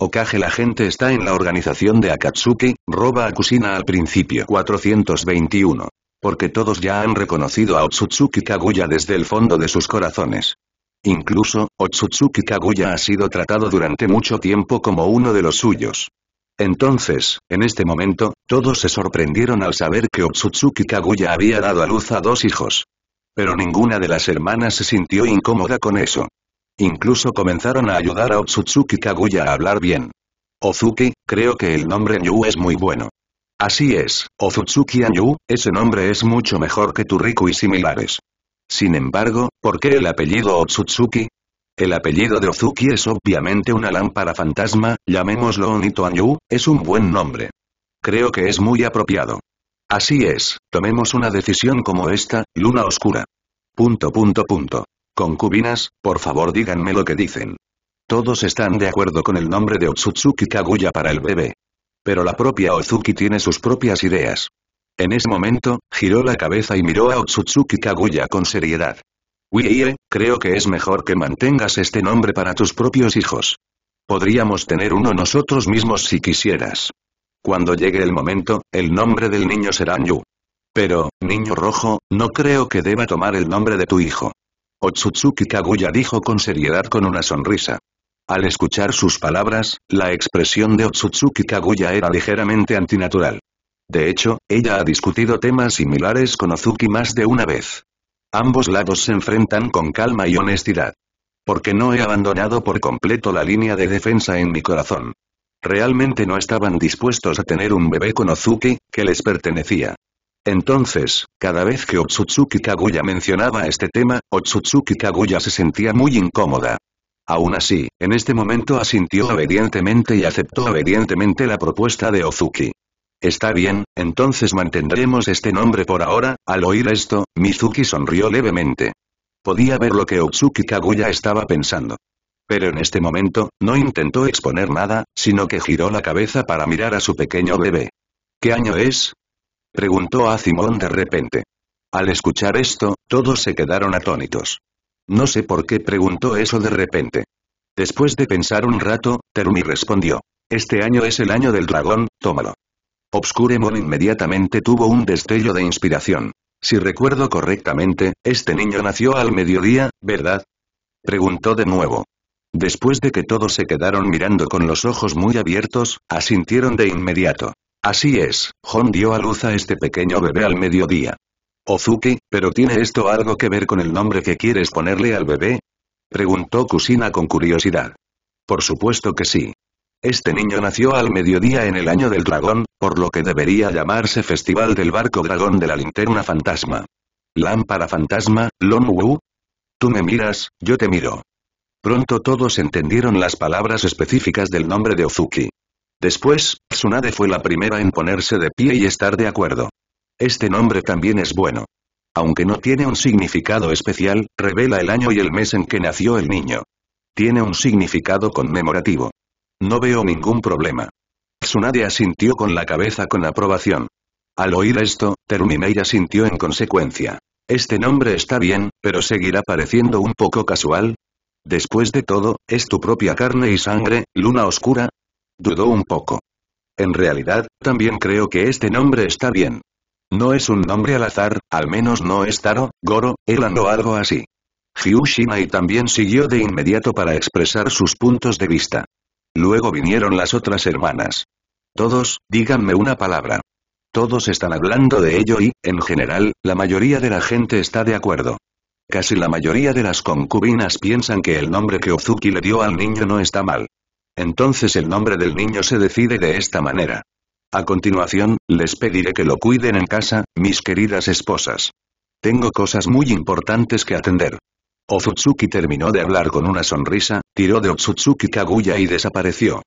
Okage la gente está en la organización de Akatsuki, roba a Kusina al principio 421. Porque todos ya han reconocido a Otsutsuki Kaguya desde el fondo de sus corazones. Incluso, Otsutsuki Kaguya ha sido tratado durante mucho tiempo como uno de los suyos. Entonces, en este momento, todos se sorprendieron al saber que Otsutsuki Kaguya había dado a luz a dos hijos. Pero ninguna de las hermanas se sintió incómoda con eso. Incluso comenzaron a ayudar a Otsutsuki Kaguya a hablar bien. Ozuki, creo que el nombre Nyu es muy bueno. Así es, Otsutsuki Anyu, ese nombre es mucho mejor que Riku y similares. Sin embargo, ¿por qué el apellido Otsutsuki? El apellido de Ozuki es obviamente una lámpara fantasma, llamémoslo Onito Anyu, es un buen nombre. Creo que es muy apropiado. Así es, tomemos una decisión como esta, Luna Oscura. Punto punto punto. Concubinas, por favor díganme lo que dicen. Todos están de acuerdo con el nombre de Otsutsuki Kaguya para el bebé. Pero la propia Ozuki tiene sus propias ideas. En ese momento, giró la cabeza y miró a Otsutsuki Kaguya con seriedad. Wiie, eh, creo que es mejor que mantengas este nombre para tus propios hijos. Podríamos tener uno nosotros mismos si quisieras. Cuando llegue el momento, el nombre del niño será Yu. Pero, niño rojo, no creo que deba tomar el nombre de tu hijo. Otsutsuki Kaguya dijo con seriedad con una sonrisa. Al escuchar sus palabras, la expresión de Otsutsuki Kaguya era ligeramente antinatural. De hecho, ella ha discutido temas similares con Ozuki más de una vez. Ambos lados se enfrentan con calma y honestidad. Porque no he abandonado por completo la línea de defensa en mi corazón. Realmente no estaban dispuestos a tener un bebé con Ozuki, que les pertenecía. Entonces, cada vez que Otsutsuki Kaguya mencionaba este tema, Otsutsuki Kaguya se sentía muy incómoda. Aún así, en este momento asintió obedientemente y aceptó obedientemente la propuesta de Ozuki. Está bien, entonces mantendremos este nombre por ahora, al oír esto, Mizuki sonrió levemente. Podía ver lo que Otsutsuki Kaguya estaba pensando. Pero en este momento, no intentó exponer nada, sino que giró la cabeza para mirar a su pequeño bebé. ¿Qué año es? Preguntó a Simón de repente. Al escuchar esto, todos se quedaron atónitos. No sé por qué preguntó eso de repente. Después de pensar un rato, Terumi respondió. Este año es el año del dragón, tómalo. Obscuremon inmediatamente tuvo un destello de inspiración. Si recuerdo correctamente, este niño nació al mediodía, ¿verdad? Preguntó de nuevo. Después de que todos se quedaron mirando con los ojos muy abiertos, asintieron de inmediato. Así es, Hon dio a luz a este pequeño bebé al mediodía. Ozuki, ¿pero tiene esto algo que ver con el nombre que quieres ponerle al bebé? Preguntó Kusina con curiosidad. Por supuesto que sí. Este niño nació al mediodía en el año del dragón, por lo que debería llamarse Festival del Barco Dragón de la Linterna Fantasma. Lámpara Fantasma, Lonwu. Wu. Tú me miras, yo te miro. Pronto todos entendieron las palabras específicas del nombre de Ozuki. Después, Tsunade fue la primera en ponerse de pie y estar de acuerdo. Este nombre también es bueno. Aunque no tiene un significado especial, revela el año y el mes en que nació el niño. Tiene un significado conmemorativo. No veo ningún problema. Tsunade asintió con la cabeza con aprobación. Al oír esto, ya sintió en consecuencia. Este nombre está bien, pero seguirá pareciendo un poco casual. Después de todo, es tu propia carne y sangre, luna oscura, Dudó un poco. En realidad, también creo que este nombre está bien. No es un nombre al azar, al menos no es Taro, Goro, Elan o algo así. Hiu y también siguió de inmediato para expresar sus puntos de vista. Luego vinieron las otras hermanas. Todos, díganme una palabra. Todos están hablando de ello y, en general, la mayoría de la gente está de acuerdo. Casi la mayoría de las concubinas piensan que el nombre que Ozuki le dio al niño no está mal. Entonces el nombre del niño se decide de esta manera. A continuación, les pediré que lo cuiden en casa, mis queridas esposas. Tengo cosas muy importantes que atender. Otsutsuki terminó de hablar con una sonrisa, tiró de Otsutsuki Kaguya y desapareció.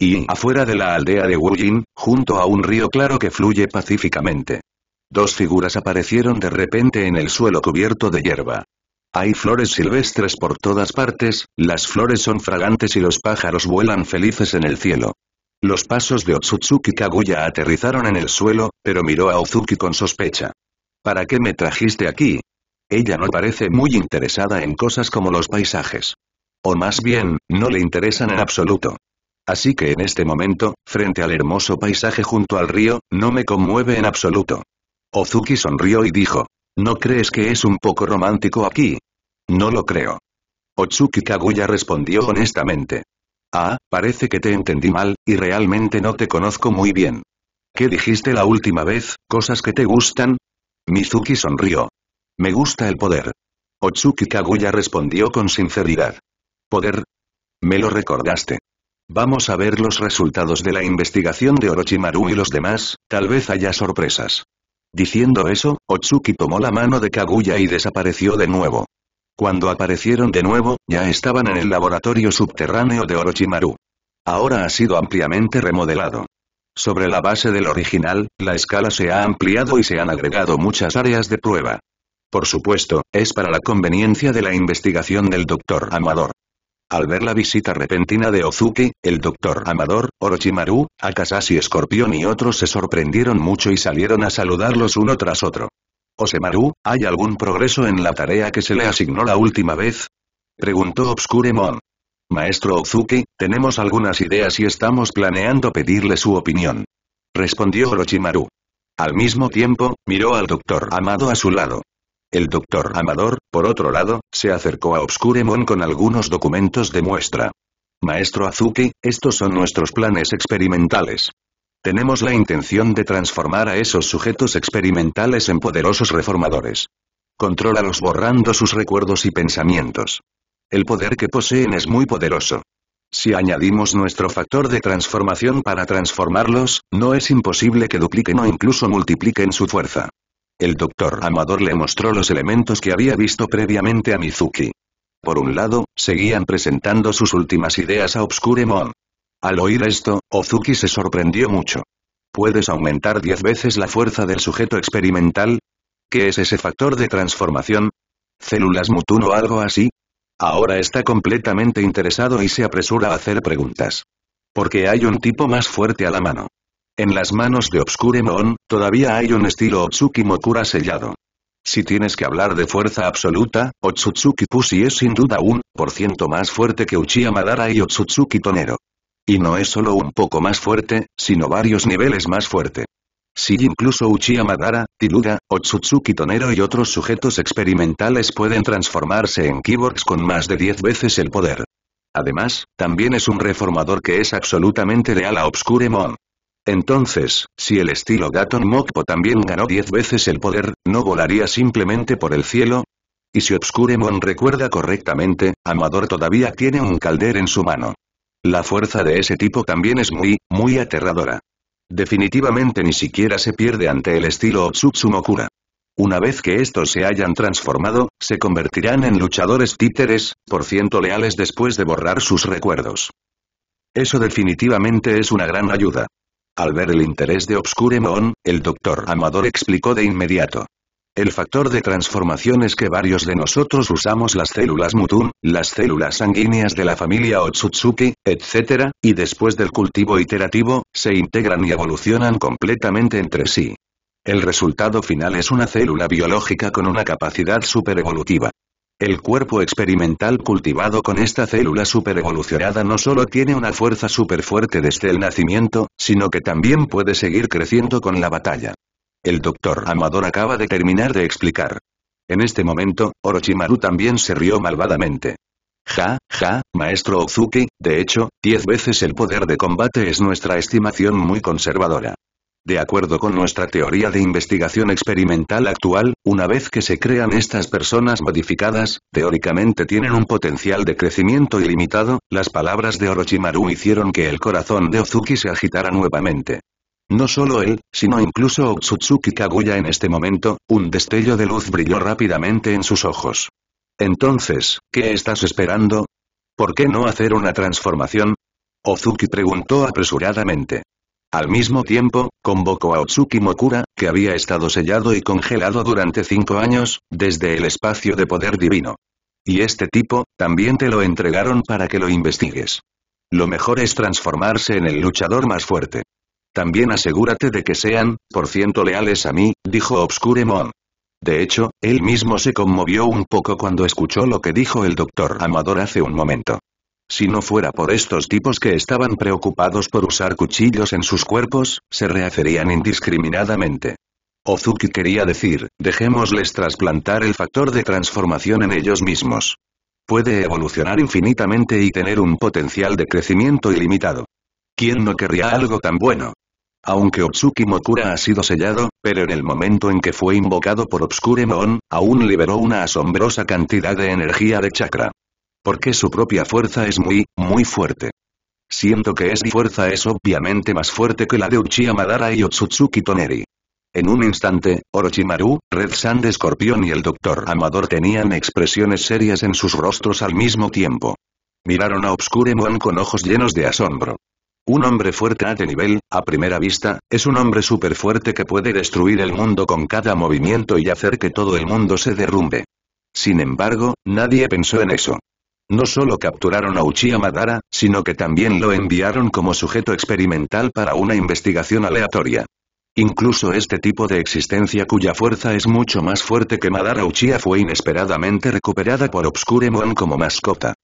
Y afuera de la aldea de Wujin, junto a un río claro que fluye pacíficamente. Dos figuras aparecieron de repente en el suelo cubierto de hierba. Hay flores silvestres por todas partes, las flores son fragantes y los pájaros vuelan felices en el cielo. Los pasos de Otsutsuki Kaguya aterrizaron en el suelo, pero miró a Ozuki con sospecha. ¿Para qué me trajiste aquí? Ella no parece muy interesada en cosas como los paisajes. O más bien, no le interesan en absoluto. Así que en este momento, frente al hermoso paisaje junto al río, no me conmueve en absoluto. Ozuki sonrió y dijo. ¿No crees que es un poco romántico aquí? No lo creo. Otsuki Kaguya respondió honestamente. Ah, parece que te entendí mal, y realmente no te conozco muy bien. ¿Qué dijiste la última vez, cosas que te gustan? Mizuki sonrió. Me gusta el poder. Otsuki Kaguya respondió con sinceridad. ¿Poder? Me lo recordaste. Vamos a ver los resultados de la investigación de Orochimaru y los demás, tal vez haya sorpresas. Diciendo eso, Otsuki tomó la mano de Kaguya y desapareció de nuevo. Cuando aparecieron de nuevo, ya estaban en el laboratorio subterráneo de Orochimaru. Ahora ha sido ampliamente remodelado. Sobre la base del original, la escala se ha ampliado y se han agregado muchas áreas de prueba. Por supuesto, es para la conveniencia de la investigación del Dr. Amador. Al ver la visita repentina de Ozuki, el Dr. Amador, Orochimaru, Akasashi Escorpión y otros se sorprendieron mucho y salieron a saludarlos uno tras otro. Osemaru, ¿hay algún progreso en la tarea que se le asignó la última vez? Preguntó Obscuremon. Maestro Ozuki, tenemos algunas ideas y estamos planeando pedirle su opinión. Respondió Orochimaru. Al mismo tiempo, miró al doctor Amado a su lado. El doctor Amador, por otro lado, se acercó a Obscuremon con algunos documentos de muestra. Maestro Azuki, estos son nuestros planes experimentales. Tenemos la intención de transformar a esos sujetos experimentales en poderosos reformadores. Contrólalos borrando sus recuerdos y pensamientos. El poder que poseen es muy poderoso. Si añadimos nuestro factor de transformación para transformarlos, no es imposible que dupliquen o incluso multipliquen su fuerza. El doctor Amador le mostró los elementos que había visto previamente a Mizuki. Por un lado, seguían presentando sus últimas ideas a Obscure al oír esto, Ozuki se sorprendió mucho. ¿Puedes aumentar diez veces la fuerza del sujeto experimental? ¿Qué es ese factor de transformación? ¿Células Mutun o algo así? Ahora está completamente interesado y se apresura a hacer preguntas. Porque hay un tipo más fuerte a la mano. En las manos de Obscure todavía hay un estilo Otsuki Mokura sellado. Si tienes que hablar de fuerza absoluta, Otsutsuki Pussy es sin duda un por ciento más fuerte que Uchiha Madara y Otsutsuki Tonero. Y no es solo un poco más fuerte, sino varios niveles más fuerte. Si incluso Uchiha Madara, Tiluga, Otsutsuki Tonero y otros sujetos experimentales pueden transformarse en Kiborgs con más de 10 veces el poder. Además, también es un reformador que es absolutamente leal a Obscuremon. Entonces, si el estilo Gaton Mokpo también ganó 10 veces el poder, ¿no volaría simplemente por el cielo? Y si Obscuremon recuerda correctamente, Amador todavía tiene un calder en su mano. La fuerza de ese tipo también es muy, muy aterradora. Definitivamente ni siquiera se pierde ante el estilo Otsutsumokura. Una vez que estos se hayan transformado, se convertirán en luchadores títeres, por ciento leales después de borrar sus recuerdos. Eso definitivamente es una gran ayuda. Al ver el interés de Obscure el doctor Amador explicó de inmediato. El factor de transformación es que varios de nosotros usamos las células Mutun, las células sanguíneas de la familia Otsutsuki, etc., y después del cultivo iterativo, se integran y evolucionan completamente entre sí. El resultado final es una célula biológica con una capacidad evolutiva. El cuerpo experimental cultivado con esta célula evolucionada no solo tiene una fuerza fuerte desde el nacimiento, sino que también puede seguir creciendo con la batalla el doctor Amador acaba de terminar de explicar. En este momento, Orochimaru también se rió malvadamente. Ja, ja, maestro Ozuki, de hecho, diez veces el poder de combate es nuestra estimación muy conservadora. De acuerdo con nuestra teoría de investigación experimental actual, una vez que se crean estas personas modificadas, teóricamente tienen un potencial de crecimiento ilimitado, las palabras de Orochimaru hicieron que el corazón de Ozuki se agitara nuevamente. No solo él, sino incluso Otsutsuki Kaguya en este momento, un destello de luz brilló rápidamente en sus ojos. Entonces, ¿qué estás esperando? ¿Por qué no hacer una transformación? Otsuki preguntó apresuradamente. Al mismo tiempo, convocó a Otsuki Mokura, que había estado sellado y congelado durante cinco años, desde el espacio de poder divino. Y este tipo, también te lo entregaron para que lo investigues. Lo mejor es transformarse en el luchador más fuerte. También asegúrate de que sean, por ciento leales a mí, dijo Obscuremon. De hecho, él mismo se conmovió un poco cuando escuchó lo que dijo el doctor Amador hace un momento. Si no fuera por estos tipos que estaban preocupados por usar cuchillos en sus cuerpos, se rehacerían indiscriminadamente. Ozuki quería decir, dejémosles trasplantar el factor de transformación en ellos mismos. Puede evolucionar infinitamente y tener un potencial de crecimiento ilimitado. ¿Quién no querría algo tan bueno? Aunque Otsuki Mokura ha sido sellado, pero en el momento en que fue invocado por Obscuremon, aún liberó una asombrosa cantidad de energía de chakra. Porque su propia fuerza es muy, muy fuerte. Siento que esa fuerza es obviamente más fuerte que la de Uchiha Madara y Otsutsuki Toneri. En un instante, Orochimaru, Red Sand Escorpión y el Doctor Amador tenían expresiones serias en sus rostros al mismo tiempo. Miraron a Obscuremon con ojos llenos de asombro. Un hombre fuerte a de este nivel, a primera vista, es un hombre súper fuerte que puede destruir el mundo con cada movimiento y hacer que todo el mundo se derrumbe. Sin embargo, nadie pensó en eso. No solo capturaron a Uchiha Madara, sino que también lo enviaron como sujeto experimental para una investigación aleatoria. Incluso este tipo de existencia cuya fuerza es mucho más fuerte que Madara Uchiha fue inesperadamente recuperada por Obscuremon como mascota.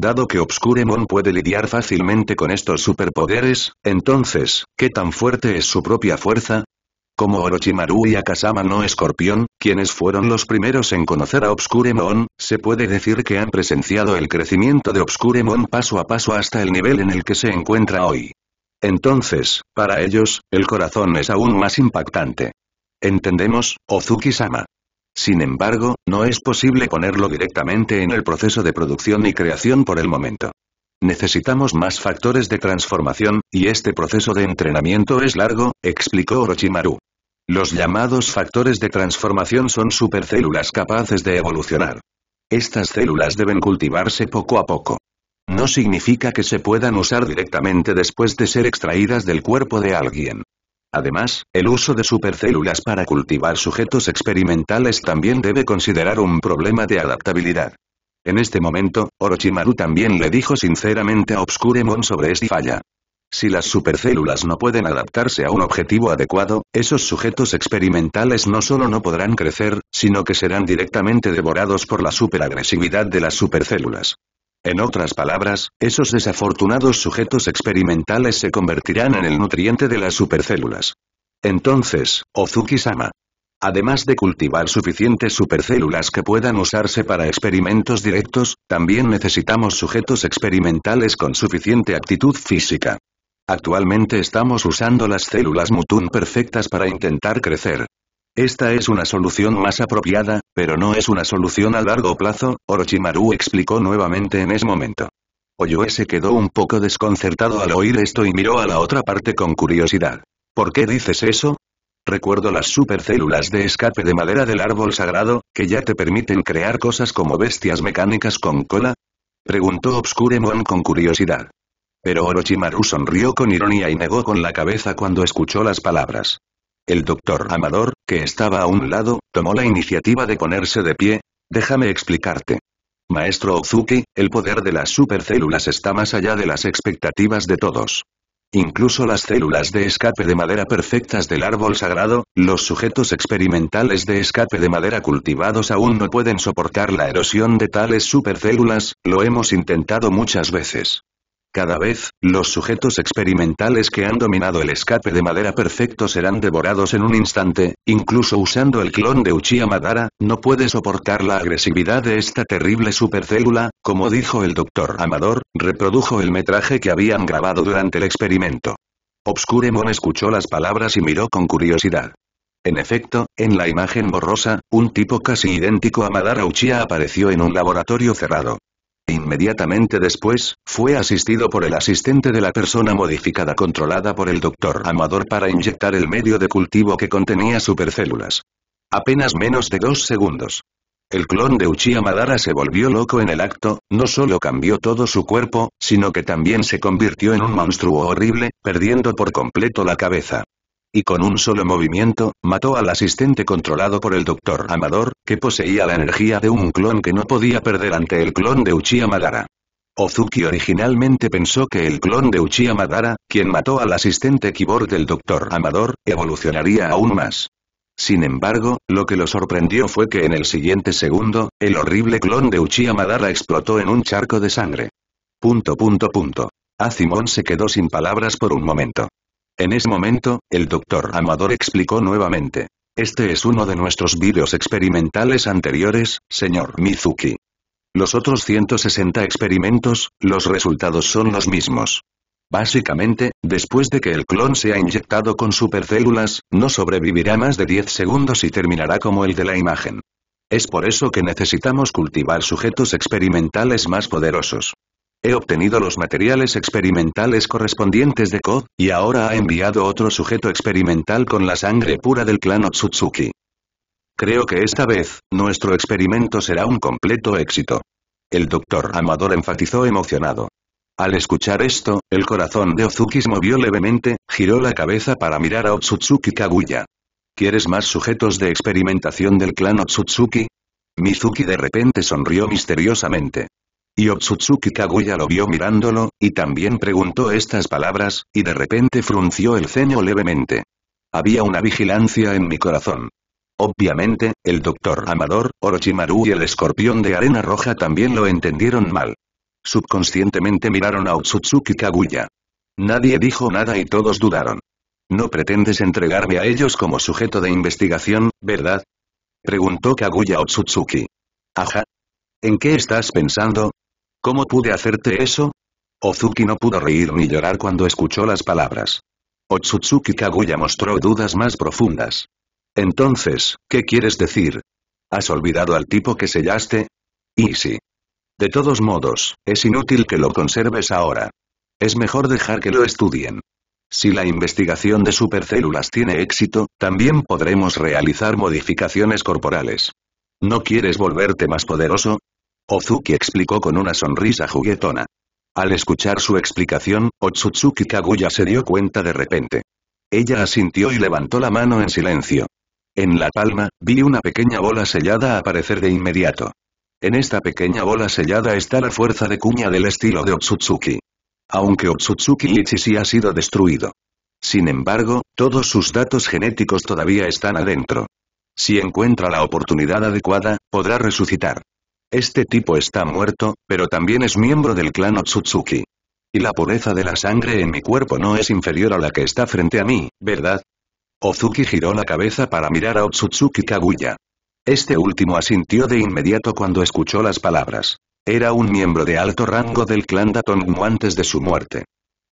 Dado que Obscuremon puede lidiar fácilmente con estos superpoderes, entonces, ¿qué tan fuerte es su propia fuerza? Como Orochimaru y Akasama no escorpión, quienes fueron los primeros en conocer a Obscuremon, se puede decir que han presenciado el crecimiento de Obscuremon paso a paso hasta el nivel en el que se encuentra hoy. Entonces, para ellos, el corazón es aún más impactante. Entendemos, Ozuki-sama. Sin embargo, no es posible ponerlo directamente en el proceso de producción y creación por el momento. Necesitamos más factores de transformación, y este proceso de entrenamiento es largo, explicó Orochimaru. Los llamados factores de transformación son supercélulas capaces de evolucionar. Estas células deben cultivarse poco a poco. No significa que se puedan usar directamente después de ser extraídas del cuerpo de alguien. Además, el uso de supercélulas para cultivar sujetos experimentales también debe considerar un problema de adaptabilidad. En este momento, Orochimaru también le dijo sinceramente a Obscuremon sobre esta falla. Si las supercélulas no pueden adaptarse a un objetivo adecuado, esos sujetos experimentales no solo no podrán crecer, sino que serán directamente devorados por la superagresividad de las supercélulas. En otras palabras, esos desafortunados sujetos experimentales se convertirán en el nutriente de las supercélulas. Entonces, Ozuki-sama. Además de cultivar suficientes supercélulas que puedan usarse para experimentos directos, también necesitamos sujetos experimentales con suficiente actitud física. Actualmente estamos usando las células Mutun perfectas para intentar crecer, esta es una solución más apropiada, pero no es una solución a largo plazo, Orochimaru explicó nuevamente en ese momento. Oyue se quedó un poco desconcertado al oír esto y miró a la otra parte con curiosidad. ¿Por qué dices eso? Recuerdo las supercélulas de escape de madera del árbol sagrado, que ya te permiten crear cosas como bestias mecánicas con cola, preguntó Obscuremon con curiosidad. Pero Orochimaru sonrió con ironía y negó con la cabeza cuando escuchó las palabras. El doctor Amador, que estaba a un lado, tomó la iniciativa de ponerse de pie. Déjame explicarte. Maestro Ozuki, el poder de las supercélulas está más allá de las expectativas de todos. Incluso las células de escape de madera perfectas del árbol sagrado, los sujetos experimentales de escape de madera cultivados aún no pueden soportar la erosión de tales supercélulas, lo hemos intentado muchas veces. Cada vez, los sujetos experimentales que han dominado el escape de madera perfecto serán devorados en un instante, incluso usando el clon de Uchiha Madara, no puede soportar la agresividad de esta terrible supercélula, como dijo el doctor Amador, reprodujo el metraje que habían grabado durante el experimento. Obscuremon escuchó las palabras y miró con curiosidad. En efecto, en la imagen borrosa, un tipo casi idéntico a Madara Uchiha apareció en un laboratorio cerrado. Inmediatamente después, fue asistido por el asistente de la persona modificada controlada por el doctor Amador para inyectar el medio de cultivo que contenía supercélulas. Apenas menos de dos segundos. El clon de Uchiha Madara se volvió loco en el acto, no solo cambió todo su cuerpo, sino que también se convirtió en un monstruo horrible, perdiendo por completo la cabeza y con un solo movimiento, mató al asistente controlado por el Doctor Amador, que poseía la energía de un clon que no podía perder ante el clon de Uchiha Madara. Ozuki originalmente pensó que el clon de Uchiha Madara, quien mató al asistente Kibor del Doctor Amador, evolucionaría aún más. Sin embargo, lo que lo sorprendió fue que en el siguiente segundo, el horrible clon de Uchiha Madara explotó en un charco de sangre. Punto punto punto. Azimon se quedó sin palabras por un momento. En ese momento, el doctor Amador explicó nuevamente. Este es uno de nuestros vídeos experimentales anteriores, señor Mizuki. Los otros 160 experimentos, los resultados son los mismos. Básicamente, después de que el clon sea inyectado con supercélulas, no sobrevivirá más de 10 segundos y terminará como el de la imagen. Es por eso que necesitamos cultivar sujetos experimentales más poderosos. He obtenido los materiales experimentales correspondientes de Kod, y ahora ha enviado otro sujeto experimental con la sangre pura del clan Otsutsuki. Creo que esta vez, nuestro experimento será un completo éxito. El doctor Amador enfatizó emocionado. Al escuchar esto, el corazón de Otsuki se movió levemente, giró la cabeza para mirar a Otsutsuki Kaguya. ¿Quieres más sujetos de experimentación del clan Otsutsuki? Mizuki de repente sonrió misteriosamente. Y Otsutsuki Kaguya lo vio mirándolo, y también preguntó estas palabras, y de repente frunció el ceño levemente. Había una vigilancia en mi corazón. Obviamente, el doctor Amador, Orochimaru y el escorpión de arena roja también lo entendieron mal. Subconscientemente miraron a Otsutsuki Kaguya. Nadie dijo nada y todos dudaron. ¿No pretendes entregarme a ellos como sujeto de investigación, verdad? Preguntó Kaguya Otsutsuki. Ajá. ¿En qué estás pensando? ¿Cómo pude hacerte eso? Ozuki no pudo reír ni llorar cuando escuchó las palabras. Otsutsuki Kaguya mostró dudas más profundas. Entonces, ¿qué quieres decir? ¿Has olvidado al tipo que sellaste? Y sí. De todos modos, es inútil que lo conserves ahora. Es mejor dejar que lo estudien. Si la investigación de supercélulas tiene éxito, también podremos realizar modificaciones corporales. ¿No quieres volverte más poderoso? Ozuki explicó con una sonrisa juguetona. Al escuchar su explicación, Otsutsuki Kaguya se dio cuenta de repente. Ella asintió y levantó la mano en silencio. En la palma, vi una pequeña bola sellada aparecer de inmediato. En esta pequeña bola sellada está la fuerza de cuña del estilo de Otsutsuki. Aunque Otsutsuki Ichishi ha sido destruido. Sin embargo, todos sus datos genéticos todavía están adentro. Si encuentra la oportunidad adecuada, podrá resucitar. Este tipo está muerto, pero también es miembro del clan Otsutsuki. Y la pureza de la sangre en mi cuerpo no es inferior a la que está frente a mí, ¿verdad? Ozuki giró la cabeza para mirar a Otsutsuki Kaguya. Este último asintió de inmediato cuando escuchó las palabras. Era un miembro de alto rango del clan Datongmu antes de su muerte.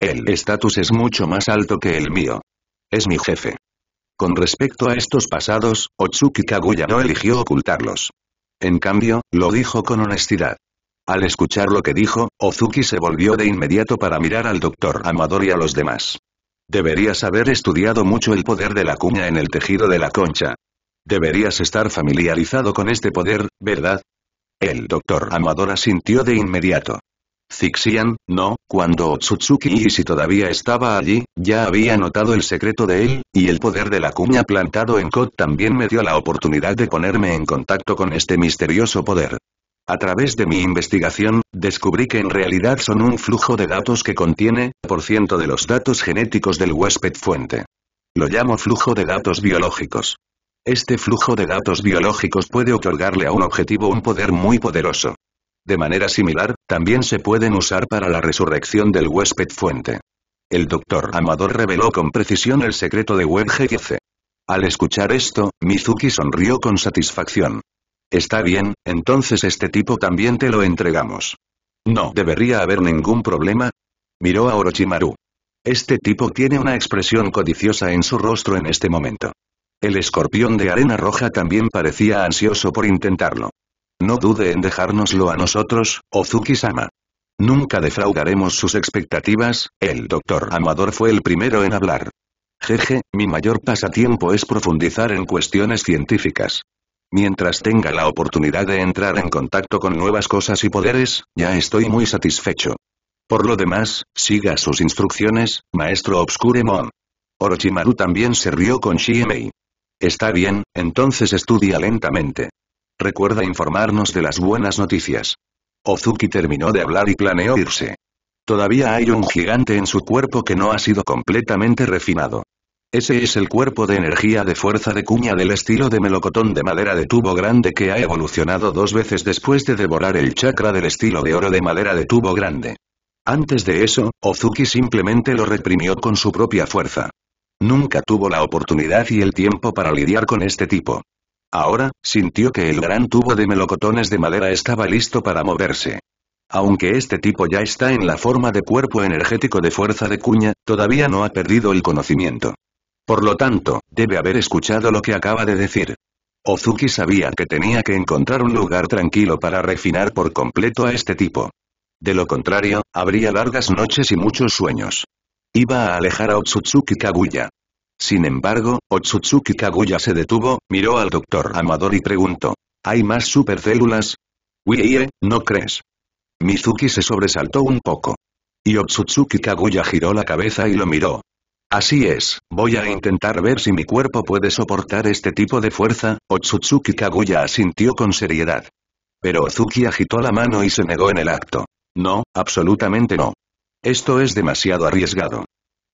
El estatus es mucho más alto que el mío. Es mi jefe. Con respecto a estos pasados, Otsuki Kaguya no eligió ocultarlos. En cambio, lo dijo con honestidad. Al escuchar lo que dijo, Ozuki se volvió de inmediato para mirar al doctor Amador y a los demás. Deberías haber estudiado mucho el poder de la cuña en el tejido de la concha. Deberías estar familiarizado con este poder, ¿verdad? El doctor Amador asintió de inmediato. Zixian, no, cuando y si todavía estaba allí, ya había notado el secreto de él, y el poder de la cuña plantado en Kot también me dio la oportunidad de ponerme en contacto con este misterioso poder. A través de mi investigación, descubrí que en realidad son un flujo de datos que contiene, por ciento de los datos genéticos del huésped fuente. Lo llamo flujo de datos biológicos. Este flujo de datos biológicos puede otorgarle a un objetivo un poder muy poderoso. De manera similar, también se pueden usar para la resurrección del huésped fuente. El doctor Amador reveló con precisión el secreto de WebGC. Al escuchar esto, Mizuki sonrió con satisfacción. Está bien, entonces este tipo también te lo entregamos. No debería haber ningún problema. Miró a Orochimaru. Este tipo tiene una expresión codiciosa en su rostro en este momento. El escorpión de arena roja también parecía ansioso por intentarlo. No dude en dejárnoslo a nosotros, Ozuki-sama. Nunca defraudaremos sus expectativas, el doctor Amador fue el primero en hablar. Jeje, mi mayor pasatiempo es profundizar en cuestiones científicas. Mientras tenga la oportunidad de entrar en contacto con nuevas cosas y poderes, ya estoy muy satisfecho. Por lo demás, siga sus instrucciones, maestro Obscuremon. Orochimaru también se rió con Shimei. Está bien, entonces estudia lentamente. Recuerda informarnos de las buenas noticias. Ozuki terminó de hablar y planeó irse. Todavía hay un gigante en su cuerpo que no ha sido completamente refinado. Ese es el cuerpo de energía de fuerza de cuña del estilo de melocotón de madera de tubo grande que ha evolucionado dos veces después de devorar el chakra del estilo de oro de madera de tubo grande. Antes de eso, Ozuki simplemente lo reprimió con su propia fuerza. Nunca tuvo la oportunidad y el tiempo para lidiar con este tipo. Ahora, sintió que el gran tubo de melocotones de madera estaba listo para moverse. Aunque este tipo ya está en la forma de cuerpo energético de fuerza de cuña, todavía no ha perdido el conocimiento. Por lo tanto, debe haber escuchado lo que acaba de decir. Ozuki sabía que tenía que encontrar un lugar tranquilo para refinar por completo a este tipo. De lo contrario, habría largas noches y muchos sueños. Iba a alejar a Otsutsuki Kaguya. Sin embargo, Otsutsuki Kaguya se detuvo, miró al doctor Amador y preguntó. ¿Hay más supercélulas? Wiie, eh, ¿no crees? Mizuki se sobresaltó un poco. Y Otsutsuki Kaguya giró la cabeza y lo miró. Así es, voy a intentar ver si mi cuerpo puede soportar este tipo de fuerza, Otsutsuki Kaguya asintió con seriedad. Pero Otsuki agitó la mano y se negó en el acto. No, absolutamente no. Esto es demasiado arriesgado.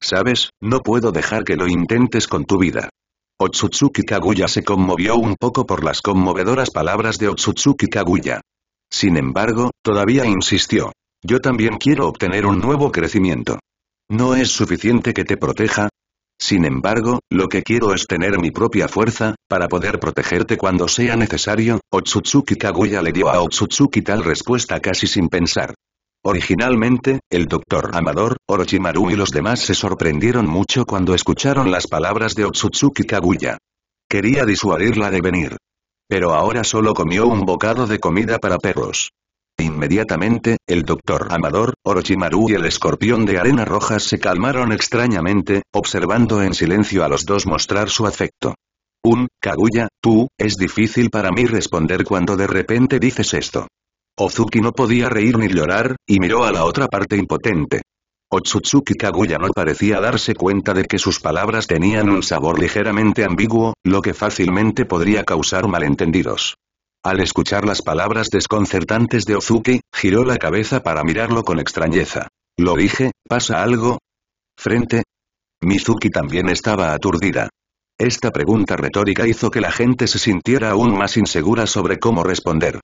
¿Sabes? No puedo dejar que lo intentes con tu vida. Otsutsuki Kaguya se conmovió un poco por las conmovedoras palabras de Otsutsuki Kaguya. Sin embargo, todavía insistió. Yo también quiero obtener un nuevo crecimiento. ¿No es suficiente que te proteja? Sin embargo, lo que quiero es tener mi propia fuerza, para poder protegerte cuando sea necesario, Otsutsuki Kaguya le dio a Otsutsuki tal respuesta casi sin pensar. Originalmente, el doctor Amador, Orochimaru y los demás se sorprendieron mucho cuando escucharon las palabras de Otsutsuki Kaguya. Quería disuadirla de venir. Pero ahora solo comió un bocado de comida para perros. Inmediatamente, el doctor Amador, Orochimaru y el escorpión de arena roja se calmaron extrañamente, observando en silencio a los dos mostrar su afecto. Un, Kaguya, tú, es difícil para mí responder cuando de repente dices esto. Ozuki no podía reír ni llorar, y miró a la otra parte impotente. Otsutsuki Kaguya no parecía darse cuenta de que sus palabras tenían un sabor ligeramente ambiguo, lo que fácilmente podría causar malentendidos. Al escuchar las palabras desconcertantes de Ozuki, giró la cabeza para mirarlo con extrañeza. ¿Lo dije? ¿Pasa algo? ¿Frente? Mizuki también estaba aturdida. Esta pregunta retórica hizo que la gente se sintiera aún más insegura sobre cómo responder.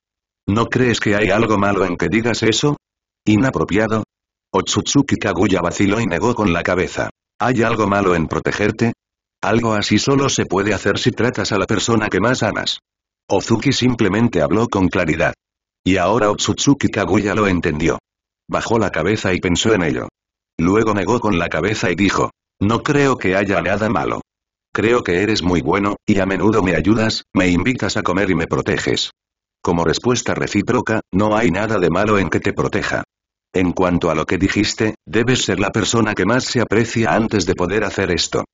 ¿No crees que hay algo malo en que digas eso? ¿Inapropiado? Otsutsuki Kaguya vaciló y negó con la cabeza. ¿Hay algo malo en protegerte? Algo así solo se puede hacer si tratas a la persona que más amas. Ozuki simplemente habló con claridad. Y ahora Otsutsuki Kaguya lo entendió. Bajó la cabeza y pensó en ello. Luego negó con la cabeza y dijo, no creo que haya nada malo. Creo que eres muy bueno, y a menudo me ayudas, me invitas a comer y me proteges. Como respuesta recíproca, no hay nada de malo en que te proteja. En cuanto a lo que dijiste, debes ser la persona que más se aprecia antes de poder hacer esto.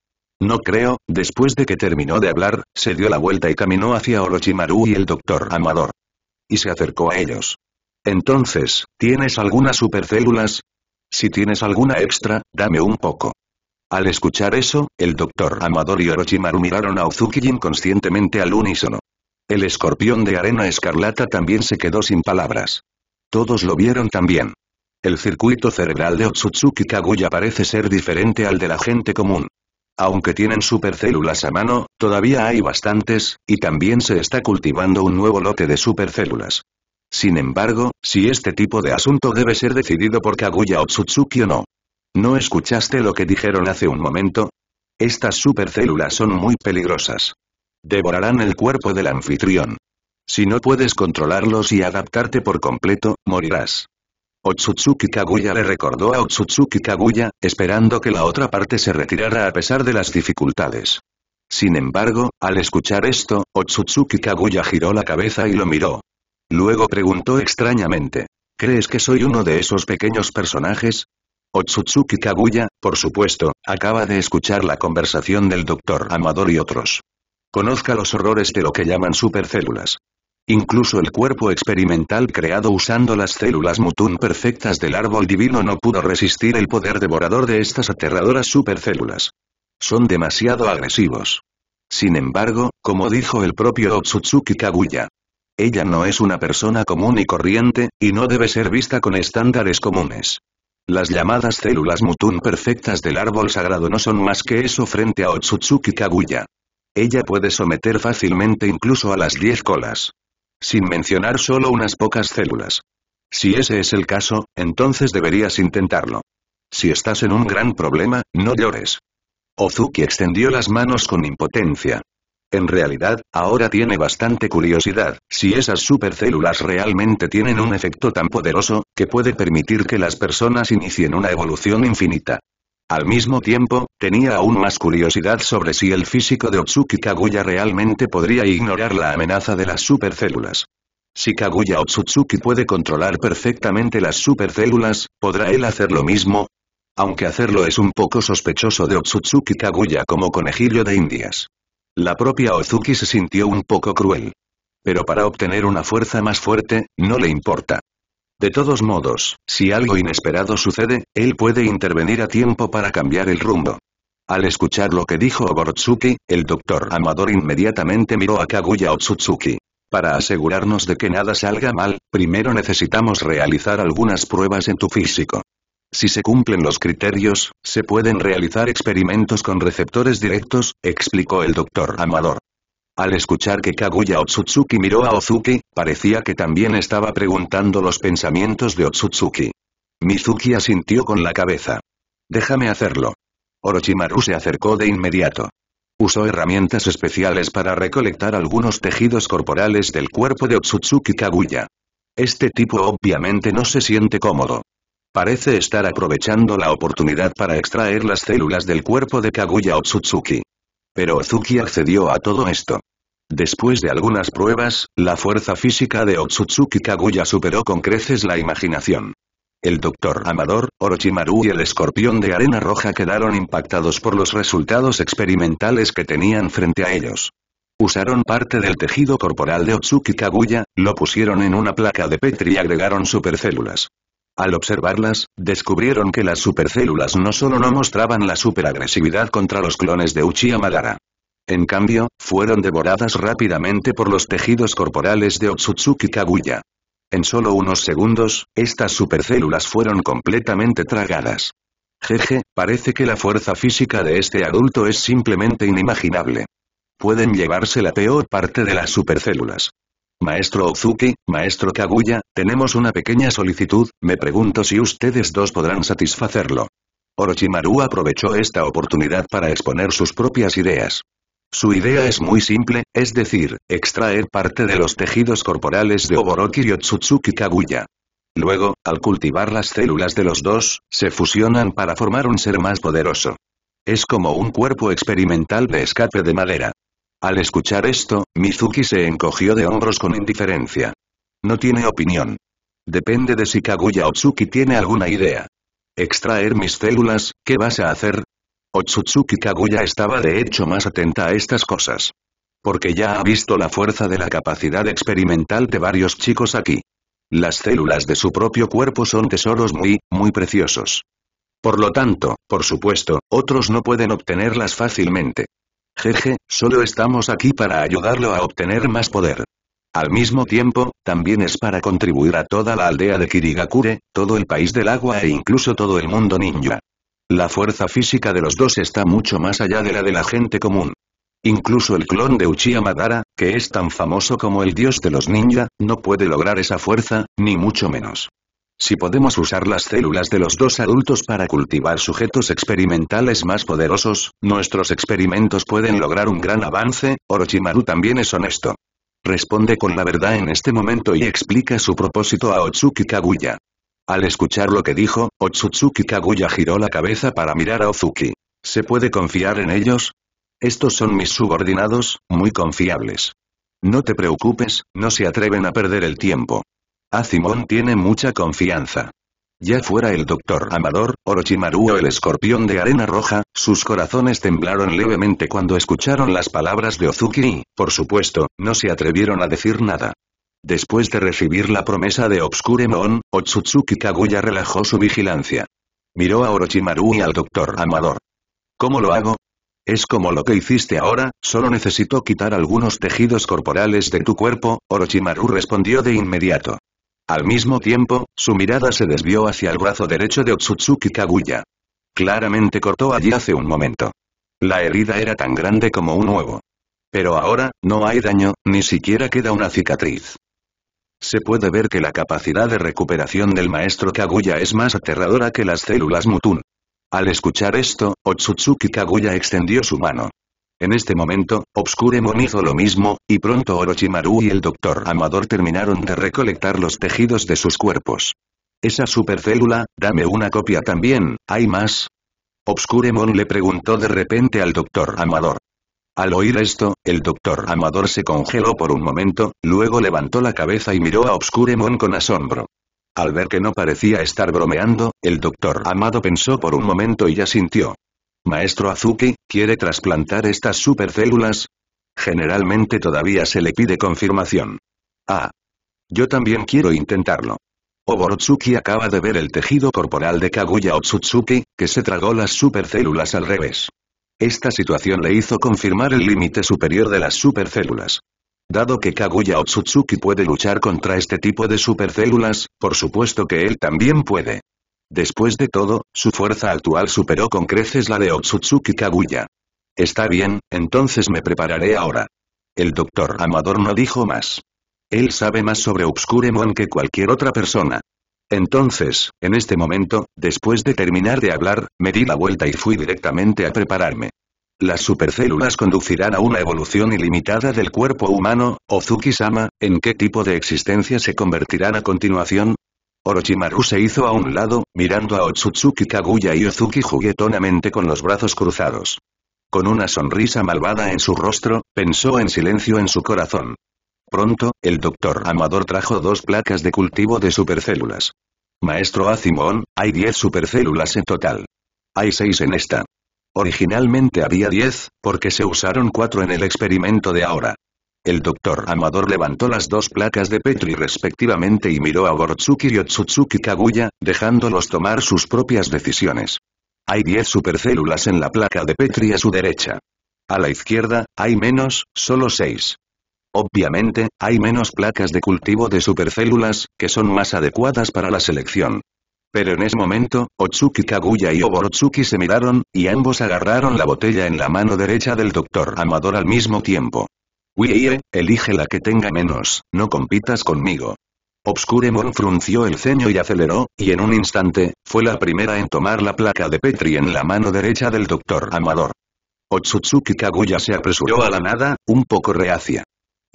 No creo, después de que terminó de hablar, se dio la vuelta y caminó hacia Orochimaru y el doctor Amador. Y se acercó a ellos. Entonces, ¿tienes algunas supercélulas? Si tienes alguna extra, dame un poco. Al escuchar eso, el doctor Amador y Orochimaru miraron a Ozuki inconscientemente al unísono. El escorpión de arena escarlata también se quedó sin palabras. Todos lo vieron también. El circuito cerebral de Otsutsuki Kaguya parece ser diferente al de la gente común. Aunque tienen supercélulas a mano, todavía hay bastantes, y también se está cultivando un nuevo lote de supercélulas. Sin embargo, si este tipo de asunto debe ser decidido por Kaguya Otsutsuki o no. ¿No escuchaste lo que dijeron hace un momento? Estas supercélulas son muy peligrosas. Devorarán el cuerpo del anfitrión. Si no puedes controlarlos y adaptarte por completo, morirás. Otsutsuki Kaguya le recordó a Otsutsuki Kaguya, esperando que la otra parte se retirara a pesar de las dificultades. Sin embargo, al escuchar esto, Otsutsuki Kaguya giró la cabeza y lo miró. Luego preguntó extrañamente. ¿Crees que soy uno de esos pequeños personajes? Otsutsuki Kaguya, por supuesto, acaba de escuchar la conversación del doctor Amador y otros. Conozca los horrores de lo que llaman supercélulas. Incluso el cuerpo experimental creado usando las células mutún perfectas del árbol divino no pudo resistir el poder devorador de estas aterradoras supercélulas. Son demasiado agresivos. Sin embargo, como dijo el propio Otsutsuki Kaguya, ella no es una persona común y corriente, y no debe ser vista con estándares comunes. Las llamadas células mutún perfectas del árbol sagrado no son más que eso frente a Otsutsuki Kaguya. Ella puede someter fácilmente incluso a las 10 colas. Sin mencionar solo unas pocas células. Si ese es el caso, entonces deberías intentarlo. Si estás en un gran problema, no llores. Ozuki extendió las manos con impotencia. En realidad, ahora tiene bastante curiosidad, si esas supercélulas realmente tienen un efecto tan poderoso, que puede permitir que las personas inicien una evolución infinita. Al mismo tiempo, tenía aún más curiosidad sobre si el físico de Otsuki Kaguya realmente podría ignorar la amenaza de las supercélulas. Si Kaguya Otsutsuki puede controlar perfectamente las supercélulas, ¿podrá él hacer lo mismo? Aunque hacerlo es un poco sospechoso de Otsutsuki Kaguya como conejillo de indias. La propia Otsuki se sintió un poco cruel. Pero para obtener una fuerza más fuerte, no le importa. De todos modos, si algo inesperado sucede, él puede intervenir a tiempo para cambiar el rumbo. Al escuchar lo que dijo Oborotsuki, el doctor Amador inmediatamente miró a Kaguya Otsutsuki. Para asegurarnos de que nada salga mal, primero necesitamos realizar algunas pruebas en tu físico. Si se cumplen los criterios, se pueden realizar experimentos con receptores directos, explicó el doctor Amador. Al escuchar que Kaguya Otsutsuki miró a Ozuki, parecía que también estaba preguntando los pensamientos de Otsutsuki. Mizuki asintió con la cabeza. Déjame hacerlo. Orochimaru se acercó de inmediato. Usó herramientas especiales para recolectar algunos tejidos corporales del cuerpo de Otsutsuki Kaguya. Este tipo obviamente no se siente cómodo. Parece estar aprovechando la oportunidad para extraer las células del cuerpo de Kaguya Otsutsuki. Pero Ozuki accedió a todo esto. Después de algunas pruebas, la fuerza física de Otsutsuki Kaguya superó con creces la imaginación. El doctor Amador, Orochimaru y el escorpión de arena roja quedaron impactados por los resultados experimentales que tenían frente a ellos. Usaron parte del tejido corporal de Otsuki Kaguya, lo pusieron en una placa de Petri y agregaron supercélulas. Al observarlas, descubrieron que las supercélulas no solo no mostraban la superagresividad contra los clones de Uchiha Madara, en cambio, fueron devoradas rápidamente por los tejidos corporales de Otsutsuki Kaguya. En solo unos segundos, estas supercélulas fueron completamente tragadas. Jeje, parece que la fuerza física de este adulto es simplemente inimaginable. Pueden llevarse la peor parte de las supercélulas. Maestro Otsuki, Maestro Kaguya, tenemos una pequeña solicitud, me pregunto si ustedes dos podrán satisfacerlo. Orochimaru aprovechó esta oportunidad para exponer sus propias ideas. Su idea es muy simple, es decir, extraer parte de los tejidos corporales de Oboroki y Otsutsuki Kaguya. Luego, al cultivar las células de los dos, se fusionan para formar un ser más poderoso. Es como un cuerpo experimental de escape de madera. Al escuchar esto, Mizuki se encogió de hombros con indiferencia. No tiene opinión. Depende de si Kaguya Otsuki tiene alguna idea. Extraer mis células, ¿qué vas a hacer? Otsutsuki Kaguya estaba de hecho más atenta a estas cosas. Porque ya ha visto la fuerza de la capacidad experimental de varios chicos aquí. Las células de su propio cuerpo son tesoros muy, muy preciosos. Por lo tanto, por supuesto, otros no pueden obtenerlas fácilmente. Jeje, solo estamos aquí para ayudarlo a obtener más poder. Al mismo tiempo, también es para contribuir a toda la aldea de Kirigakure, todo el país del agua e incluso todo el mundo ninja. La fuerza física de los dos está mucho más allá de la de la gente común. Incluso el clon de Uchiha Madara, que es tan famoso como el dios de los ninja, no puede lograr esa fuerza, ni mucho menos. Si podemos usar las células de los dos adultos para cultivar sujetos experimentales más poderosos, nuestros experimentos pueden lograr un gran avance, Orochimaru también es honesto. Responde con la verdad en este momento y explica su propósito a Otsuki Kaguya. Al escuchar lo que dijo, Otsutsuki Kaguya giró la cabeza para mirar a Ozuki. ¿Se puede confiar en ellos? Estos son mis subordinados, muy confiables. No te preocupes, no se atreven a perder el tiempo. Azimón tiene mucha confianza. Ya fuera el doctor Amador, Orochimaru o el escorpión de arena roja, sus corazones temblaron levemente cuando escucharon las palabras de Ozuki y, por supuesto, no se atrevieron a decir nada. Después de recibir la promesa de Obscuremon, Otsutsuki Kaguya relajó su vigilancia. Miró a Orochimaru y al Doctor Amador. ¿Cómo lo hago? Es como lo que hiciste ahora, solo necesito quitar algunos tejidos corporales de tu cuerpo, Orochimaru respondió de inmediato. Al mismo tiempo, su mirada se desvió hacia el brazo derecho de Otsutsuki Kaguya. Claramente cortó allí hace un momento. La herida era tan grande como un huevo. Pero ahora, no hay daño, ni siquiera queda una cicatriz se puede ver que la capacidad de recuperación del maestro Kaguya es más aterradora que las células Mutun. Al escuchar esto, Otsutsuki Kaguya extendió su mano. En este momento, Obscuremon hizo lo mismo, y pronto Orochimaru y el Doctor Amador terminaron de recolectar los tejidos de sus cuerpos. Esa supercélula, dame una copia también, ¿hay más? Obscuremon le preguntó de repente al Doctor Amador. Al oír esto, el doctor Amador se congeló por un momento, luego levantó la cabeza y miró a Obscuremon con asombro. Al ver que no parecía estar bromeando, el doctor Amado pensó por un momento y ya sintió. Maestro Azuki, ¿quiere trasplantar estas supercélulas? Generalmente todavía se le pide confirmación. Ah. Yo también quiero intentarlo. Oborotsuki acaba de ver el tejido corporal de Kaguya Otsutsuki, que se tragó las supercélulas al revés. Esta situación le hizo confirmar el límite superior de las supercélulas. Dado que Kaguya Otsutsuki puede luchar contra este tipo de supercélulas, por supuesto que él también puede. Después de todo, su fuerza actual superó con creces la de Otsutsuki Kaguya. Está bien, entonces me prepararé ahora. El doctor Amador no dijo más. Él sabe más sobre Obscuremon que cualquier otra persona. Entonces, en este momento, después de terminar de hablar, me di la vuelta y fui directamente a prepararme. Las supercélulas conducirán a una evolución ilimitada del cuerpo humano, Ozuki-sama, ¿en qué tipo de existencia se convertirán a continuación? Orochimaru se hizo a un lado, mirando a Otsutsuki Kaguya y Ozuki juguetonamente con los brazos cruzados. Con una sonrisa malvada en su rostro, pensó en silencio en su corazón. Pronto, el doctor Amador trajo dos placas de cultivo de supercélulas. Maestro Azimón, hay 10 supercélulas en total. Hay 6 en esta. Originalmente había 10, porque se usaron 4 en el experimento de ahora. El doctor Amador levantó las dos placas de Petri respectivamente y miró a Bortsuki y Otsutsuki Kaguya, dejándolos tomar sus propias decisiones. Hay 10 supercélulas en la placa de Petri a su derecha. A la izquierda, hay menos, solo 6. Obviamente, hay menos placas de cultivo de supercélulas, que son más adecuadas para la selección. Pero en ese momento, Otsuki Kaguya y Oborotsuki se miraron, y ambos agarraron la botella en la mano derecha del doctor Amador al mismo tiempo. Wiie, elige la que tenga menos, no compitas conmigo. Obscuremon frunció el ceño y aceleró, y en un instante, fue la primera en tomar la placa de Petri en la mano derecha del doctor Amador. Otsuki Kaguya se apresuró a la nada, un poco reacia.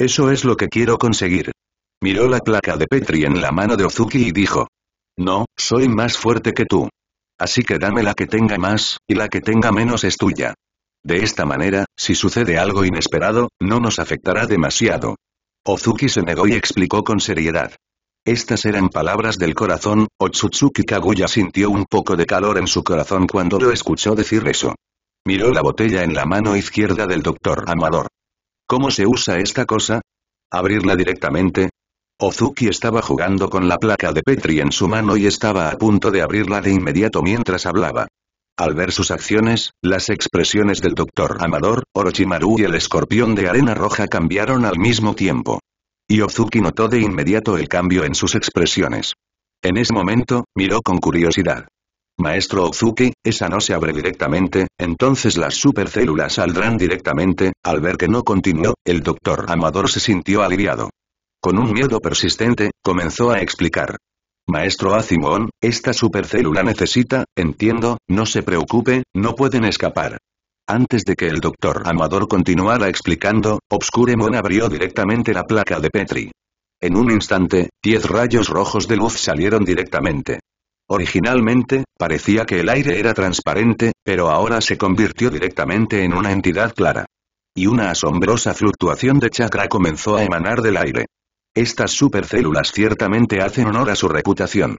Eso es lo que quiero conseguir. Miró la placa de Petri en la mano de Ozuki y dijo. No, soy más fuerte que tú. Así que dame la que tenga más, y la que tenga menos es tuya. De esta manera, si sucede algo inesperado, no nos afectará demasiado. Ozuki se negó y explicó con seriedad. Estas eran palabras del corazón, Otsutsuki Kaguya sintió un poco de calor en su corazón cuando lo escuchó decir eso. Miró la botella en la mano izquierda del doctor Amador. ¿Cómo se usa esta cosa? ¿Abrirla directamente? Ozuki estaba jugando con la placa de Petri en su mano y estaba a punto de abrirla de inmediato mientras hablaba. Al ver sus acciones, las expresiones del Dr. Amador, Orochimaru y el escorpión de arena roja cambiaron al mismo tiempo. Y Ozuki notó de inmediato el cambio en sus expresiones. En ese momento, miró con curiosidad. Maestro Ozuki, esa no se abre directamente, entonces las supercélulas saldrán directamente, al ver que no continuó, el doctor Amador se sintió aliviado. Con un miedo persistente, comenzó a explicar. Maestro Azimón, esta supercélula necesita, entiendo, no se preocupe, no pueden escapar. Antes de que el doctor Amador continuara explicando, Obscuremon abrió directamente la placa de Petri. En un instante, diez rayos rojos de luz salieron directamente. Originalmente, parecía que el aire era transparente, pero ahora se convirtió directamente en una entidad clara. Y una asombrosa fluctuación de chakra comenzó a emanar del aire. Estas supercélulas ciertamente hacen honor a su reputación.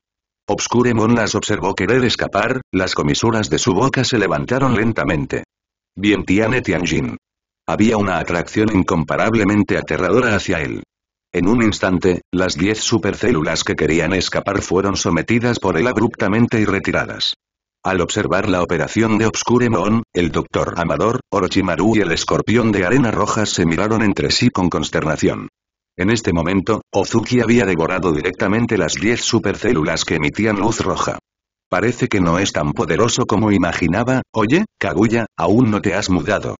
Obscuremon las observó querer escapar, las comisuras de su boca se levantaron lentamente. Bien Tiane Tianjin. Había una atracción incomparablemente aterradora hacia él. En un instante, las diez supercélulas que querían escapar fueron sometidas por él abruptamente y retiradas. Al observar la operación de Obscuremon, el Doctor Amador, Orochimaru y el Escorpión de Arena Roja se miraron entre sí con consternación. En este momento, Ozuki había devorado directamente las 10 supercélulas que emitían luz roja. Parece que no es tan poderoso como imaginaba, oye, Kaguya, aún no te has mudado.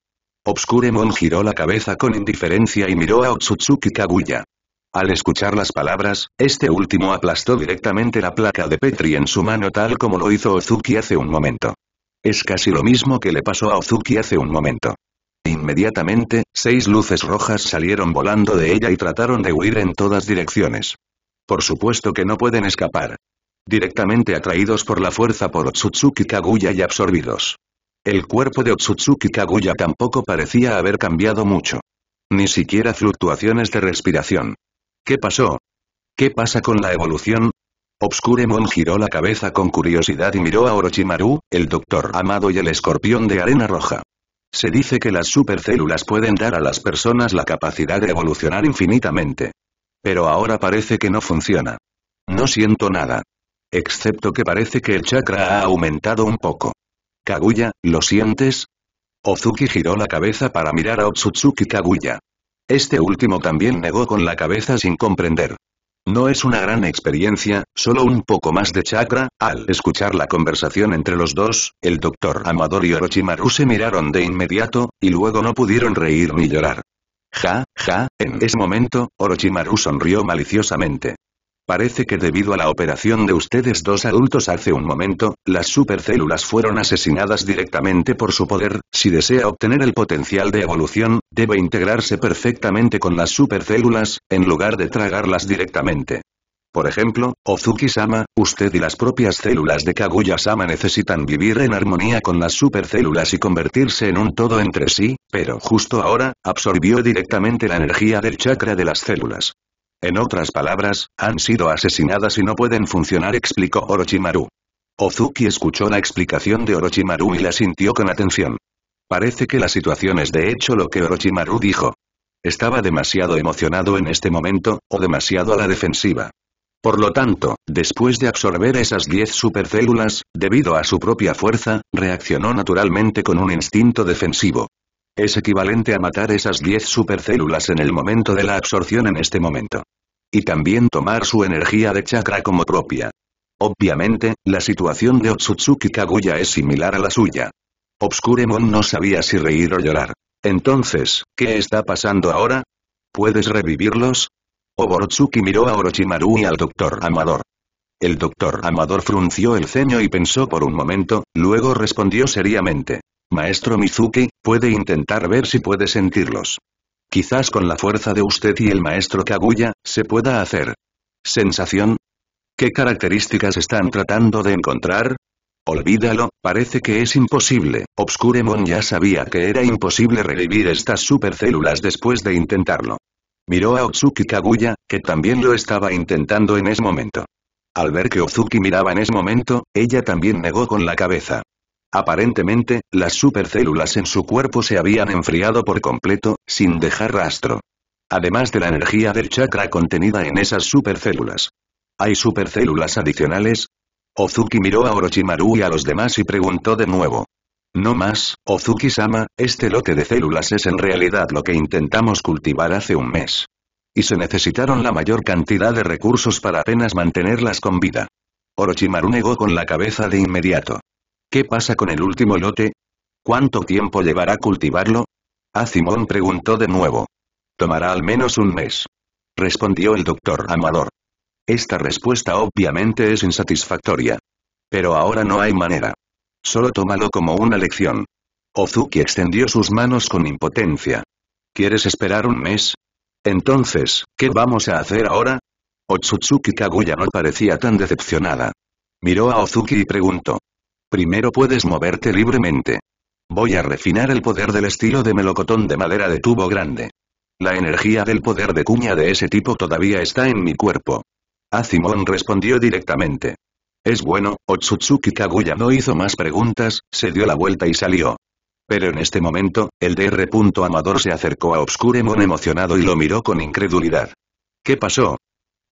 Obscuremon giró la cabeza con indiferencia y miró a Otsutsuki Kaguya. Al escuchar las palabras, este último aplastó directamente la placa de Petri en su mano tal como lo hizo Ozuki hace un momento. Es casi lo mismo que le pasó a Ozuki hace un momento. Inmediatamente, seis luces rojas salieron volando de ella y trataron de huir en todas direcciones. Por supuesto que no pueden escapar. Directamente atraídos por la fuerza por Otsutsuki Kaguya y absorbidos. El cuerpo de Otsutsuki Kaguya tampoco parecía haber cambiado mucho. Ni siquiera fluctuaciones de respiración. ¿Qué pasó? ¿Qué pasa con la evolución? Obscuremon giró la cabeza con curiosidad y miró a Orochimaru, el Doctor Amado y el Escorpión de Arena Roja. Se dice que las supercélulas pueden dar a las personas la capacidad de evolucionar infinitamente. Pero ahora parece que no funciona. No siento nada. Excepto que parece que el chakra ha aumentado un poco. Kaguya, ¿lo sientes? Ozuki giró la cabeza para mirar a Otsutsuki Kaguya. Este último también negó con la cabeza sin comprender. No es una gran experiencia, solo un poco más de chakra. Al escuchar la conversación entre los dos, el doctor Amador y Orochimaru se miraron de inmediato, y luego no pudieron reír ni llorar. Ja, ja, en ese momento, Orochimaru sonrió maliciosamente. Parece que debido a la operación de ustedes dos adultos hace un momento, las supercélulas fueron asesinadas directamente por su poder, si desea obtener el potencial de evolución, debe integrarse perfectamente con las supercélulas, en lugar de tragarlas directamente. Por ejemplo, Ozuki-sama, usted y las propias células de Kaguya-sama necesitan vivir en armonía con las supercélulas y convertirse en un todo entre sí, pero justo ahora, absorbió directamente la energía del chakra de las células. En otras palabras, han sido asesinadas y no pueden funcionar explicó Orochimaru. Ozuki escuchó la explicación de Orochimaru y la sintió con atención. Parece que la situación es de hecho lo que Orochimaru dijo. Estaba demasiado emocionado en este momento, o demasiado a la defensiva. Por lo tanto, después de absorber esas 10 supercélulas, debido a su propia fuerza, reaccionó naturalmente con un instinto defensivo. Es equivalente a matar esas 10 supercélulas en el momento de la absorción en este momento. Y también tomar su energía de chakra como propia. Obviamente, la situación de Otsutsuki Kaguya es similar a la suya. Obscuremon no sabía si reír o llorar. Entonces, ¿qué está pasando ahora? ¿Puedes revivirlos? Oborotsuki miró a Orochimaru y al doctor Amador. El doctor Amador frunció el ceño y pensó por un momento, luego respondió seriamente. Maestro Mizuki, puede intentar ver si puede sentirlos. Quizás con la fuerza de usted y el maestro Kaguya, se pueda hacer. ¿Sensación? ¿Qué características están tratando de encontrar? Olvídalo, parece que es imposible. Obscuremon ya sabía que era imposible revivir estas supercélulas después de intentarlo. Miró a Otsuki Kaguya, que también lo estaba intentando en ese momento. Al ver que Otsuki miraba en ese momento, ella también negó con la cabeza. Aparentemente, las supercélulas en su cuerpo se habían enfriado por completo, sin dejar rastro. Además de la energía del chakra contenida en esas supercélulas. ¿Hay supercélulas adicionales? Ozuki miró a Orochimaru y a los demás y preguntó de nuevo. No más, Ozuki-sama, este lote de células es en realidad lo que intentamos cultivar hace un mes. Y se necesitaron la mayor cantidad de recursos para apenas mantenerlas con vida. Orochimaru negó con la cabeza de inmediato. ¿Qué pasa con el último lote? ¿Cuánto tiempo llevará cultivarlo? Azimón ah, preguntó de nuevo. Tomará al menos un mes. Respondió el doctor Amador. Esta respuesta obviamente es insatisfactoria. Pero ahora no hay manera. Solo tómalo como una lección. Ozuki extendió sus manos con impotencia. ¿Quieres esperar un mes? Entonces, ¿qué vamos a hacer ahora? Otsutsuki Kaguya no parecía tan decepcionada. Miró a Ozuki y preguntó. Primero puedes moverte libremente. Voy a refinar el poder del estilo de melocotón de madera de tubo grande. La energía del poder de cuña de ese tipo todavía está en mi cuerpo. Azimon respondió directamente. Es bueno, Otsutsuki Kaguya no hizo más preguntas, se dio la vuelta y salió. Pero en este momento, el DR. Amador se acercó a Obscuremon emocionado y lo miró con incredulidad. ¿Qué pasó?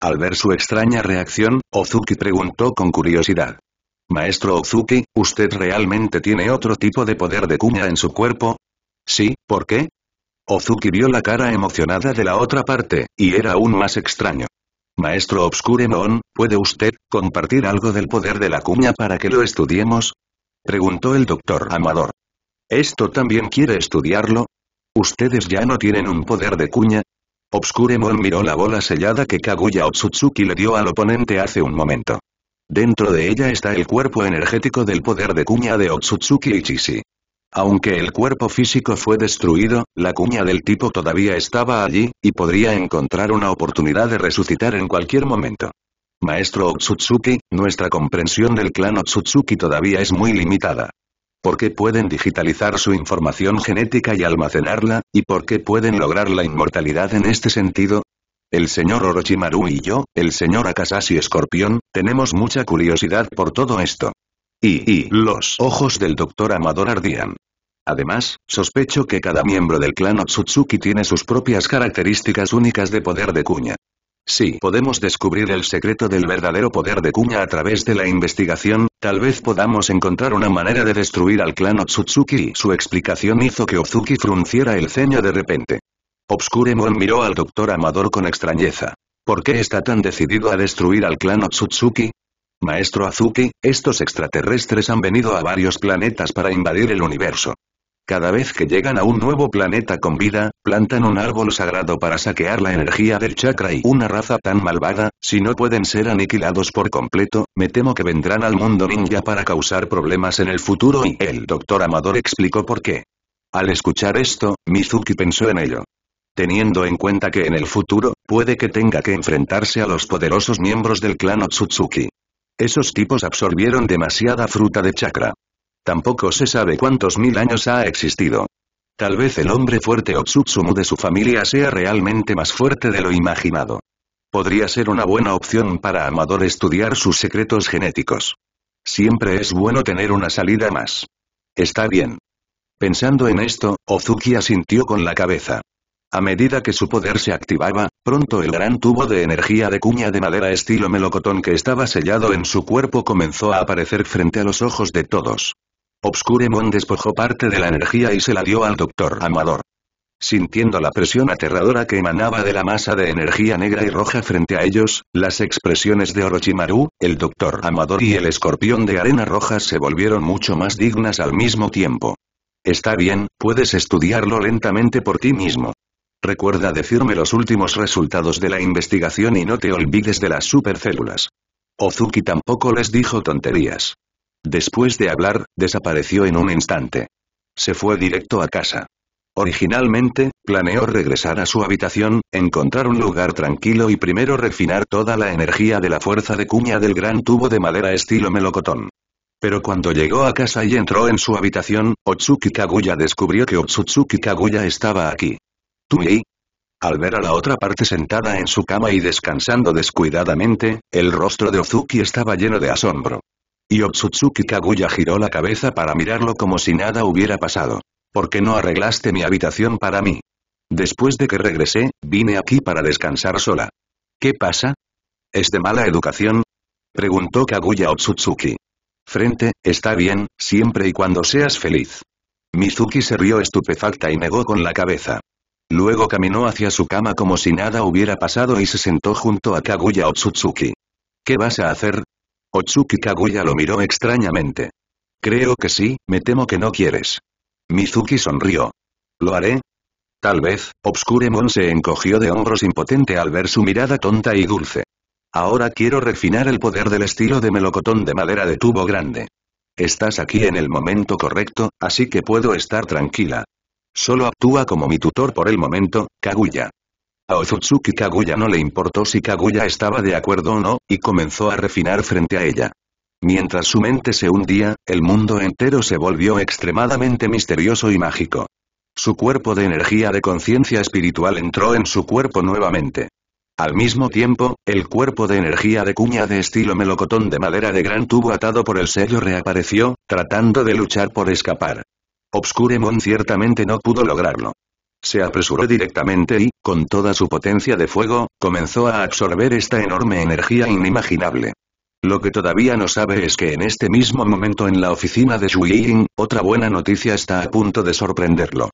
Al ver su extraña reacción, Ozuki preguntó con curiosidad. Maestro Ozuki, ¿usted realmente tiene otro tipo de poder de cuña en su cuerpo? Sí, ¿por qué? Ozuki vio la cara emocionada de la otra parte, y era aún más extraño. Maestro Obscuremon, ¿puede usted compartir algo del poder de la cuña para que lo estudiemos? Preguntó el doctor Amador. ¿Esto también quiere estudiarlo? ¿Ustedes ya no tienen un poder de cuña? Obscuremon miró la bola sellada que Kaguya Otsutsuki le dio al oponente hace un momento. Dentro de ella está el cuerpo energético del poder de cuña de Otsutsuki Ichishi. Aunque el cuerpo físico fue destruido, la cuña del tipo todavía estaba allí, y podría encontrar una oportunidad de resucitar en cualquier momento. Maestro Otsutsuki, nuestra comprensión del clan Otsutsuki todavía es muy limitada. ¿Por qué pueden digitalizar su información genética y almacenarla, y por qué pueden lograr la inmortalidad en este sentido? El señor Orochimaru y yo, el señor Akasashi Escorpión, tenemos mucha curiosidad por todo esto. Y, y los ojos del doctor Amador ardían. Además, sospecho que cada miembro del clan Otsutsuki tiene sus propias características únicas de poder de cuña. Si podemos descubrir el secreto del verdadero poder de cuña a través de la investigación, tal vez podamos encontrar una manera de destruir al clan Otsutsuki. Su explicación hizo que Otsuki frunciera el ceño de repente. Obscuremon miró al doctor Amador con extrañeza. ¿Por qué está tan decidido a destruir al clan Otsutsuki? Maestro Azuki, estos extraterrestres han venido a varios planetas para invadir el universo. Cada vez que llegan a un nuevo planeta con vida, plantan un árbol sagrado para saquear la energía del chakra y una raza tan malvada, si no pueden ser aniquilados por completo, me temo que vendrán al mundo ninja para causar problemas en el futuro y el doctor Amador explicó por qué. Al escuchar esto, Mizuki pensó en ello teniendo en cuenta que en el futuro, puede que tenga que enfrentarse a los poderosos miembros del clan Otsutsuki. Esos tipos absorbieron demasiada fruta de chakra. Tampoco se sabe cuántos mil años ha existido. Tal vez el hombre fuerte Otsutsumu de su familia sea realmente más fuerte de lo imaginado. Podría ser una buena opción para Amador estudiar sus secretos genéticos. Siempre es bueno tener una salida más. Está bien. Pensando en esto, Ozuki asintió con la cabeza. A medida que su poder se activaba, pronto el gran tubo de energía de cuña de madera estilo melocotón que estaba sellado en su cuerpo comenzó a aparecer frente a los ojos de todos. Obscuremon despojó parte de la energía y se la dio al doctor Amador. Sintiendo la presión aterradora que emanaba de la masa de energía negra y roja frente a ellos, las expresiones de Orochimaru, el Doctor Amador y el escorpión de arena roja se volvieron mucho más dignas al mismo tiempo. Está bien, puedes estudiarlo lentamente por ti mismo. Recuerda decirme los últimos resultados de la investigación y no te olvides de las supercélulas. Ozuki tampoco les dijo tonterías. Después de hablar, desapareció en un instante. Se fue directo a casa. Originalmente, planeó regresar a su habitación, encontrar un lugar tranquilo y primero refinar toda la energía de la fuerza de cuña del gran tubo de madera estilo melocotón. Pero cuando llegó a casa y entró en su habitación, Otsuki Kaguya descubrió que Otsutsuki Kaguya estaba aquí. ¿Tumi? Al ver a la otra parte sentada en su cama y descansando descuidadamente, el rostro de Ozuki estaba lleno de asombro. Y Otsutsuki Kaguya giró la cabeza para mirarlo como si nada hubiera pasado. ¿Por qué no arreglaste mi habitación para mí? Después de que regresé, vine aquí para descansar sola. ¿Qué pasa? ¿Es de mala educación? Preguntó Kaguya Otsutsuki. Frente, está bien, siempre y cuando seas feliz. Mizuki se rió estupefacta y negó con la cabeza. Luego caminó hacia su cama como si nada hubiera pasado y se sentó junto a Kaguya Otsutsuki. ¿Qué vas a hacer? Otsuki Kaguya lo miró extrañamente. Creo que sí, me temo que no quieres. Mizuki sonrió. ¿Lo haré? Tal vez, Obscuremon se encogió de hombros impotente al ver su mirada tonta y dulce. Ahora quiero refinar el poder del estilo de melocotón de madera de tubo grande. Estás aquí en el momento correcto, así que puedo estar tranquila. Solo actúa como mi tutor por el momento, Kaguya. A Ozutsuki Kaguya no le importó si Kaguya estaba de acuerdo o no, y comenzó a refinar frente a ella. Mientras su mente se hundía, el mundo entero se volvió extremadamente misterioso y mágico. Su cuerpo de energía de conciencia espiritual entró en su cuerpo nuevamente. Al mismo tiempo, el cuerpo de energía de cuña de estilo melocotón de madera de gran tubo atado por el sello reapareció, tratando de luchar por escapar. Mon ciertamente no pudo lograrlo. Se apresuró directamente y, con toda su potencia de fuego, comenzó a absorber esta enorme energía inimaginable. Lo que todavía no sabe es que en este mismo momento en la oficina de Shuiying, otra buena noticia está a punto de sorprenderlo.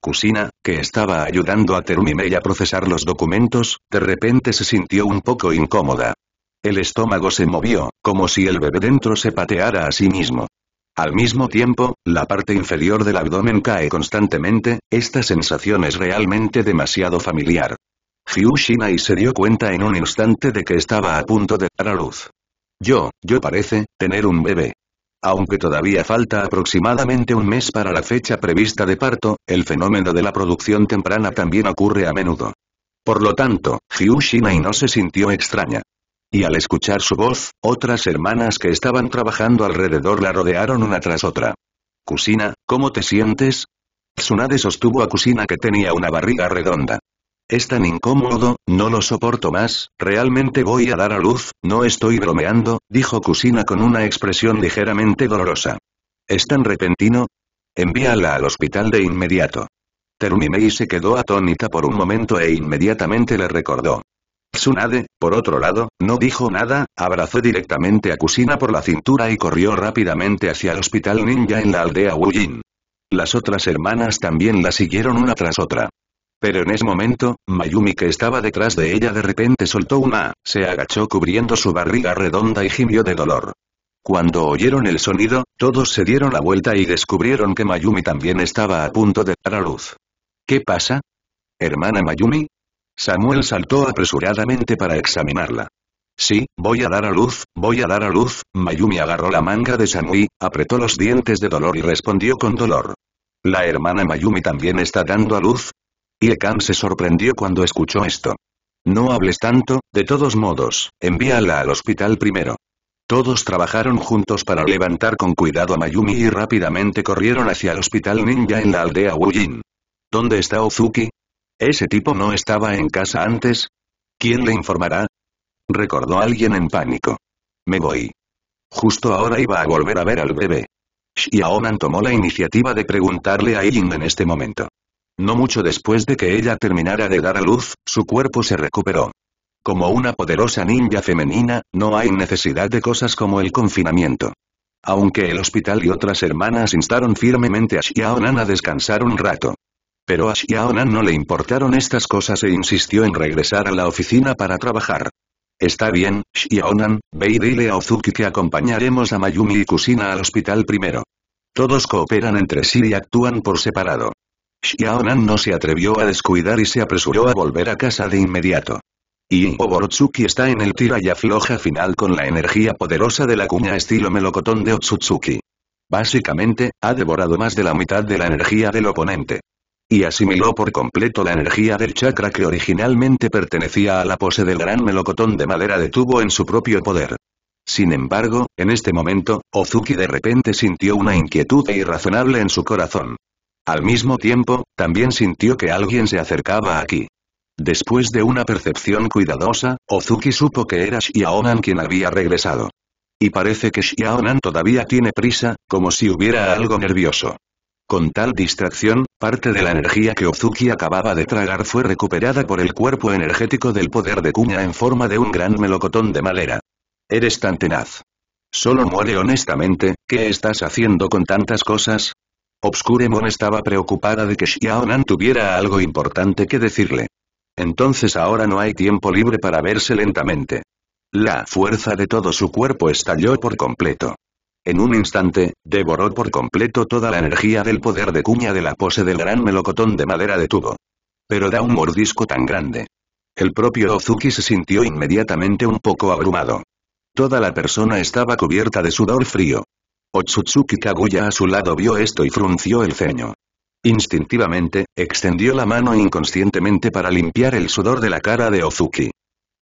Kusina, que estaba ayudando a Terumimei a procesar los documentos, de repente se sintió un poco incómoda. El estómago se movió, como si el bebé dentro se pateara a sí mismo. Al mismo tiempo, la parte inferior del abdomen cae constantemente, esta sensación es realmente demasiado familiar. Hiu y se dio cuenta en un instante de que estaba a punto de dar a luz. Yo, yo parece, tener un bebé. Aunque todavía falta aproximadamente un mes para la fecha prevista de parto, el fenómeno de la producción temprana también ocurre a menudo. Por lo tanto, Hiu no se sintió extraña y al escuchar su voz, otras hermanas que estaban trabajando alrededor la rodearon una tras otra. «Cusina, ¿cómo te sientes?» Tsunade sostuvo a Cusina que tenía una barriga redonda. Es tan incómodo, no lo soporto más, realmente voy a dar a luz, no estoy bromeando, dijo Cusina con una expresión ligeramente dolorosa. ¿Es tan repentino? Envíala al hospital de inmediato. Terumimei se quedó atónita por un momento e inmediatamente le recordó. Tsunade, por otro lado, no dijo nada, abrazó directamente a Kusina por la cintura y corrió rápidamente hacia el hospital ninja en la aldea Wujin. Las otras hermanas también la siguieron una tras otra. Pero en ese momento, Mayumi que estaba detrás de ella de repente soltó una, ah, se agachó cubriendo su barriga redonda y gimió de dolor. Cuando oyeron el sonido, todos se dieron la vuelta y descubrieron que Mayumi también estaba a punto de dar a luz. ¿Qué pasa? Hermana Mayumi, Samuel saltó apresuradamente para examinarla. Sí, voy a dar a luz, voy a dar a luz, Mayumi agarró la manga de Samui, apretó los dientes de dolor y respondió con dolor. ¿La hermana Mayumi también está dando a luz? Iekam se sorprendió cuando escuchó esto. No hables tanto, de todos modos, envíala al hospital primero. Todos trabajaron juntos para levantar con cuidado a Mayumi y rápidamente corrieron hacia el hospital ninja en la aldea Wujin. ¿Dónde está Ozuki? ¿Ese tipo no estaba en casa antes? ¿Quién le informará? Recordó alguien en pánico. Me voy. Justo ahora iba a volver a ver al bebé. Xiaonan tomó la iniciativa de preguntarle a Ying en este momento. No mucho después de que ella terminara de dar a luz, su cuerpo se recuperó. Como una poderosa ninja femenina, no hay necesidad de cosas como el confinamiento. Aunque el hospital y otras hermanas instaron firmemente a Xiaonan a descansar un rato. Pero a Xiaonan no le importaron estas cosas e insistió en regresar a la oficina para trabajar. Está bien, Xiaonan, ve y dile a Ozuki que acompañaremos a Mayumi y Kusina al hospital primero. Todos cooperan entre sí y actúan por separado. Xiaonan no se atrevió a descuidar y se apresuró a volver a casa de inmediato. Y Oborotsuki está en el tira y afloja final con la energía poderosa de la cuña estilo melocotón de Otsutsuki. Básicamente, ha devorado más de la mitad de la energía del oponente y asimiló por completo la energía del chakra que originalmente pertenecía a la pose del gran melocotón de madera de tubo en su propio poder. Sin embargo, en este momento, Ozuki de repente sintió una inquietud e irrazonable en su corazón. Al mismo tiempo, también sintió que alguien se acercaba aquí. Después de una percepción cuidadosa, Ozuki supo que era Xiaonan quien había regresado. Y parece que Xiaonan todavía tiene prisa, como si hubiera algo nervioso. Con tal distracción, Parte de la energía que Ozuki acababa de tragar fue recuperada por el cuerpo energético del poder de Kuña en forma de un gran melocotón de madera. Eres tan tenaz. Solo muere honestamente, ¿qué estás haciendo con tantas cosas? Obscuremon estaba preocupada de que Xiaonan tuviera algo importante que decirle. Entonces ahora no hay tiempo libre para verse lentamente. La fuerza de todo su cuerpo estalló por completo. En un instante, devoró por completo toda la energía del poder de cuña de la pose del gran melocotón de madera de tubo. Pero da un mordisco tan grande. El propio Ozuki se sintió inmediatamente un poco abrumado. Toda la persona estaba cubierta de sudor frío. Otsutsuki Kaguya a su lado vio esto y frunció el ceño. Instintivamente, extendió la mano inconscientemente para limpiar el sudor de la cara de Ozuki.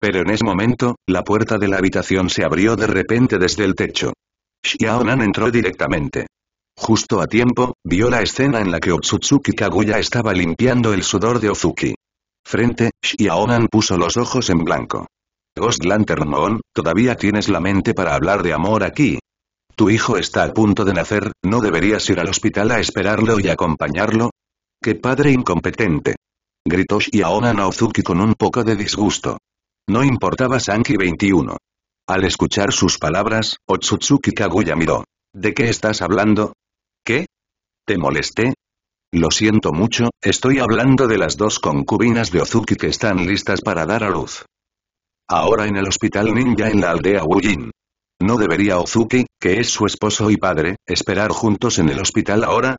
Pero en ese momento, la puerta de la habitación se abrió de repente desde el techo. Shiaonan entró directamente. Justo a tiempo, vio la escena en la que Otsutsuki Kaguya estaba limpiando el sudor de Ozuki. Frente, Shiaonan puso los ojos en blanco. Ghost Lantern todavía tienes la mente para hablar de amor aquí. Tu hijo está a punto de nacer, ¿no deberías ir al hospital a esperarlo y acompañarlo? ¡Qué padre incompetente! Gritó Shiaonan a Ozuki con un poco de disgusto. No importaba Sanki 21. Al escuchar sus palabras, Otsutsuki Kaguya miró. ¿De qué estás hablando? ¿Qué? ¿Te molesté? Lo siento mucho, estoy hablando de las dos concubinas de Ozuki que están listas para dar a luz. Ahora en el hospital ninja en la aldea Wujin. ¿No debería Ozuki, que es su esposo y padre, esperar juntos en el hospital ahora?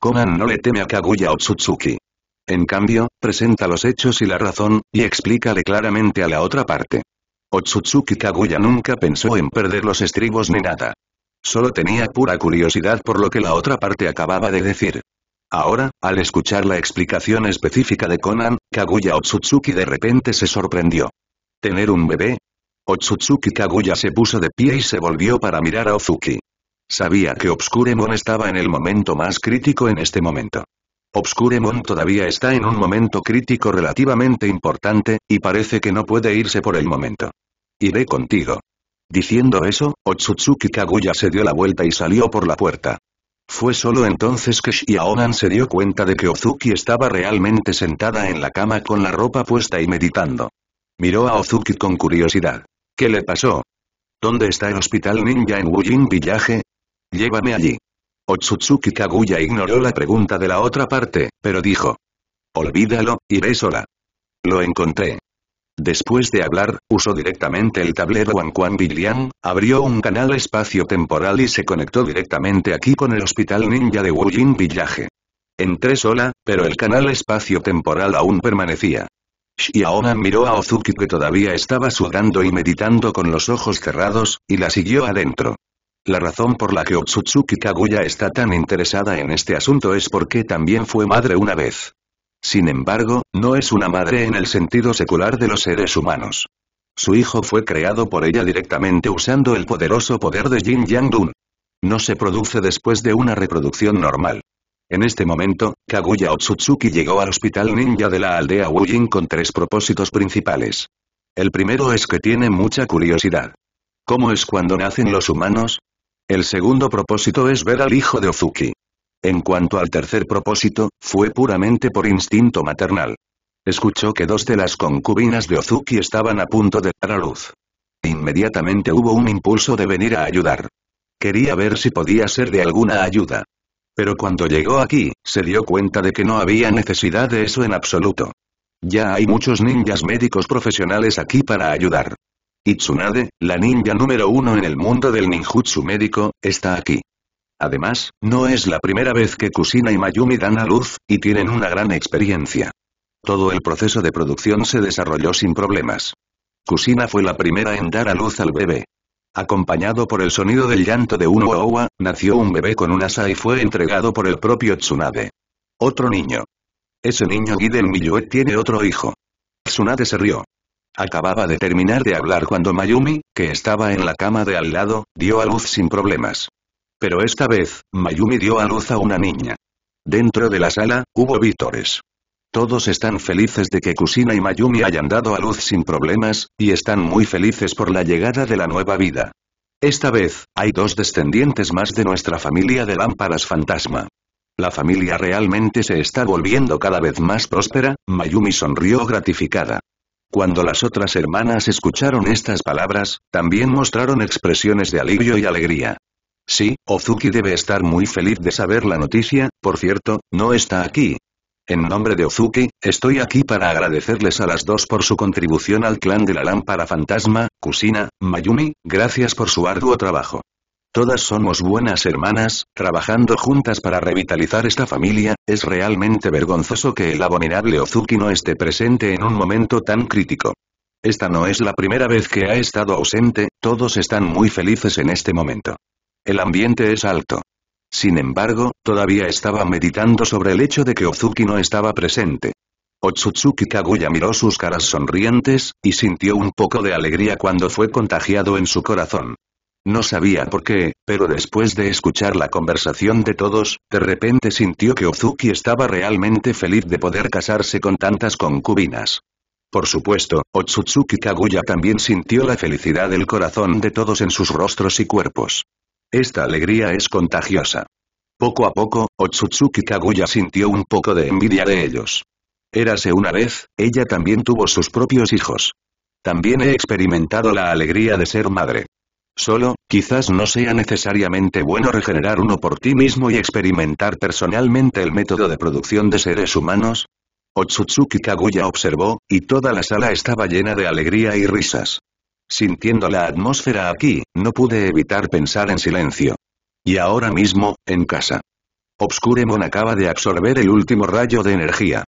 Konan no le teme a Kaguya Otsutsuki. En cambio, presenta los hechos y la razón, y explícale claramente a la otra parte. Otsutsuki Kaguya nunca pensó en perder los estribos ni nada. Solo tenía pura curiosidad por lo que la otra parte acababa de decir. Ahora, al escuchar la explicación específica de Conan, Kaguya Otsutsuki de repente se sorprendió. ¿Tener un bebé? Otsutsuki Kaguya se puso de pie y se volvió para mirar a Ozuki. Sabía que Obscuremon estaba en el momento más crítico en este momento. Obscuremon todavía está en un momento crítico relativamente importante, y parece que no puede irse por el momento. Iré contigo. Diciendo eso, Otsutsuki Kaguya se dio la vuelta y salió por la puerta. Fue solo entonces que Shiaonan se dio cuenta de que Ozuki estaba realmente sentada en la cama con la ropa puesta y meditando. Miró a Ozuki con curiosidad. ¿Qué le pasó? ¿Dónde está el hospital ninja en Wujin Villaje? Llévame allí. Otsutsuki Kaguya ignoró la pregunta de la otra parte, pero dijo. Olvídalo, iré sola. Lo encontré. Después de hablar, usó directamente el tablero Wanquan Bilian, abrió un canal espacio-temporal y se conectó directamente aquí con el hospital ninja de Wujin Village. Entré sola, pero el canal espacio-temporal aún permanecía. Xiaona miró a Ozuki que todavía estaba sudando y meditando con los ojos cerrados, y la siguió adentro. La razón por la que Otsutsuki Kaguya está tan interesada en este asunto es porque también fue madre una vez. Sin embargo, no es una madre en el sentido secular de los seres humanos. Su hijo fue creado por ella directamente usando el poderoso poder de Jin Yang Dun. No se produce después de una reproducción normal. En este momento, Kaguya Otsutsuki llegó al hospital ninja de la aldea Wujin con tres propósitos principales. El primero es que tiene mucha curiosidad. ¿Cómo es cuando nacen los humanos? El segundo propósito es ver al hijo de Ozuki. En cuanto al tercer propósito, fue puramente por instinto maternal. Escuchó que dos de las concubinas de Ozuki estaban a punto de dar a luz. Inmediatamente hubo un impulso de venir a ayudar. Quería ver si podía ser de alguna ayuda. Pero cuando llegó aquí, se dio cuenta de que no había necesidad de eso en absoluto. Ya hay muchos ninjas médicos profesionales aquí para ayudar. Y Tsunade, la ninja número uno en el mundo del ninjutsu médico, está aquí. Además, no es la primera vez que Kusina y Mayumi dan a luz, y tienen una gran experiencia. Todo el proceso de producción se desarrolló sin problemas. Kusina fue la primera en dar a luz al bebé. Acompañado por el sonido del llanto de un Owa, nació un bebé con un asa y fue entregado por el propio Tsunade. Otro niño. Ese niño Giden Miyue tiene otro hijo. Tsunade se rió. Acababa de terminar de hablar cuando Mayumi, que estaba en la cama de al lado, dio a luz sin problemas. Pero esta vez, Mayumi dio a luz a una niña. Dentro de la sala, hubo vítores. Todos están felices de que Kusina y Mayumi hayan dado a luz sin problemas, y están muy felices por la llegada de la nueva vida. Esta vez, hay dos descendientes más de nuestra familia de lámparas fantasma. La familia realmente se está volviendo cada vez más próspera, Mayumi sonrió gratificada. Cuando las otras hermanas escucharon estas palabras, también mostraron expresiones de alivio y alegría. Sí, Ozuki debe estar muy feliz de saber la noticia, por cierto, no está aquí. En nombre de Ozuki, estoy aquí para agradecerles a las dos por su contribución al clan de la lámpara fantasma, Kusina, Mayumi, gracias por su arduo trabajo. Todas somos buenas hermanas, trabajando juntas para revitalizar esta familia, es realmente vergonzoso que el abominable Ozuki no esté presente en un momento tan crítico. Esta no es la primera vez que ha estado ausente, todos están muy felices en este momento. El ambiente es alto. Sin embargo, todavía estaba meditando sobre el hecho de que Ozuki no estaba presente. Otsutsuki Kaguya miró sus caras sonrientes, y sintió un poco de alegría cuando fue contagiado en su corazón. No sabía por qué, pero después de escuchar la conversación de todos, de repente sintió que Ozuki estaba realmente feliz de poder casarse con tantas concubinas. Por supuesto, Otsutsuki Kaguya también sintió la felicidad del corazón de todos en sus rostros y cuerpos. Esta alegría es contagiosa. Poco a poco, Otsutsuki Kaguya sintió un poco de envidia de ellos. Érase una vez, ella también tuvo sus propios hijos. También he experimentado la alegría de ser madre. Solo, quizás no sea necesariamente bueno regenerar uno por ti mismo y experimentar personalmente el método de producción de seres humanos. Otsutsuki Kaguya observó, y toda la sala estaba llena de alegría y risas. Sintiendo la atmósfera aquí, no pude evitar pensar en silencio. Y ahora mismo, en casa. Obscuremon acaba de absorber el último rayo de energía.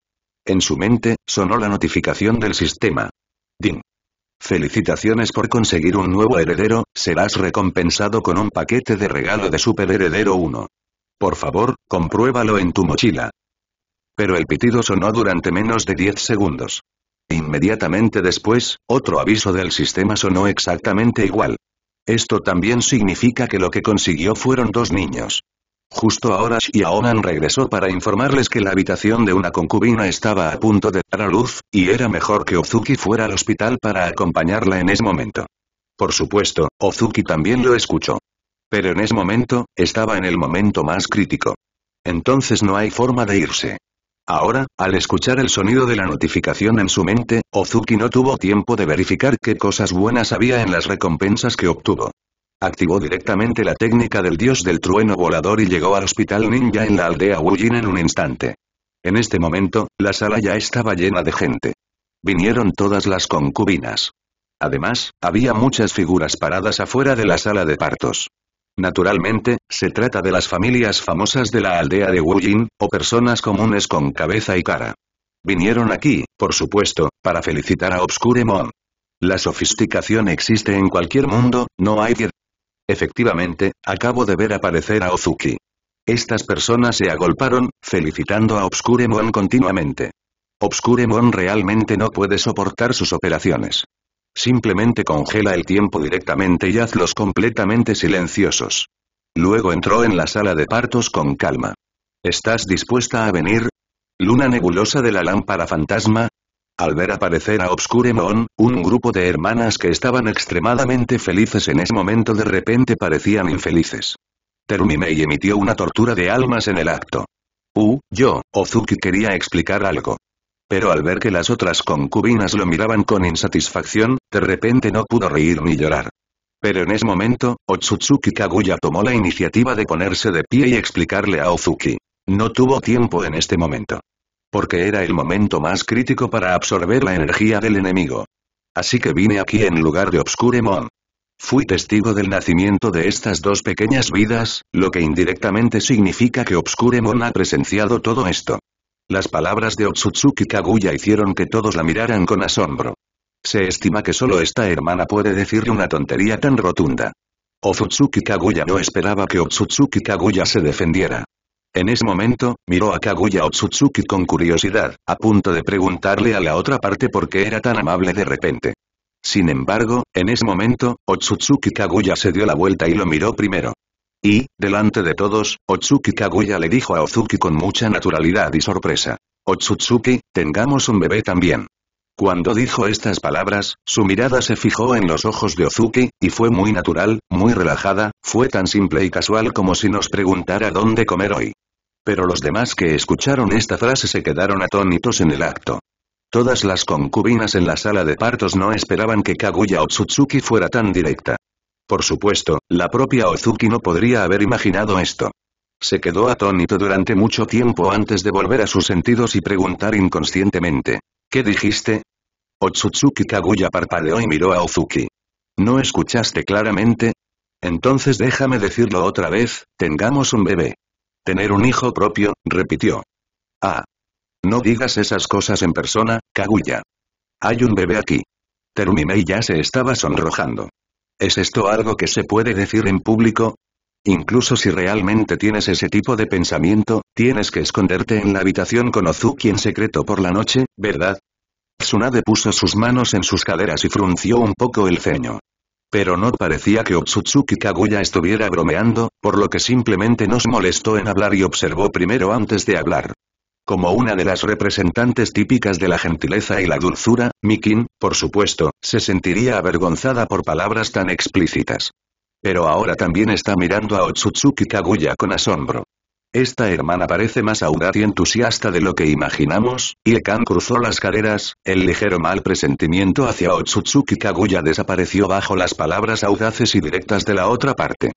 En su mente, sonó la notificación del sistema. Felicitaciones por conseguir un nuevo heredero, serás recompensado con un paquete de regalo de superheredero 1. Por favor, compruébalo en tu mochila. Pero el pitido sonó durante menos de 10 segundos. Inmediatamente después, otro aviso del sistema sonó exactamente igual. Esto también significa que lo que consiguió fueron dos niños. Justo ahora Xiaonan regresó para informarles que la habitación de una concubina estaba a punto de dar a luz, y era mejor que Ozuki fuera al hospital para acompañarla en ese momento. Por supuesto, Ozuki también lo escuchó. Pero en ese momento, estaba en el momento más crítico. Entonces no hay forma de irse. Ahora, al escuchar el sonido de la notificación en su mente, Ozuki no tuvo tiempo de verificar qué cosas buenas había en las recompensas que obtuvo. Activó directamente la técnica del dios del trueno volador y llegó al hospital ninja en la aldea Jin en un instante. En este momento, la sala ya estaba llena de gente. Vinieron todas las concubinas. Además, había muchas figuras paradas afuera de la sala de partos. Naturalmente, se trata de las familias famosas de la aldea de Jin, o personas comunes con cabeza y cara. Vinieron aquí, por supuesto, para felicitar a Obscuremon. La sofisticación existe en cualquier mundo, no hay que Efectivamente, acabo de ver aparecer a Ozuki. Estas personas se agolparon, felicitando a Obscuremon continuamente. Obscuremon realmente no puede soportar sus operaciones. Simplemente congela el tiempo directamente y hazlos completamente silenciosos. Luego entró en la sala de partos con calma. ¿Estás dispuesta a venir? Luna nebulosa de la lámpara fantasma, al ver aparecer a Obscure un grupo de hermanas que estaban extremadamente felices en ese momento de repente parecían infelices. Terumimei emitió una tortura de almas en el acto. Uh, yo, Ozuki quería explicar algo. Pero al ver que las otras concubinas lo miraban con insatisfacción, de repente no pudo reír ni llorar. Pero en ese momento, Otsutsuki Kaguya tomó la iniciativa de ponerse de pie y explicarle a Ozuki. No tuvo tiempo en este momento. Porque era el momento más crítico para absorber la energía del enemigo. Así que vine aquí en lugar de Obscuremon. Fui testigo del nacimiento de estas dos pequeñas vidas, lo que indirectamente significa que Obscuremon ha presenciado todo esto. Las palabras de Otsutsuki Kaguya hicieron que todos la miraran con asombro. Se estima que solo esta hermana puede decirle una tontería tan rotunda. Otsutsuki Kaguya no esperaba que Otsutsuki Kaguya se defendiera. En ese momento, miró a Kaguya Otsutsuki con curiosidad, a punto de preguntarle a la otra parte por qué era tan amable de repente. Sin embargo, en ese momento, Otsutsuki Kaguya se dio la vuelta y lo miró primero. Y, delante de todos, Otsuki Kaguya le dijo a Otsuki con mucha naturalidad y sorpresa. Otsutsuki, tengamos un bebé también. Cuando dijo estas palabras, su mirada se fijó en los ojos de Ozuki, y fue muy natural, muy relajada, fue tan simple y casual como si nos preguntara dónde comer hoy pero los demás que escucharon esta frase se quedaron atónitos en el acto. Todas las concubinas en la sala de partos no esperaban que Kaguya Otsutsuki fuera tan directa. Por supuesto, la propia Ozuki no podría haber imaginado esto. Se quedó atónito durante mucho tiempo antes de volver a sus sentidos y preguntar inconscientemente. ¿Qué dijiste? Otsutsuki Kaguya parpadeó y miró a Ozuki. ¿No escuchaste claramente? Entonces déjame decirlo otra vez, tengamos un bebé. Tener un hijo propio, repitió. Ah. No digas esas cosas en persona, Kaguya. Hay un bebé aquí. Terumimei ya se estaba sonrojando. ¿Es esto algo que se puede decir en público? Incluso si realmente tienes ese tipo de pensamiento, tienes que esconderte en la habitación con Ozuki en secreto por la noche, ¿verdad? Tsunade puso sus manos en sus caderas y frunció un poco el ceño. Pero no parecía que Otsutsuki Kaguya estuviera bromeando, por lo que simplemente nos molestó en hablar y observó primero antes de hablar. Como una de las representantes típicas de la gentileza y la dulzura, Mikin, por supuesto, se sentiría avergonzada por palabras tan explícitas. Pero ahora también está mirando a Otsutsuki Kaguya con asombro. Esta hermana parece más audaz y entusiasta de lo que imaginamos, y Ekan cruzó las carreras, el ligero mal presentimiento hacia Otsutsuki Kaguya desapareció bajo las palabras audaces y directas de la otra parte.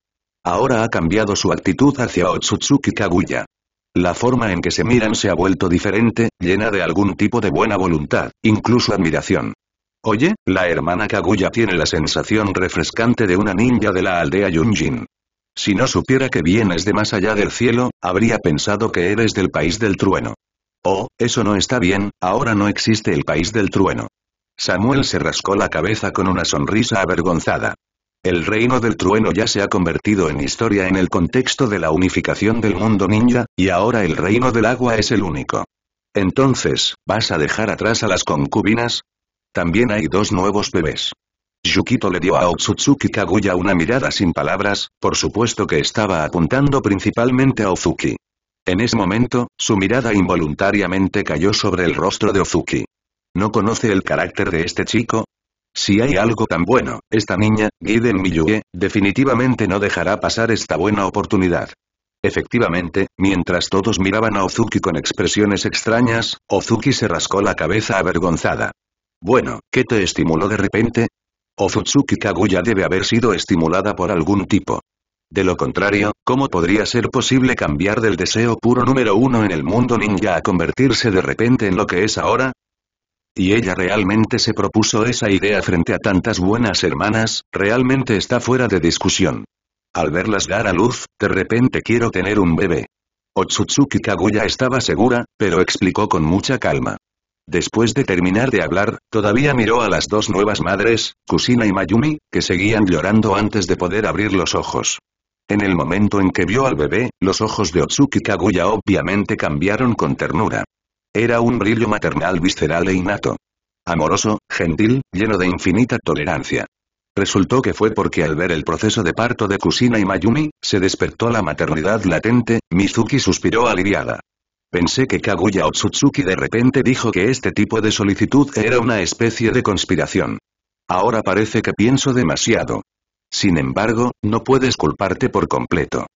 Ahora ha cambiado su actitud hacia Otsutsuki Kaguya. La forma en que se miran se ha vuelto diferente, llena de algún tipo de buena voluntad, incluso admiración. Oye, la hermana Kaguya tiene la sensación refrescante de una ninja de la aldea Yunjin. Si no supiera que vienes de más allá del cielo, habría pensado que eres del país del trueno. Oh, eso no está bien, ahora no existe el país del trueno. Samuel se rascó la cabeza con una sonrisa avergonzada. El reino del trueno ya se ha convertido en historia en el contexto de la unificación del mundo ninja, y ahora el reino del agua es el único. Entonces, ¿vas a dejar atrás a las concubinas? También hay dos nuevos bebés. Yukito le dio a Otsutsuki Kaguya una mirada sin palabras, por supuesto que estaba apuntando principalmente a Ozuki. En ese momento, su mirada involuntariamente cayó sobre el rostro de Ozuki. ¿No conoce el carácter de este chico? Si hay algo tan bueno, esta niña, Giden Miyue, definitivamente no dejará pasar esta buena oportunidad. Efectivamente, mientras todos miraban a Ozuki con expresiones extrañas, Ozuki se rascó la cabeza avergonzada. Bueno, ¿qué te estimuló de repente? Ozutsuki Kaguya debe haber sido estimulada por algún tipo. De lo contrario, ¿cómo podría ser posible cambiar del deseo puro número uno en el mundo ninja a convertirse de repente en lo que es ahora? ¿Y ella realmente se propuso esa idea frente a tantas buenas hermanas? Realmente está fuera de discusión. Al verlas dar a luz, de repente quiero tener un bebé. Otsutsuki Kaguya estaba segura, pero explicó con mucha calma. Después de terminar de hablar, todavía miró a las dos nuevas madres, Kusina y Mayumi, que seguían llorando antes de poder abrir los ojos. En el momento en que vio al bebé, los ojos de Otsuki Kaguya obviamente cambiaron con ternura. Era un brillo maternal visceral e innato. Amoroso, gentil, lleno de infinita tolerancia. Resultó que fue porque al ver el proceso de parto de Kusina y Mayumi, se despertó la maternidad latente, Mizuki suspiró aliviada. Pensé que Kaguya Otsutsuki de repente dijo que este tipo de solicitud era una especie de conspiración. Ahora parece que pienso demasiado. Sin embargo, no puedes culparte por completo.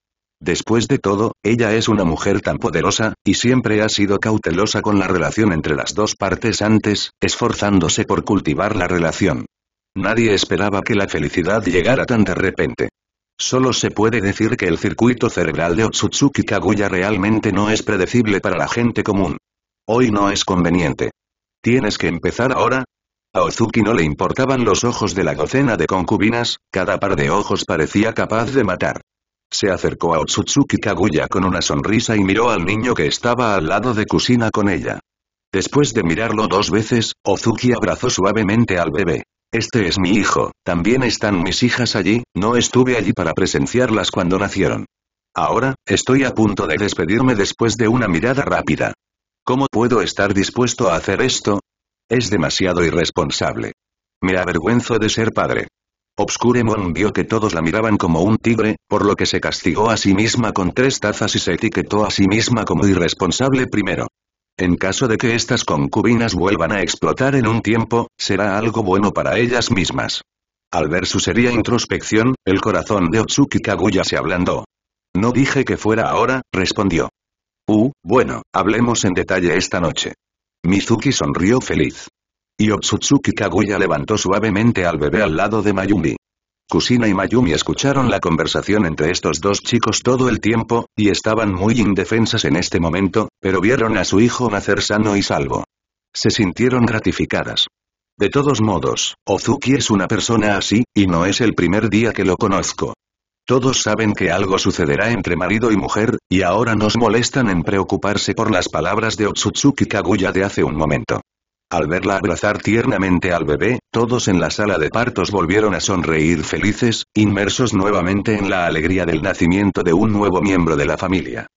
Después de todo, ella es una mujer tan poderosa, y siempre ha sido cautelosa con la relación entre las dos partes antes, esforzándose por cultivar la relación. Nadie esperaba que la felicidad llegara tan de repente. Solo se puede decir que el circuito cerebral de Otsutsuki Kaguya realmente no es predecible para la gente común. Hoy no es conveniente. ¿Tienes que empezar ahora? A Otsuki no le importaban los ojos de la docena de concubinas, cada par de ojos parecía capaz de matar. Se acercó a Otsutsuki Kaguya con una sonrisa y miró al niño que estaba al lado de Kusina con ella. Después de mirarlo dos veces, Otsuki abrazó suavemente al bebé. Este es mi hijo, también están mis hijas allí, no estuve allí para presenciarlas cuando nacieron. Ahora, estoy a punto de despedirme después de una mirada rápida. ¿Cómo puedo estar dispuesto a hacer esto? Es demasiado irresponsable. Me avergüenzo de ser padre. Obscuremon vio que todos la miraban como un tigre, por lo que se castigó a sí misma con tres tazas y se etiquetó a sí misma como irresponsable primero. En caso de que estas concubinas vuelvan a explotar en un tiempo, será algo bueno para ellas mismas. Al ver su seria introspección, el corazón de Otsuki Kaguya se ablandó. No dije que fuera ahora, respondió. Uh, bueno, hablemos en detalle esta noche. Mizuki sonrió feliz. Y Otsutsuki Kaguya levantó suavemente al bebé al lado de Mayumi. Kusina y Mayumi escucharon la conversación entre estos dos chicos todo el tiempo, y estaban muy indefensas en este momento, pero vieron a su hijo nacer sano y salvo. Se sintieron gratificadas. De todos modos, Ozuki es una persona así, y no es el primer día que lo conozco. Todos saben que algo sucederá entre marido y mujer, y ahora nos molestan en preocuparse por las palabras de Otsutsuki Kaguya de hace un momento. Al verla abrazar tiernamente al bebé, todos en la sala de partos volvieron a sonreír felices, inmersos nuevamente en la alegría del nacimiento de un nuevo miembro de la familia.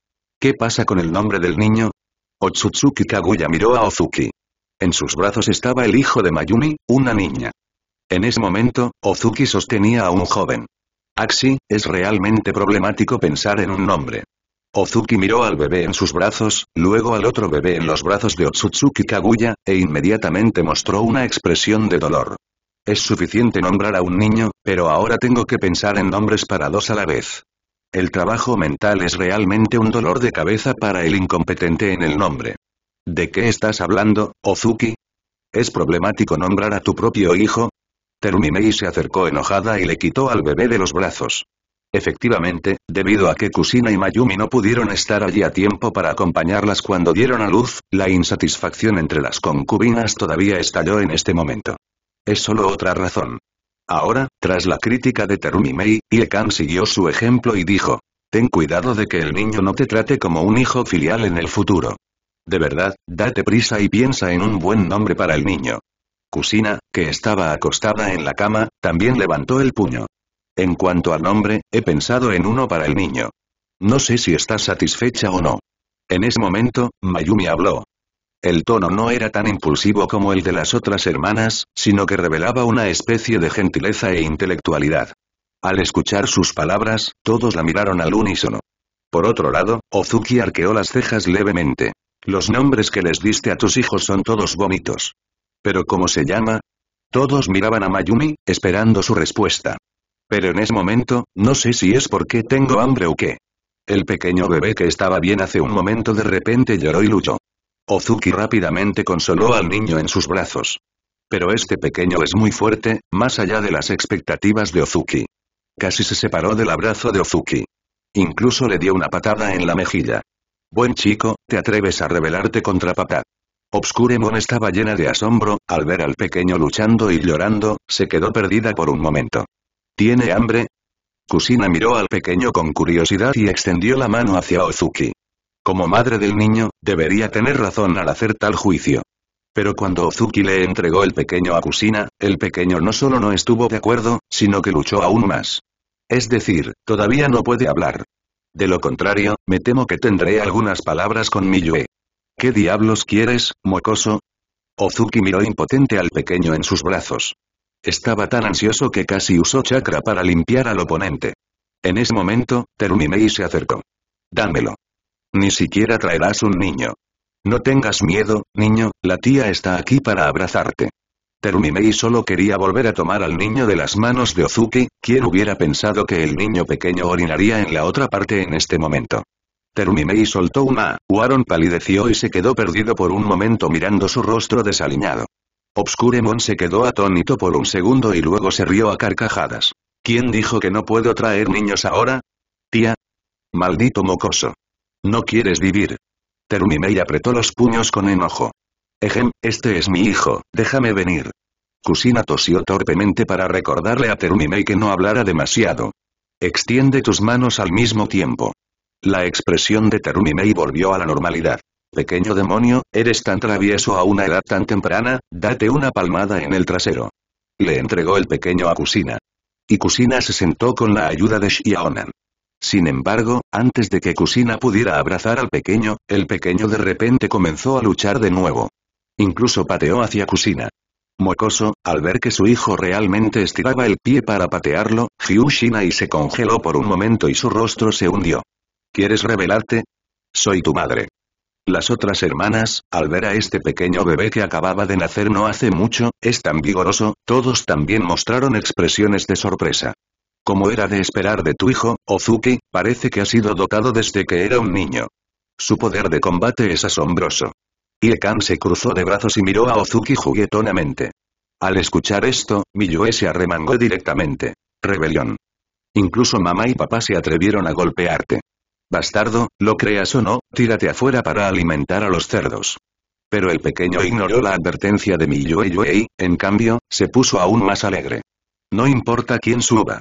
¿Qué pasa con el nombre del niño? Otsutsuki Kaguya miró a Ozuki. En sus brazos estaba el hijo de Mayumi, una niña. En ese momento, Ozuki sostenía a un joven. Axi, es realmente problemático pensar en un nombre. Ozuki miró al bebé en sus brazos, luego al otro bebé en los brazos de Otsutsuki Kaguya, e inmediatamente mostró una expresión de dolor. Es suficiente nombrar a un niño, pero ahora tengo que pensar en nombres para dos a la vez. El trabajo mental es realmente un dolor de cabeza para el incompetente en el nombre. ¿De qué estás hablando, Ozuki? ¿Es problemático nombrar a tu propio hijo? Terumimei se acercó enojada y le quitó al bebé de los brazos. Efectivamente, debido a que Kusina y Mayumi no pudieron estar allí a tiempo para acompañarlas cuando dieron a luz, la insatisfacción entre las concubinas todavía estalló en este momento. Es solo otra razón. Ahora, tras la crítica de Terumi Mei, Iekan siguió su ejemplo y dijo, Ten cuidado de que el niño no te trate como un hijo filial en el futuro. De verdad, date prisa y piensa en un buen nombre para el niño. Kusina, que estaba acostada en la cama, también levantó el puño. En cuanto al nombre, he pensado en uno para el niño. No sé si estás satisfecha o no. En ese momento, Mayumi habló. El tono no era tan impulsivo como el de las otras hermanas, sino que revelaba una especie de gentileza e intelectualidad. Al escuchar sus palabras, todos la miraron al unísono. Por otro lado, Ozuki arqueó las cejas levemente. Los nombres que les diste a tus hijos son todos vómitos. ¿Pero cómo se llama? Todos miraban a Mayumi, esperando su respuesta. Pero en ese momento, no sé si es porque tengo hambre o qué. El pequeño bebé que estaba bien hace un momento de repente lloró y luchó. Ozuki rápidamente consoló al niño en sus brazos. Pero este pequeño es muy fuerte, más allá de las expectativas de Ozuki. Casi se separó del abrazo de Ozuki. Incluso le dio una patada en la mejilla. Buen chico, te atreves a rebelarte contra papá. Obscuremon estaba llena de asombro, al ver al pequeño luchando y llorando, se quedó perdida por un momento. ¿Tiene hambre? Kusina miró al pequeño con curiosidad y extendió la mano hacia Ozuki. Como madre del niño, debería tener razón al hacer tal juicio. Pero cuando Ozuki le entregó el pequeño a Kusina, el pequeño no solo no estuvo de acuerdo, sino que luchó aún más. Es decir, todavía no puede hablar. De lo contrario, me temo que tendré algunas palabras con Miyue. ¿Qué diablos quieres, mocoso? Ozuki miró impotente al pequeño en sus brazos. Estaba tan ansioso que casi usó chakra para limpiar al oponente. En ese momento, Terumimei se acercó. Dámelo. Ni siquiera traerás un niño. No tengas miedo, niño, la tía está aquí para abrazarte. Terumimei solo quería volver a tomar al niño de las manos de Ozuki, quien hubiera pensado que el niño pequeño orinaría en la otra parte en este momento. Terumimei soltó una, Waron palideció y se quedó perdido por un momento mirando su rostro desaliñado. Obscuremon se quedó atónito por un segundo y luego se rió a carcajadas. ¿Quién dijo que no puedo traer niños ahora? Tía. Maldito mocoso. No quieres vivir. Terumimei apretó los puños con enojo. Ejem, este es mi hijo, déjame venir. Kusina tosió torpemente para recordarle a Terumimei que no hablara demasiado. Extiende tus manos al mismo tiempo. La expresión de Terumimei volvió a la normalidad. Pequeño demonio, eres tan travieso a una edad tan temprana, date una palmada en el trasero. Le entregó el pequeño a Kusina. Y Kusina se sentó con la ayuda de Xiaonan. Sin embargo, antes de que Kusina pudiera abrazar al pequeño, el pequeño de repente comenzó a luchar de nuevo. Incluso pateó hacia Kusina. Mocoso, al ver que su hijo realmente estiraba el pie para patearlo, y se congeló por un momento y su rostro se hundió. ¿Quieres rebelarte? Soy tu madre. Las otras hermanas, al ver a este pequeño bebé que acababa de nacer no hace mucho, es tan vigoroso, todos también mostraron expresiones de sorpresa. Como era de esperar de tu hijo, Ozuki, parece que ha sido dotado desde que era un niño. Su poder de combate es asombroso. Iekan se cruzó de brazos y miró a Ozuki juguetonamente. Al escuchar esto, Miyue se arremangó directamente. Rebelión. Incluso mamá y papá se atrevieron a golpearte. Bastardo, lo creas o no, tírate afuera para alimentar a los cerdos. Pero el pequeño ignoró la advertencia de y, en cambio, se puso aún más alegre. No importa quién suba.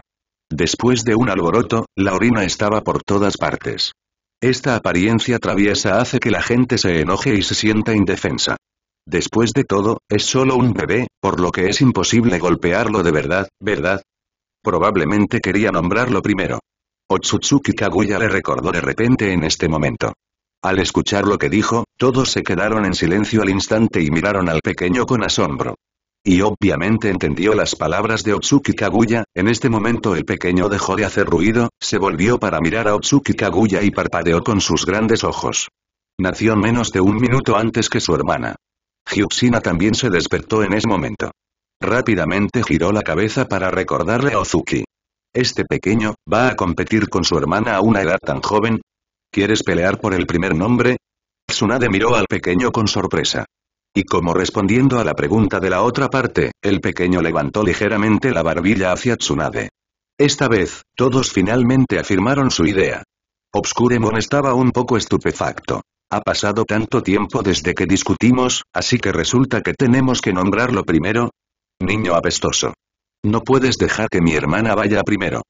Después de un alboroto, la orina estaba por todas partes. Esta apariencia traviesa hace que la gente se enoje y se sienta indefensa. Después de todo, es solo un bebé, por lo que es imposible golpearlo de verdad, ¿verdad? Probablemente quería nombrarlo primero. Otsutsuki Kaguya le recordó de repente en este momento. Al escuchar lo que dijo, todos se quedaron en silencio al instante y miraron al pequeño con asombro. Y obviamente entendió las palabras de Otsuki Kaguya, en este momento el pequeño dejó de hacer ruido, se volvió para mirar a Otsuki Kaguya y parpadeó con sus grandes ojos. Nació menos de un minuto antes que su hermana. Hyuxina también se despertó en ese momento. Rápidamente giró la cabeza para recordarle a Otsuki. Este pequeño, va a competir con su hermana a una edad tan joven. ¿Quieres pelear por el primer nombre? Tsunade miró al pequeño con sorpresa. Y como respondiendo a la pregunta de la otra parte, el pequeño levantó ligeramente la barbilla hacia Tsunade. Esta vez, todos finalmente afirmaron su idea. Obscuremon estaba un poco estupefacto. Ha pasado tanto tiempo desde que discutimos, así que resulta que tenemos que nombrarlo primero. Niño apestoso. No puedes dejar que mi hermana vaya primero.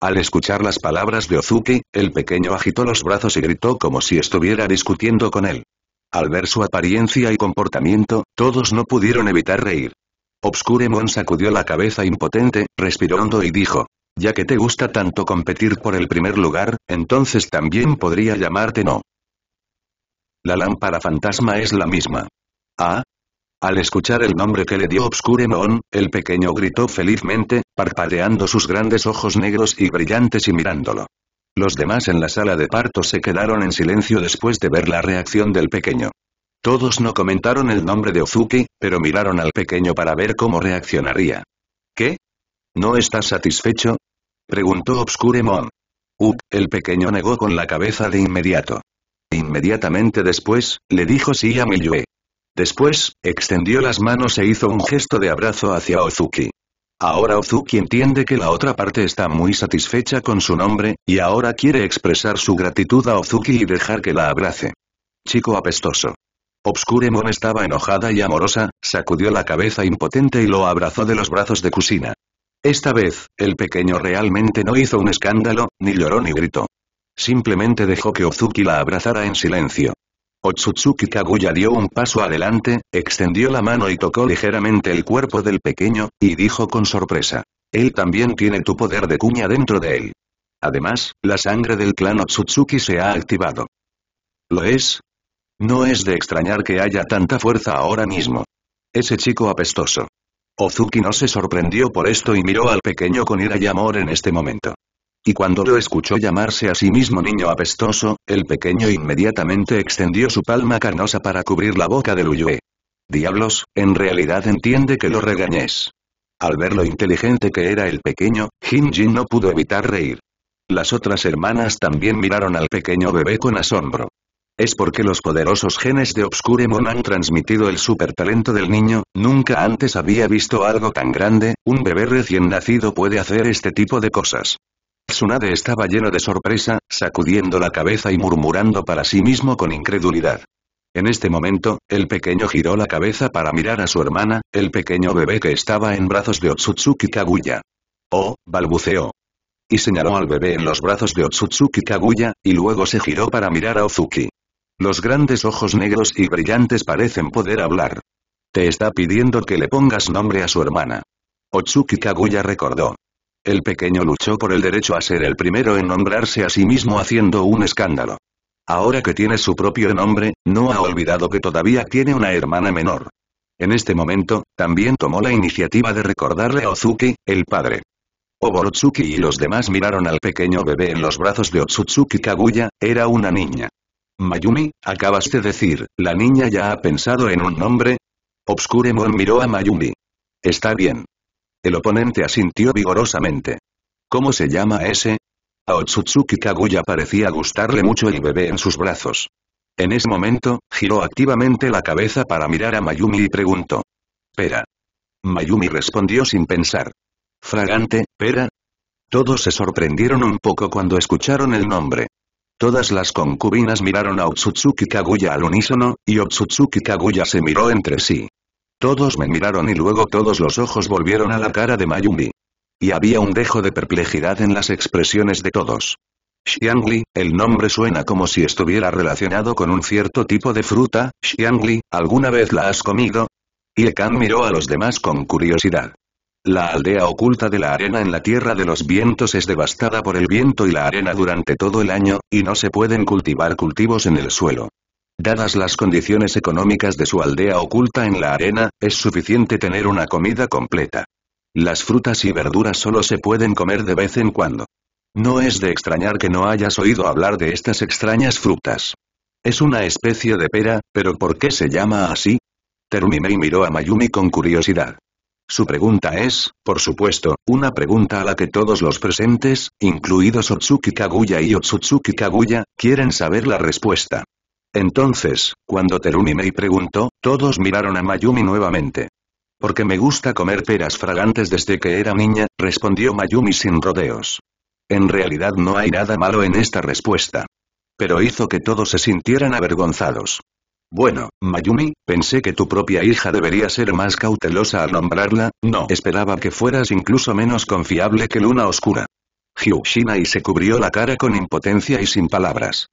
Al escuchar las palabras de Ozuki, el pequeño agitó los brazos y gritó como si estuviera discutiendo con él. Al ver su apariencia y comportamiento, todos no pudieron evitar reír. Obscuremon sacudió la cabeza impotente, respiró hondo y dijo, ya que te gusta tanto competir por el primer lugar, entonces también podría llamarte no. La lámpara fantasma es la misma. Ah, al escuchar el nombre que le dio Obscuremon, el pequeño gritó felizmente, parpadeando sus grandes ojos negros y brillantes y mirándolo. Los demás en la sala de parto se quedaron en silencio después de ver la reacción del pequeño. Todos no comentaron el nombre de Ozuki, pero miraron al pequeño para ver cómo reaccionaría. ¿Qué? ¿No estás satisfecho? Preguntó Obscuremon. Up, el pequeño negó con la cabeza de inmediato. Inmediatamente después, le dijo sí a Después, extendió las manos e hizo un gesto de abrazo hacia Ozuki. Ahora Ozuki entiende que la otra parte está muy satisfecha con su nombre, y ahora quiere expresar su gratitud a Ozuki y dejar que la abrace. Chico apestoso. Obscuremon estaba enojada y amorosa, sacudió la cabeza impotente y lo abrazó de los brazos de Kusina. Esta vez, el pequeño realmente no hizo un escándalo, ni lloró ni gritó. Simplemente dejó que Ozuki la abrazara en silencio. Otsutsuki Kaguya dio un paso adelante, extendió la mano y tocó ligeramente el cuerpo del pequeño, y dijo con sorpresa. Él también tiene tu poder de cuña dentro de él. Además, la sangre del clan Otsutsuki se ha activado. ¿Lo es? No es de extrañar que haya tanta fuerza ahora mismo. Ese chico apestoso. Ozuki no se sorprendió por esto y miró al pequeño con ira y amor en este momento. Y cuando lo escuchó llamarse a sí mismo niño apestoso, el pequeño inmediatamente extendió su palma carnosa para cubrir la boca de Luyue. Diablos, en realidad entiende que lo regañes. Al ver lo inteligente que era el pequeño, Jin no pudo evitar reír. Las otras hermanas también miraron al pequeño bebé con asombro. Es porque los poderosos genes de Obscuremon han transmitido el supertalento del niño, nunca antes había visto algo tan grande, un bebé recién nacido puede hacer este tipo de cosas. Tsunade estaba lleno de sorpresa, sacudiendo la cabeza y murmurando para sí mismo con incredulidad. En este momento, el pequeño giró la cabeza para mirar a su hermana, el pequeño bebé que estaba en brazos de Otsutsuki Kaguya. Oh, balbuceó. Y señaló al bebé en los brazos de Otsutsuki Kaguya, y luego se giró para mirar a Ozuki. Los grandes ojos negros y brillantes parecen poder hablar. Te está pidiendo que le pongas nombre a su hermana. Otsuki Kaguya recordó. El pequeño luchó por el derecho a ser el primero en nombrarse a sí mismo haciendo un escándalo. Ahora que tiene su propio nombre, no ha olvidado que todavía tiene una hermana menor. En este momento, también tomó la iniciativa de recordarle a Ozuki, el padre. Oborotsuki y los demás miraron al pequeño bebé en los brazos de Otsutsuki Kaguya, era una niña. Mayumi, acabas de decir, ¿la niña ya ha pensado en un nombre? Obscuremon miró a Mayumi. Está bien. El oponente asintió vigorosamente. ¿Cómo se llama ese? A Otsutsuki Kaguya parecía gustarle mucho el bebé en sus brazos. En ese momento, giró activamente la cabeza para mirar a Mayumi y preguntó. ¿Pera? Mayumi respondió sin pensar. ¿Fragante, pera? Todos se sorprendieron un poco cuando escucharon el nombre. Todas las concubinas miraron a Otsutsuki Kaguya al unísono, y Otsutsuki Kaguya se miró entre sí. Todos me miraron y luego todos los ojos volvieron a la cara de Mayumi. Y había un dejo de perplejidad en las expresiones de todos. Xiangli, el nombre suena como si estuviera relacionado con un cierto tipo de fruta, Xiangli, ¿alguna vez la has comido? Y miró a los demás con curiosidad. La aldea oculta de la arena en la tierra de los vientos es devastada por el viento y la arena durante todo el año, y no se pueden cultivar cultivos en el suelo. Dadas las condiciones económicas de su aldea oculta en la arena, es suficiente tener una comida completa. Las frutas y verduras solo se pueden comer de vez en cuando. No es de extrañar que no hayas oído hablar de estas extrañas frutas. Es una especie de pera, pero ¿por qué se llama así? Terumimei miró a Mayumi con curiosidad. Su pregunta es, por supuesto, una pregunta a la que todos los presentes, incluidos Otsuki Kaguya y Otsutsuki Kaguya, quieren saber la respuesta. Entonces, cuando Terumi Mei preguntó, todos miraron a Mayumi nuevamente. Porque me gusta comer peras fragantes desde que era niña, respondió Mayumi sin rodeos. En realidad no hay nada malo en esta respuesta. Pero hizo que todos se sintieran avergonzados. Bueno, Mayumi, pensé que tu propia hija debería ser más cautelosa al nombrarla, no esperaba que fueras incluso menos confiable que Luna Oscura. Hyushina y se cubrió la cara con impotencia y sin palabras.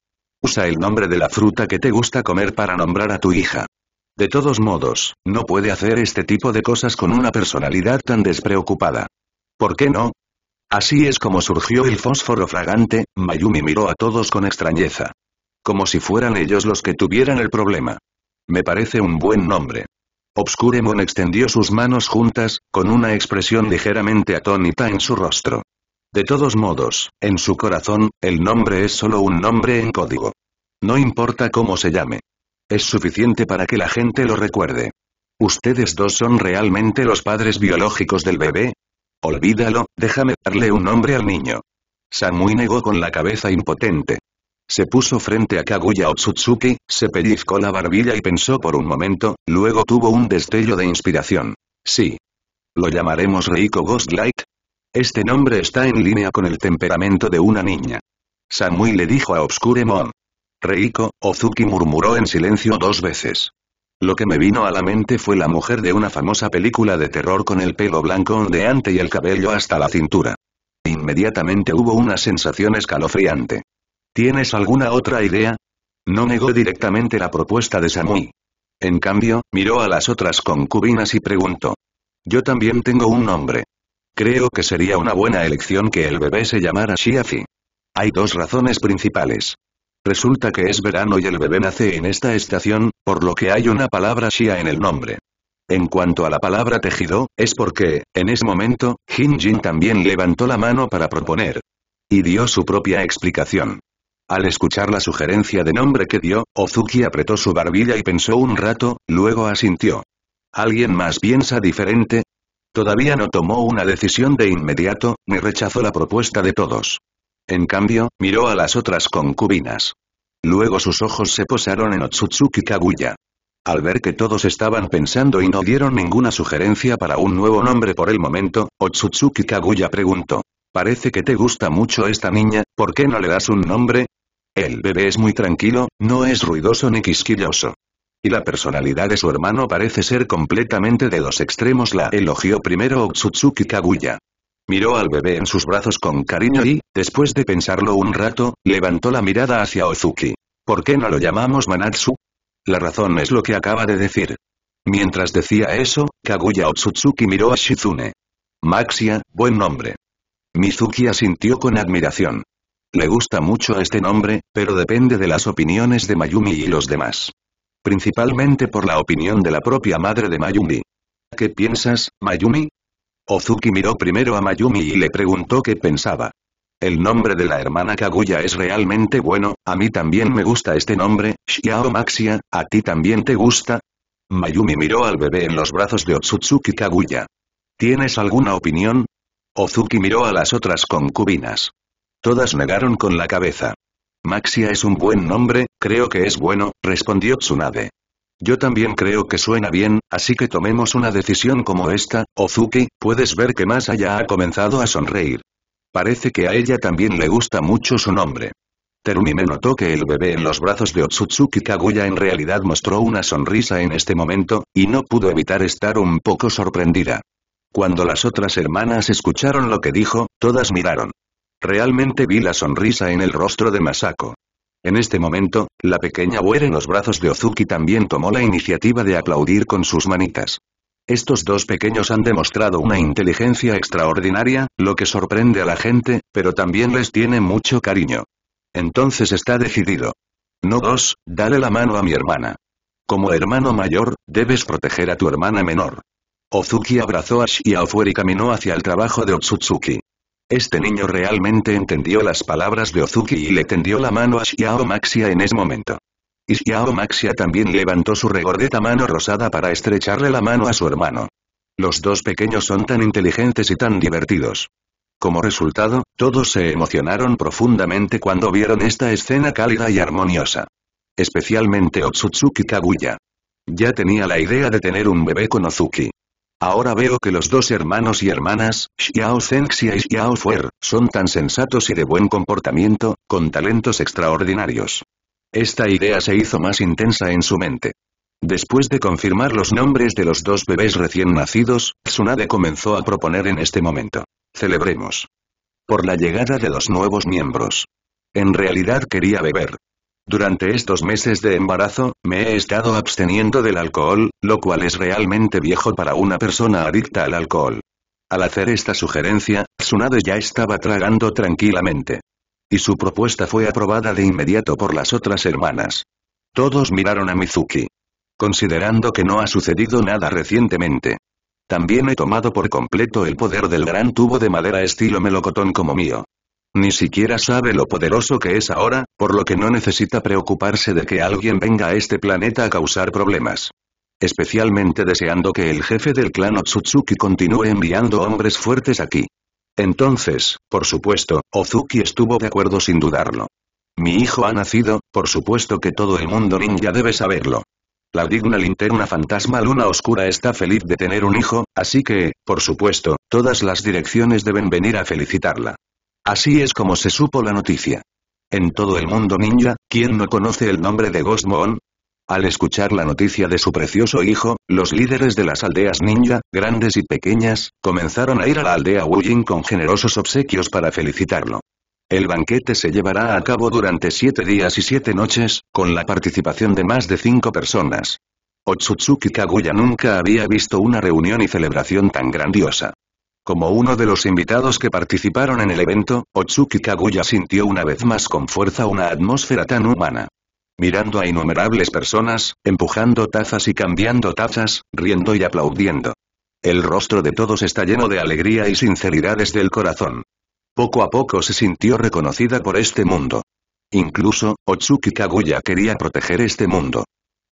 Usa el nombre de la fruta que te gusta comer para nombrar a tu hija. De todos modos, no puede hacer este tipo de cosas con una personalidad tan despreocupada. ¿Por qué no? Así es como surgió el fósforo fragante, Mayumi miró a todos con extrañeza. Como si fueran ellos los que tuvieran el problema. Me parece un buen nombre. Obscuremon extendió sus manos juntas, con una expresión ligeramente atónita en su rostro. De todos modos, en su corazón, el nombre es solo un nombre en código. No importa cómo se llame. Es suficiente para que la gente lo recuerde. ¿Ustedes dos son realmente los padres biológicos del bebé? Olvídalo, déjame darle un nombre al niño. Samui negó con la cabeza impotente. Se puso frente a Kaguya Otsutsuki, se pellizcó la barbilla y pensó por un momento, luego tuvo un destello de inspiración. Sí. Lo llamaremos Reiko Ghostlight, este nombre está en línea con el temperamento de una niña. Samui le dijo a Obscure Reiko, Ozuki murmuró en silencio dos veces. Lo que me vino a la mente fue la mujer de una famosa película de terror con el pelo blanco ondeante y el cabello hasta la cintura. Inmediatamente hubo una sensación escalofriante. ¿Tienes alguna otra idea? No negó directamente la propuesta de Samui. En cambio, miró a las otras concubinas y preguntó. Yo también tengo un nombre. Creo que sería una buena elección que el bebé se llamara Shiafi. Hay dos razones principales. Resulta que es verano y el bebé nace en esta estación, por lo que hay una palabra Shia en el nombre. En cuanto a la palabra tejido, es porque, en ese momento, Jin Jin también levantó la mano para proponer. Y dio su propia explicación. Al escuchar la sugerencia de nombre que dio, Ozuki apretó su barbilla y pensó un rato, luego asintió. ¿Alguien más piensa diferente? Todavía no tomó una decisión de inmediato, ni rechazó la propuesta de todos. En cambio, miró a las otras concubinas. Luego sus ojos se posaron en Otsutsuki Kaguya. Al ver que todos estaban pensando y no dieron ninguna sugerencia para un nuevo nombre por el momento, Otsutsuki Kaguya preguntó. Parece que te gusta mucho esta niña, ¿por qué no le das un nombre? El bebé es muy tranquilo, no es ruidoso ni quisquilloso y la personalidad de su hermano parece ser completamente de los extremos la elogió primero Otsutsuki Kaguya. Miró al bebé en sus brazos con cariño y, después de pensarlo un rato, levantó la mirada hacia Ozuki. ¿Por qué no lo llamamos Manatsu? La razón es lo que acaba de decir. Mientras decía eso, Kaguya Otsutsuki miró a Shizune. Maxia, buen nombre. Mizuki asintió con admiración. Le gusta mucho este nombre, pero depende de las opiniones de Mayumi y los demás principalmente por la opinión de la propia madre de Mayumi. ¿Qué piensas, Mayumi? Ozuki miró primero a Mayumi y le preguntó qué pensaba. El nombre de la hermana Kaguya es realmente bueno, a mí también me gusta este nombre, Xiao Maxia, ¿a ti también te gusta? Mayumi miró al bebé en los brazos de Otsutsuki Kaguya. ¿Tienes alguna opinión? Ozuki miró a las otras concubinas. Todas negaron con la cabeza. Maxia es un buen nombre, creo que es bueno, respondió Tsunade. Yo también creo que suena bien, así que tomemos una decisión como esta, Ozuki, puedes ver que más allá ha comenzado a sonreír. Parece que a ella también le gusta mucho su nombre. Terumime notó que el bebé en los brazos de Otsutsuki Kaguya en realidad mostró una sonrisa en este momento, y no pudo evitar estar un poco sorprendida. Cuando las otras hermanas escucharon lo que dijo, todas miraron. Realmente vi la sonrisa en el rostro de Masako. En este momento, la pequeña Buer en los brazos de Ozuki también tomó la iniciativa de aplaudir con sus manitas. Estos dos pequeños han demostrado una inteligencia extraordinaria, lo que sorprende a la gente, pero también les tiene mucho cariño. Entonces está decidido. No dos, dale la mano a mi hermana. Como hermano mayor, debes proteger a tu hermana menor. Ozuki abrazó a afuera y caminó hacia el trabajo de Otsutsuki. Este niño realmente entendió las palabras de Ozuki y le tendió la mano a Xiao Maxia en ese momento. Y Xiao Maxia también levantó su regordeta mano rosada para estrecharle la mano a su hermano. Los dos pequeños son tan inteligentes y tan divertidos. Como resultado, todos se emocionaron profundamente cuando vieron esta escena cálida y armoniosa. Especialmente Otsutsuki Kaguya. Ya tenía la idea de tener un bebé con Ozuki. Ahora veo que los dos hermanos y hermanas, Xiao Zhengxia y Xiao Fuer, son tan sensatos y de buen comportamiento, con talentos extraordinarios. Esta idea se hizo más intensa en su mente. Después de confirmar los nombres de los dos bebés recién nacidos, Tsunade comenzó a proponer en este momento. Celebremos. Por la llegada de los nuevos miembros. En realidad quería beber. Durante estos meses de embarazo, me he estado absteniendo del alcohol, lo cual es realmente viejo para una persona adicta al alcohol. Al hacer esta sugerencia, Tsunade ya estaba tragando tranquilamente. Y su propuesta fue aprobada de inmediato por las otras hermanas. Todos miraron a Mizuki. Considerando que no ha sucedido nada recientemente. También he tomado por completo el poder del gran tubo de madera estilo melocotón como mío. Ni siquiera sabe lo poderoso que es ahora, por lo que no necesita preocuparse de que alguien venga a este planeta a causar problemas. Especialmente deseando que el jefe del clan Otsutsuki continúe enviando hombres fuertes aquí. Entonces, por supuesto, Ozuki estuvo de acuerdo sin dudarlo. Mi hijo ha nacido, por supuesto que todo el mundo ninja debe saberlo. La digna linterna fantasma luna oscura está feliz de tener un hijo, así que, por supuesto, todas las direcciones deben venir a felicitarla. Así es como se supo la noticia. En todo el mundo ninja, ¿quién no conoce el nombre de Ghost Al escuchar la noticia de su precioso hijo, los líderes de las aldeas ninja, grandes y pequeñas, comenzaron a ir a la aldea Wujin con generosos obsequios para felicitarlo. El banquete se llevará a cabo durante siete días y siete noches, con la participación de más de cinco personas. Otsutsuki Kaguya nunca había visto una reunión y celebración tan grandiosa. Como uno de los invitados que participaron en el evento, Otsuki Kaguya sintió una vez más con fuerza una atmósfera tan humana. Mirando a innumerables personas, empujando tazas y cambiando tazas, riendo y aplaudiendo. El rostro de todos está lleno de alegría y sinceridad desde el corazón. Poco a poco se sintió reconocida por este mundo. Incluso, Otsuki Kaguya quería proteger este mundo.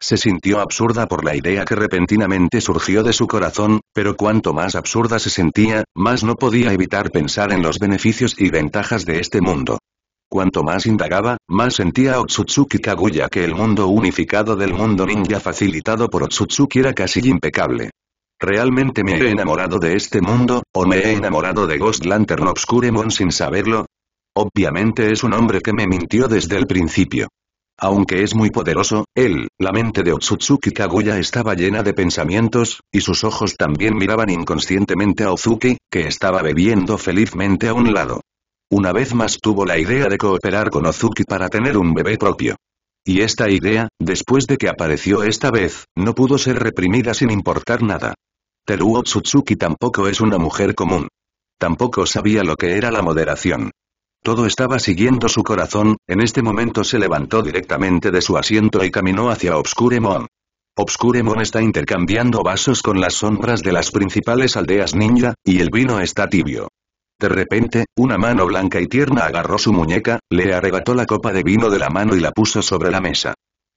Se sintió absurda por la idea que repentinamente surgió de su corazón, pero cuanto más absurda se sentía, más no podía evitar pensar en los beneficios y ventajas de este mundo. Cuanto más indagaba, más sentía Otsutsuki Kaguya que el mundo unificado del mundo ninja facilitado por Otsutsuki era casi impecable. ¿Realmente me he enamorado de este mundo, o me he enamorado de Ghost Lantern Obscuremon sin saberlo? Obviamente es un hombre que me mintió desde el principio. Aunque es muy poderoso, él, la mente de Otsutsuki Kaguya estaba llena de pensamientos, y sus ojos también miraban inconscientemente a Ozuki, que estaba bebiendo felizmente a un lado. Una vez más tuvo la idea de cooperar con Ozuki para tener un bebé propio. Y esta idea, después de que apareció esta vez, no pudo ser reprimida sin importar nada. Teru Otsutsuki tampoco es una mujer común. Tampoco sabía lo que era la moderación. Todo estaba siguiendo su corazón, en este momento se levantó directamente de su asiento y caminó hacia Obscuremon. Obscuremon está intercambiando vasos con las sombras de las principales aldeas ninja, y el vino está tibio. De repente, una mano blanca y tierna agarró su muñeca, le arrebató la copa de vino de la mano y la puso sobre la mesa.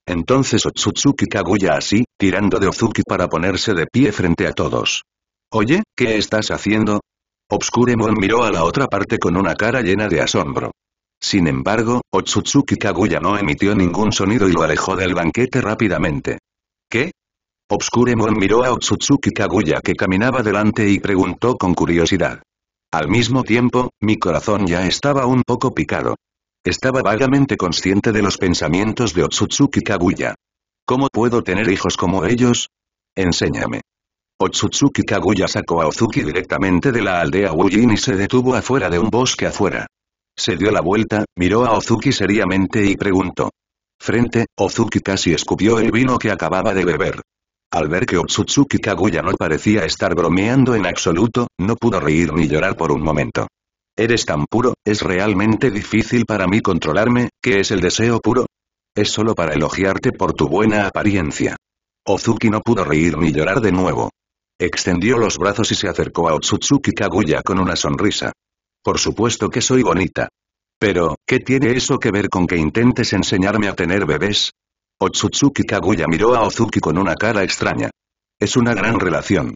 Entonces Otsutsuki Kaguya así, tirando de Ozuki para ponerse de pie frente a todos. Oye, ¿qué estás haciendo? Obscuremon miró a la otra parte con una cara llena de asombro. Sin embargo, Otsutsuki Kaguya no emitió ningún sonido y lo alejó del banquete rápidamente. ¿Qué? Obscuremon miró a Otsutsuki Kaguya que caminaba delante y preguntó con curiosidad. Al mismo tiempo, mi corazón ya estaba un poco picado. Estaba vagamente consciente de los pensamientos de Otsutsuki Kaguya. ¿Cómo puedo tener hijos como ellos? Enséñame. Otsutsuki Kaguya sacó a Ozuki directamente de la aldea Wujin y se detuvo afuera de un bosque afuera. Se dio la vuelta, miró a Ozuki seriamente y preguntó. Frente, Ozuki casi escupió el vino que acababa de beber. Al ver que Otsutsuki Kaguya no parecía estar bromeando en absoluto, no pudo reír ni llorar por un momento. Eres tan puro, es realmente difícil para mí controlarme, ¿qué es el deseo puro? Es solo para elogiarte por tu buena apariencia. Ozuki no pudo reír ni llorar de nuevo. Extendió los brazos y se acercó a Otsutsuki Kaguya con una sonrisa. Por supuesto que soy bonita. Pero, ¿qué tiene eso que ver con que intentes enseñarme a tener bebés? Otsutsuki Kaguya miró a Ozuki con una cara extraña. Es una gran relación.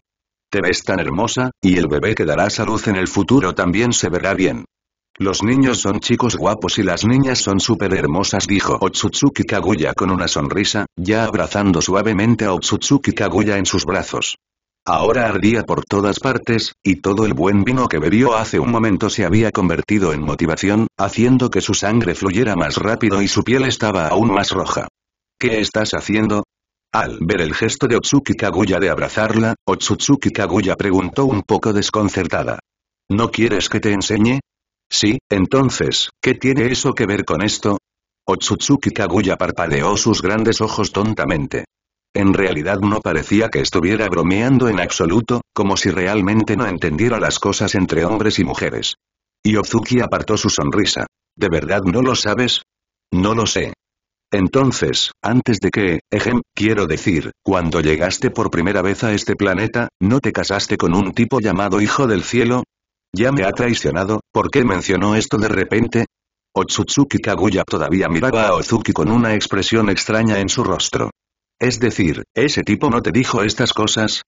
Te ves tan hermosa, y el bebé que darás a luz en el futuro también se verá bien. Los niños son chicos guapos y las niñas son súper hermosas dijo Otsutsuki Kaguya con una sonrisa, ya abrazando suavemente a Otsutsuki Kaguya en sus brazos. Ahora ardía por todas partes, y todo el buen vino que bebió hace un momento se había convertido en motivación, haciendo que su sangre fluyera más rápido y su piel estaba aún más roja. ¿Qué estás haciendo? Al ver el gesto de Otsuki Kaguya de abrazarla, Otsutsuki Kaguya preguntó un poco desconcertada. ¿No quieres que te enseñe? Sí, entonces, ¿qué tiene eso que ver con esto? Otsutsuki Kaguya parpadeó sus grandes ojos tontamente. En realidad no parecía que estuviera bromeando en absoluto, como si realmente no entendiera las cosas entre hombres y mujeres. Y Ozuki apartó su sonrisa. ¿De verdad no lo sabes? No lo sé. Entonces, antes de que, ejem, quiero decir, cuando llegaste por primera vez a este planeta, ¿no te casaste con un tipo llamado Hijo del Cielo? Ya me ha traicionado, ¿por qué mencionó esto de repente? Otsutsuki Kaguya todavía miraba a Ozuki con una expresión extraña en su rostro. Es decir, ¿ese tipo no te dijo estas cosas?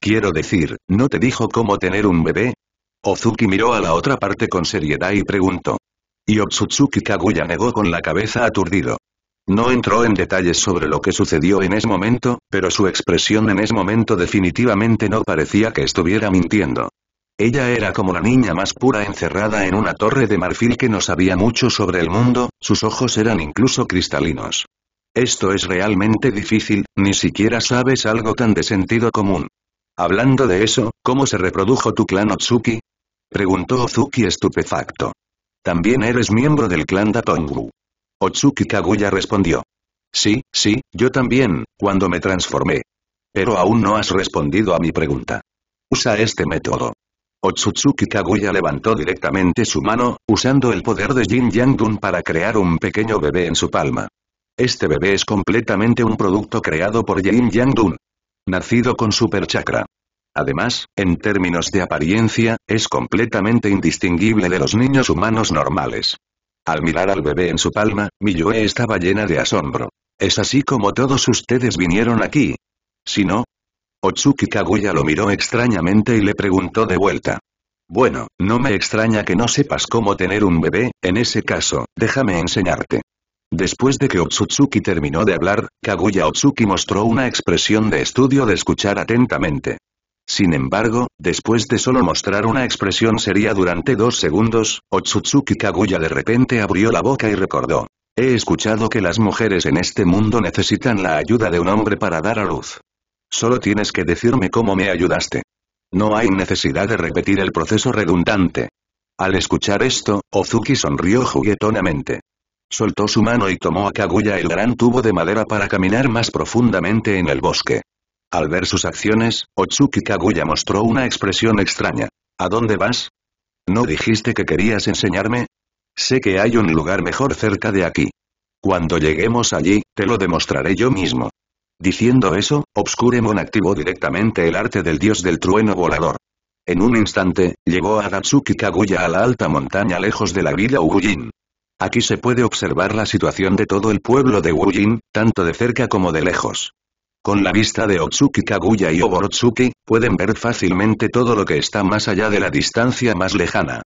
Quiero decir, ¿no te dijo cómo tener un bebé? Ozuki miró a la otra parte con seriedad y preguntó. Y Otsutsuki Kaguya negó con la cabeza aturdido. No entró en detalles sobre lo que sucedió en ese momento, pero su expresión en ese momento definitivamente no parecía que estuviera mintiendo. Ella era como la niña más pura encerrada en una torre de marfil que no sabía mucho sobre el mundo, sus ojos eran incluso cristalinos. Esto es realmente difícil, ni siquiera sabes algo tan de sentido común. Hablando de eso, ¿cómo se reprodujo tu clan Otsuki? Preguntó Otsuki estupefacto. También eres miembro del clan Datongu. Otsuki Kaguya respondió. Sí, sí, yo también, cuando me transformé. Pero aún no has respondido a mi pregunta. Usa este método. Otsuki Kaguya levantó directamente su mano, usando el poder de Jin Yang Dun para crear un pequeño bebé en su palma. Este bebé es completamente un producto creado por Yin Yang Dun. Nacido con superchakra. Chakra. Además, en términos de apariencia, es completamente indistinguible de los niños humanos normales. Al mirar al bebé en su palma, Miyue estaba llena de asombro. ¿Es así como todos ustedes vinieron aquí? Si no... Otsuki Kaguya lo miró extrañamente y le preguntó de vuelta. Bueno, no me extraña que no sepas cómo tener un bebé, en ese caso, déjame enseñarte. Después de que Otsutsuki terminó de hablar, Kaguya Otsuki mostró una expresión de estudio de escuchar atentamente. Sin embargo, después de solo mostrar una expresión seria durante dos segundos, Otsutsuki Kaguya de repente abrió la boca y recordó. He escuchado que las mujeres en este mundo necesitan la ayuda de un hombre para dar a luz. Solo tienes que decirme cómo me ayudaste. No hay necesidad de repetir el proceso redundante. Al escuchar esto, Otsuki sonrió juguetonamente. Soltó su mano y tomó a Kaguya el gran tubo de madera para caminar más profundamente en el bosque. Al ver sus acciones, Otsuki Kaguya mostró una expresión extraña. ¿A dónde vas? ¿No dijiste que querías enseñarme? Sé que hay un lugar mejor cerca de aquí. Cuando lleguemos allí, te lo demostraré yo mismo. Diciendo eso, Obscuremon activó directamente el arte del dios del trueno volador. En un instante, llegó a Gatsuki Kaguya a la alta montaña lejos de la villa Ugujin. Aquí se puede observar la situación de todo el pueblo de Wujin, tanto de cerca como de lejos. Con la vista de Otsuki Kaguya y Oborotsuki, pueden ver fácilmente todo lo que está más allá de la distancia más lejana.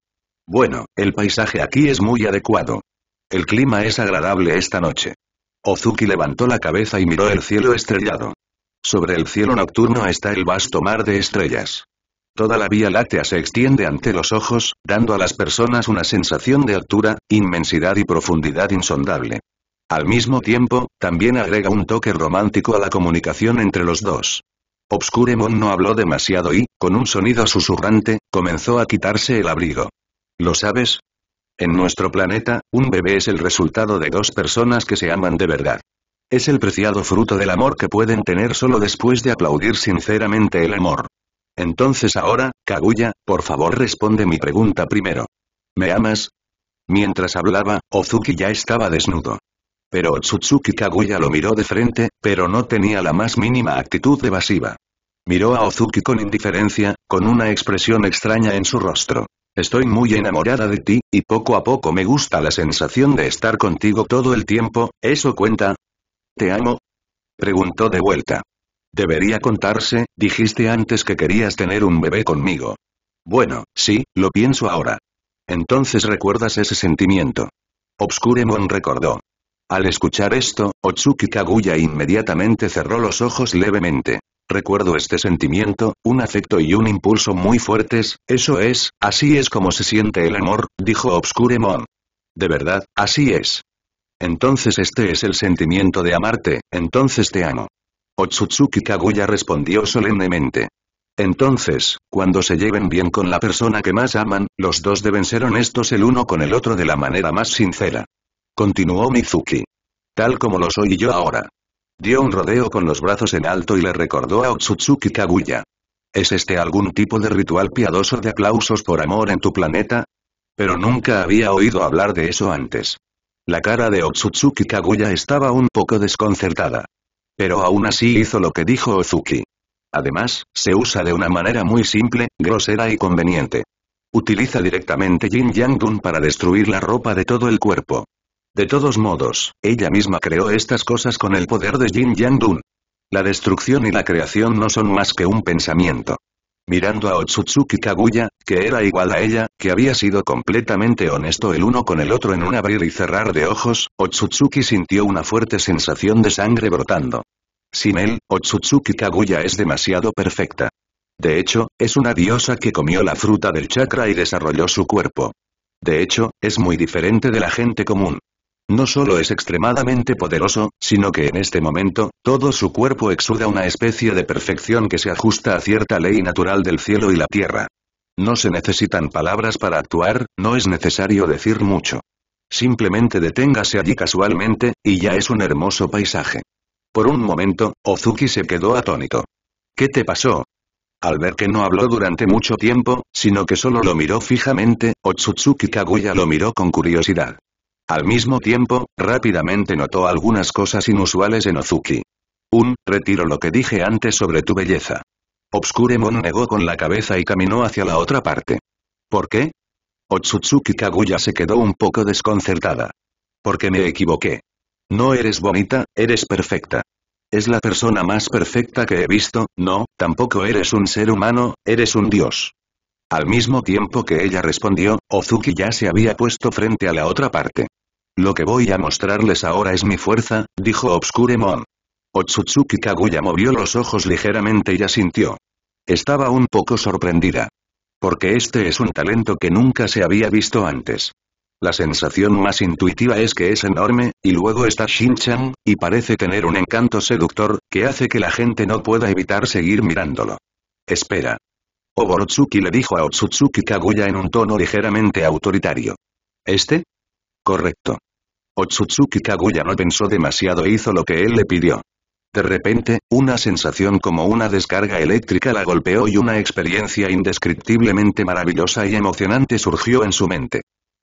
Bueno, el paisaje aquí es muy adecuado. El clima es agradable esta noche. Otsuki levantó la cabeza y miró el cielo estrellado. Sobre el cielo nocturno está el vasto mar de estrellas. Toda la Vía Láctea se extiende ante los ojos, dando a las personas una sensación de altura, inmensidad y profundidad insondable. Al mismo tiempo, también agrega un toque romántico a la comunicación entre los dos. Obscuremon no habló demasiado y, con un sonido susurrante, comenzó a quitarse el abrigo. ¿Lo sabes? En nuestro planeta, un bebé es el resultado de dos personas que se aman de verdad. Es el preciado fruto del amor que pueden tener solo después de aplaudir sinceramente el amor. Entonces ahora, Kaguya, por favor responde mi pregunta primero. ¿Me amas? Mientras hablaba, Ozuki ya estaba desnudo. Pero Otsutsuki Kaguya lo miró de frente, pero no tenía la más mínima actitud evasiva. Miró a Ozuki con indiferencia, con una expresión extraña en su rostro. Estoy muy enamorada de ti, y poco a poco me gusta la sensación de estar contigo todo el tiempo, ¿eso cuenta? ¿Te amo? Preguntó de vuelta. Debería contarse, dijiste antes que querías tener un bebé conmigo. Bueno, sí, lo pienso ahora. Entonces recuerdas ese sentimiento. Obscuremon recordó. Al escuchar esto, Otsuki Kaguya inmediatamente cerró los ojos levemente. Recuerdo este sentimiento, un afecto y un impulso muy fuertes, eso es, así es como se siente el amor, dijo Obscuremon. De verdad, así es. Entonces este es el sentimiento de amarte, entonces te amo. Otsutsuki Kaguya respondió solemnemente. Entonces, cuando se lleven bien con la persona que más aman, los dos deben ser honestos el uno con el otro de la manera más sincera. Continuó Mizuki. Tal como lo soy yo ahora. Dio un rodeo con los brazos en alto y le recordó a Otsutsuki Kaguya. ¿Es este algún tipo de ritual piadoso de aplausos por amor en tu planeta? Pero nunca había oído hablar de eso antes. La cara de Otsutsuki Kaguya estaba un poco desconcertada. Pero aún así hizo lo que dijo Ozuki. Además, se usa de una manera muy simple, grosera y conveniente. Utiliza directamente Jin Yang Dun para destruir la ropa de todo el cuerpo. De todos modos, ella misma creó estas cosas con el poder de Jin Yang Dun. La destrucción y la creación no son más que un pensamiento mirando a Otsutsuki Kaguya, que era igual a ella, que había sido completamente honesto el uno con el otro en un abrir y cerrar de ojos, Otsutsuki sintió una fuerte sensación de sangre brotando. Sin él, Otsutsuki Kaguya es demasiado perfecta. De hecho, es una diosa que comió la fruta del chakra y desarrolló su cuerpo. De hecho, es muy diferente de la gente común. No solo es extremadamente poderoso, sino que en este momento, todo su cuerpo exuda una especie de perfección que se ajusta a cierta ley natural del cielo y la tierra. No se necesitan palabras para actuar, no es necesario decir mucho. Simplemente deténgase allí casualmente, y ya es un hermoso paisaje. Por un momento, Ozuki se quedó atónito. ¿Qué te pasó? Al ver que no habló durante mucho tiempo, sino que solo lo miró fijamente, Otsutsuki Kaguya lo miró con curiosidad. Al mismo tiempo, rápidamente notó algunas cosas inusuales en Ozuki. Un, retiro lo que dije antes sobre tu belleza. Obscuremon negó con la cabeza y caminó hacia la otra parte. ¿Por qué? Otsutsuki Kaguya se quedó un poco desconcertada. Porque me equivoqué. No eres bonita, eres perfecta. Es la persona más perfecta que he visto, no, tampoco eres un ser humano, eres un dios. Al mismo tiempo que ella respondió, Ozuki ya se había puesto frente a la otra parte. Lo que voy a mostrarles ahora es mi fuerza, dijo Obscuremon. Otsutsuki Kaguya movió los ojos ligeramente y asintió. Estaba un poco sorprendida. Porque este es un talento que nunca se había visto antes. La sensación más intuitiva es que es enorme, y luego está Shin-chan, y parece tener un encanto seductor, que hace que la gente no pueda evitar seguir mirándolo. Espera. Oborotsuki le dijo a Otsutsuki Kaguya en un tono ligeramente autoritario. ¿Este? Correcto. Otsutsuki Kaguya no pensó demasiado e hizo lo que él le pidió. De repente, una sensación como una descarga eléctrica la golpeó y una experiencia indescriptiblemente maravillosa y emocionante surgió en su mente.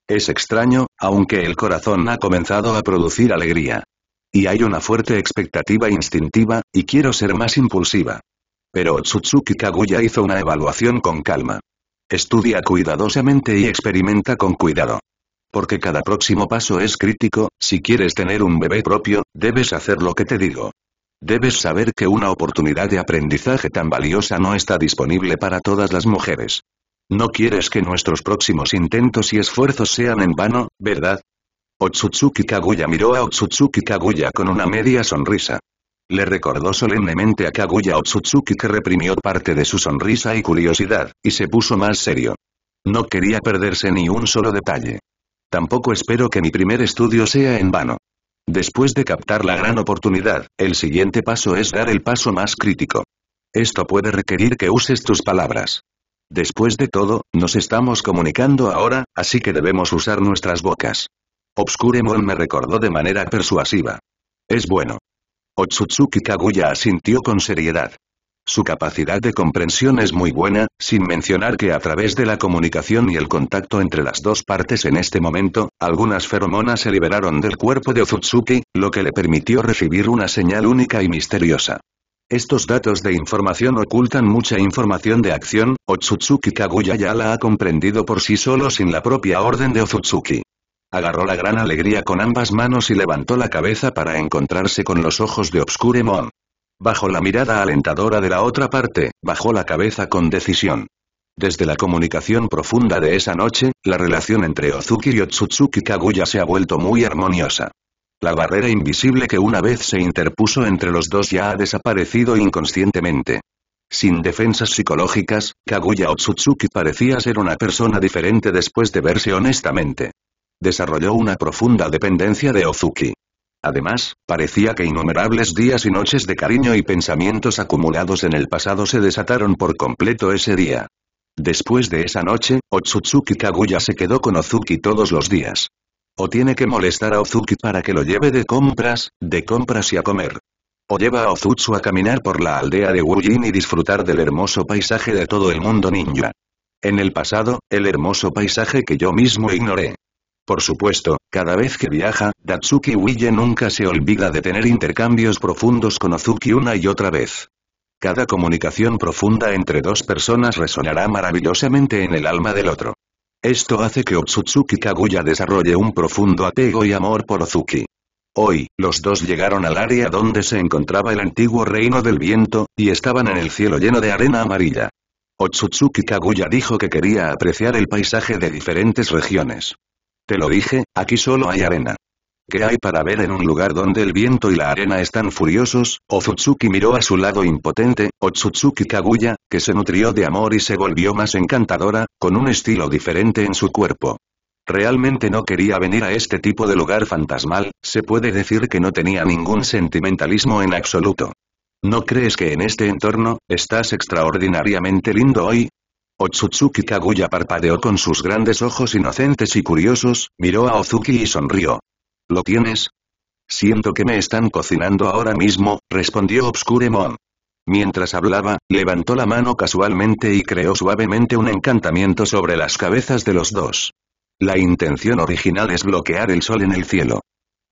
Es extraño, aunque el corazón ha comenzado a producir alegría. Y hay una fuerte expectativa instintiva, y quiero ser más impulsiva. Pero Otsutsuki Kaguya hizo una evaluación con calma. Estudia cuidadosamente y experimenta con cuidado. Porque cada próximo paso es crítico, si quieres tener un bebé propio, debes hacer lo que te digo. Debes saber que una oportunidad de aprendizaje tan valiosa no está disponible para todas las mujeres. No quieres que nuestros próximos intentos y esfuerzos sean en vano, ¿verdad? Otsutsuki Kaguya miró a Otsutsuki Kaguya con una media sonrisa. Le recordó solemnemente a Kaguya Otsutsuki que reprimió parte de su sonrisa y curiosidad, y se puso más serio. No quería perderse ni un solo detalle. Tampoco espero que mi primer estudio sea en vano. Después de captar la gran oportunidad, el siguiente paso es dar el paso más crítico. Esto puede requerir que uses tus palabras. Después de todo, nos estamos comunicando ahora, así que debemos usar nuestras bocas. Obscuremon me recordó de manera persuasiva. Es bueno. Otsutsuki Kaguya asintió con seriedad. Su capacidad de comprensión es muy buena, sin mencionar que a través de la comunicación y el contacto entre las dos partes en este momento, algunas feromonas se liberaron del cuerpo de Otsutsuki, lo que le permitió recibir una señal única y misteriosa. Estos datos de información ocultan mucha información de acción, Otsutsuki Kaguya ya la ha comprendido por sí solo sin la propia orden de Otsutsuki. Agarró la gran alegría con ambas manos y levantó la cabeza para encontrarse con los ojos de Obscuremon. Bajo la mirada alentadora de la otra parte, bajó la cabeza con decisión. Desde la comunicación profunda de esa noche, la relación entre Ozuki y Otsutsuki Kaguya se ha vuelto muy armoniosa. La barrera invisible que una vez se interpuso entre los dos ya ha desaparecido inconscientemente. Sin defensas psicológicas, Kaguya Otsutsuki parecía ser una persona diferente después de verse honestamente. Desarrolló una profunda dependencia de Ozuki. Además, parecía que innumerables días y noches de cariño y pensamientos acumulados en el pasado se desataron por completo ese día. Después de esa noche, Otsutsuki Kaguya se quedó con Ozuki todos los días. O tiene que molestar a Ozuki para que lo lleve de compras, de compras y a comer. O lleva a Ozutsu a caminar por la aldea de Wujin y disfrutar del hermoso paisaje de todo el mundo ninja. En el pasado, el hermoso paisaje que yo mismo ignoré. Por supuesto, cada vez que viaja, Datsuki Uye nunca se olvida de tener intercambios profundos con Ozuki una y otra vez. Cada comunicación profunda entre dos personas resonará maravillosamente en el alma del otro. Esto hace que Otsutsuki Kaguya desarrolle un profundo apego y amor por Ozuki. Hoy, los dos llegaron al área donde se encontraba el antiguo reino del viento, y estaban en el cielo lleno de arena amarilla. Otsutsuki Kaguya dijo que quería apreciar el paisaje de diferentes regiones. Te lo dije, aquí solo hay arena. ¿Qué hay para ver en un lugar donde el viento y la arena están furiosos? Otsutsuki miró a su lado impotente, Otsutsuki Kaguya, que se nutrió de amor y se volvió más encantadora, con un estilo diferente en su cuerpo. Realmente no quería venir a este tipo de lugar fantasmal, se puede decir que no tenía ningún sentimentalismo en absoluto. ¿No crees que en este entorno, estás extraordinariamente lindo hoy? Otsutsuki Kaguya parpadeó con sus grandes ojos inocentes y curiosos, miró a Ozuki y sonrió. ¿Lo tienes? Siento que me están cocinando ahora mismo, respondió Obscuremon. Mientras hablaba, levantó la mano casualmente y creó suavemente un encantamiento sobre las cabezas de los dos. La intención original es bloquear el sol en el cielo.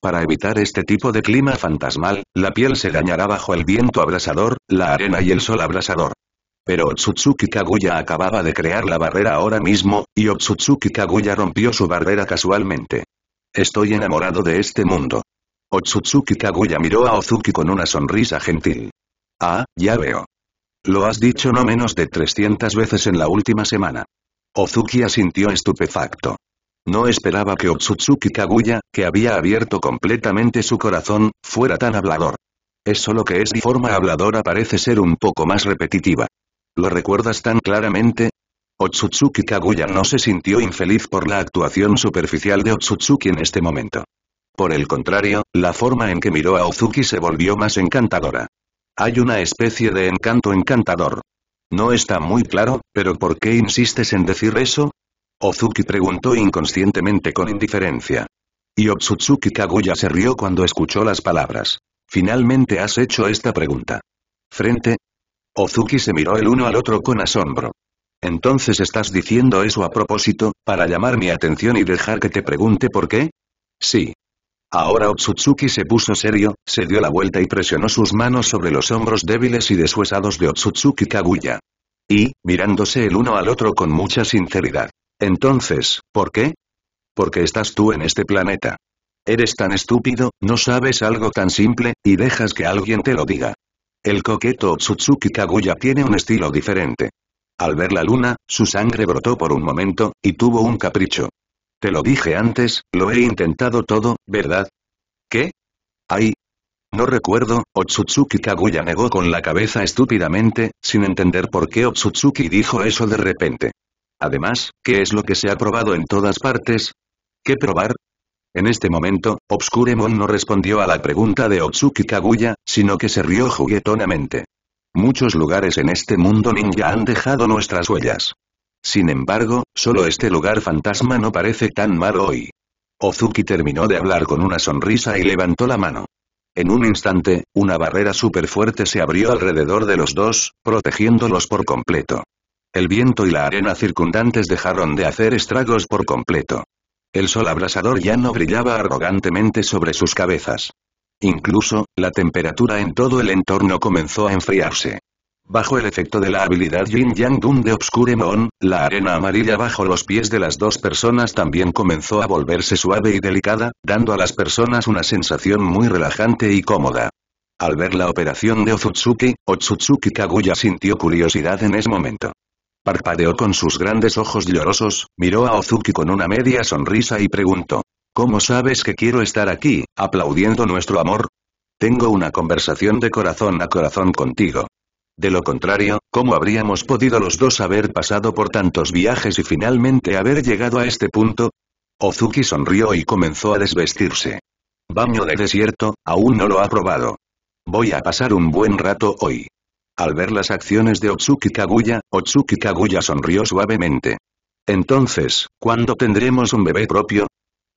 Para evitar este tipo de clima fantasmal, la piel se dañará bajo el viento abrasador, la arena y el sol abrasador. Pero Otsutsuki Kaguya acababa de crear la barrera ahora mismo, y Otsutsuki Kaguya rompió su barrera casualmente. Estoy enamorado de este mundo. Otsutsuki Kaguya miró a Ozuki con una sonrisa gentil. Ah, ya veo. Lo has dicho no menos de 300 veces en la última semana. Ozuki asintió estupefacto. No esperaba que Otsutsuki Kaguya, que había abierto completamente su corazón, fuera tan hablador. Es solo que es de forma habladora parece ser un poco más repetitiva. ¿Lo recuerdas tan claramente? Otsutsuki Kaguya no se sintió infeliz por la actuación superficial de Otsutsuki en este momento. Por el contrario, la forma en que miró a Ozuki se volvió más encantadora. Hay una especie de encanto encantador. No está muy claro, pero ¿por qué insistes en decir eso? Ozuki preguntó inconscientemente con indiferencia. Y Otsutsuki Kaguya se rió cuando escuchó las palabras. Finalmente has hecho esta pregunta. Frente, Ozuki se miró el uno al otro con asombro. Entonces estás diciendo eso a propósito, para llamar mi atención y dejar que te pregunte por qué? Sí. Ahora Otsutsuki se puso serio, se dio la vuelta y presionó sus manos sobre los hombros débiles y desuesados de Otsutsuki Kaguya. Y, mirándose el uno al otro con mucha sinceridad. Entonces, ¿por qué? Porque estás tú en este planeta. Eres tan estúpido, no sabes algo tan simple, y dejas que alguien te lo diga. El coqueto Otsutsuki Kaguya tiene un estilo diferente. Al ver la luna, su sangre brotó por un momento, y tuvo un capricho. Te lo dije antes, lo he intentado todo, ¿verdad? ¿Qué? Ay. No recuerdo, Otsutsuki Kaguya negó con la cabeza estúpidamente, sin entender por qué Otsutsuki dijo eso de repente. Además, ¿qué es lo que se ha probado en todas partes? ¿Qué probar? En este momento, Obscuremon no respondió a la pregunta de Otsuki Kaguya, sino que se rió juguetonamente. Muchos lugares en este mundo ninja han dejado nuestras huellas. Sin embargo, solo este lugar fantasma no parece tan mal hoy. Otsuki terminó de hablar con una sonrisa y levantó la mano. En un instante, una barrera súper fuerte se abrió alrededor de los dos, protegiéndolos por completo. El viento y la arena circundantes dejaron de hacer estragos por completo. El sol abrasador ya no brillaba arrogantemente sobre sus cabezas. Incluso, la temperatura en todo el entorno comenzó a enfriarse. Bajo el efecto de la habilidad Yin Yang Dun de Obscure Moon, la arena amarilla bajo los pies de las dos personas también comenzó a volverse suave y delicada, dando a las personas una sensación muy relajante y cómoda. Al ver la operación de Otsutsuki, Otsutsuki Kaguya sintió curiosidad en ese momento. Parpadeó con sus grandes ojos llorosos, miró a Ozuki con una media sonrisa y preguntó. ¿Cómo sabes que quiero estar aquí, aplaudiendo nuestro amor? Tengo una conversación de corazón a corazón contigo. De lo contrario, ¿cómo habríamos podido los dos haber pasado por tantos viajes y finalmente haber llegado a este punto? Ozuki sonrió y comenzó a desvestirse. Baño de desierto, aún no lo ha probado. Voy a pasar un buen rato hoy. Al ver las acciones de Otsuki Kaguya, Otsuki Kaguya sonrió suavemente. Entonces, ¿cuándo tendremos un bebé propio?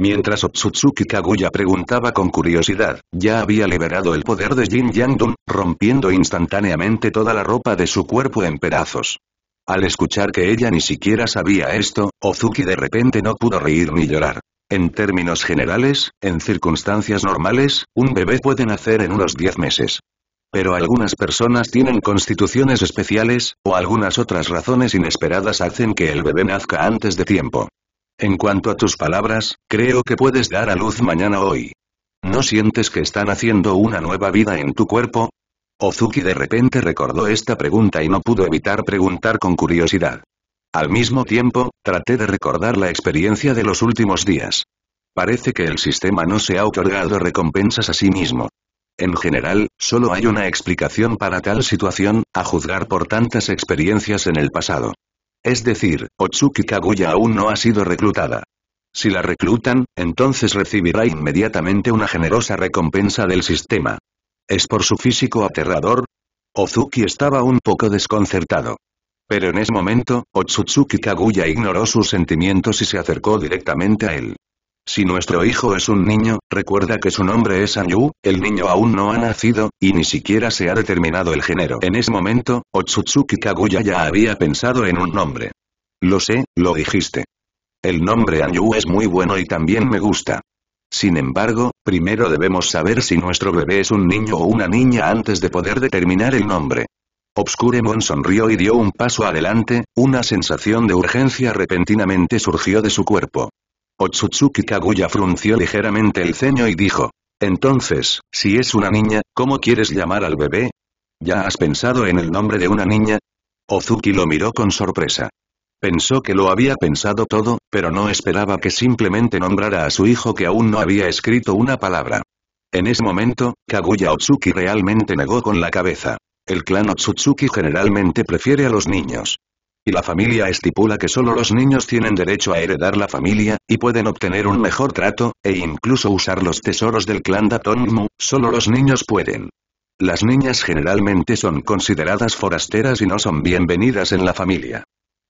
Mientras Otsutsuki Kaguya preguntaba con curiosidad, ya había liberado el poder de Jin Yangdun, rompiendo instantáneamente toda la ropa de su cuerpo en pedazos. Al escuchar que ella ni siquiera sabía esto, Otsuki de repente no pudo reír ni llorar. En términos generales, en circunstancias normales, un bebé puede nacer en unos 10 meses. Pero algunas personas tienen constituciones especiales, o algunas otras razones inesperadas hacen que el bebé nazca antes de tiempo. En cuanto a tus palabras, creo que puedes dar a luz mañana o hoy. ¿No sientes que están haciendo una nueva vida en tu cuerpo? Ozuki de repente recordó esta pregunta y no pudo evitar preguntar con curiosidad. Al mismo tiempo, traté de recordar la experiencia de los últimos días. Parece que el sistema no se ha otorgado recompensas a sí mismo. En general, solo hay una explicación para tal situación, a juzgar por tantas experiencias en el pasado. Es decir, Otsuki Kaguya aún no ha sido reclutada. Si la reclutan, entonces recibirá inmediatamente una generosa recompensa del sistema. ¿Es por su físico aterrador? Otsuki estaba un poco desconcertado. Pero en ese momento, Otsutsuki Kaguya ignoró sus sentimientos y se acercó directamente a él. Si nuestro hijo es un niño, recuerda que su nombre es Anyu, el niño aún no ha nacido, y ni siquiera se ha determinado el género. En ese momento, Otsutsuki Kaguya ya había pensado en un nombre. Lo sé, lo dijiste. El nombre Anyu es muy bueno y también me gusta. Sin embargo, primero debemos saber si nuestro bebé es un niño o una niña antes de poder determinar el nombre. Obscuremon sonrió y dio un paso adelante, una sensación de urgencia repentinamente surgió de su cuerpo. Otsutsuki Kaguya frunció ligeramente el ceño y dijo. Entonces, si es una niña, ¿cómo quieres llamar al bebé? ¿Ya has pensado en el nombre de una niña? Ozuki lo miró con sorpresa. Pensó que lo había pensado todo, pero no esperaba que simplemente nombrara a su hijo que aún no había escrito una palabra. En ese momento, Kaguya Otsuki realmente negó con la cabeza. El clan Otsutsuki generalmente prefiere a los niños y la familia estipula que solo los niños tienen derecho a heredar la familia, y pueden obtener un mejor trato, e incluso usar los tesoros del clan Datongmu, solo los niños pueden. Las niñas generalmente son consideradas forasteras y no son bienvenidas en la familia.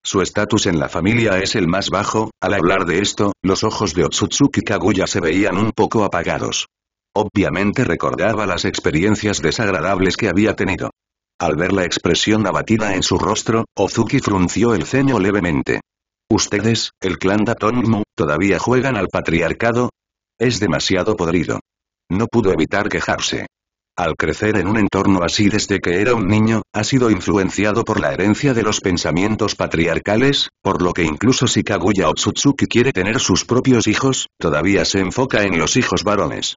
Su estatus en la familia es el más bajo, al hablar de esto, los ojos de Otsutsuki Kaguya se veían un poco apagados. Obviamente recordaba las experiencias desagradables que había tenido. Al ver la expresión abatida en su rostro, Ozuki frunció el ceño levemente. ¿Ustedes, el clan Datonmu, todavía juegan al patriarcado? Es demasiado podrido. No pudo evitar quejarse. Al crecer en un entorno así desde que era un niño, ha sido influenciado por la herencia de los pensamientos patriarcales, por lo que incluso si Kaguya Otsutsuki quiere tener sus propios hijos, todavía se enfoca en los hijos varones.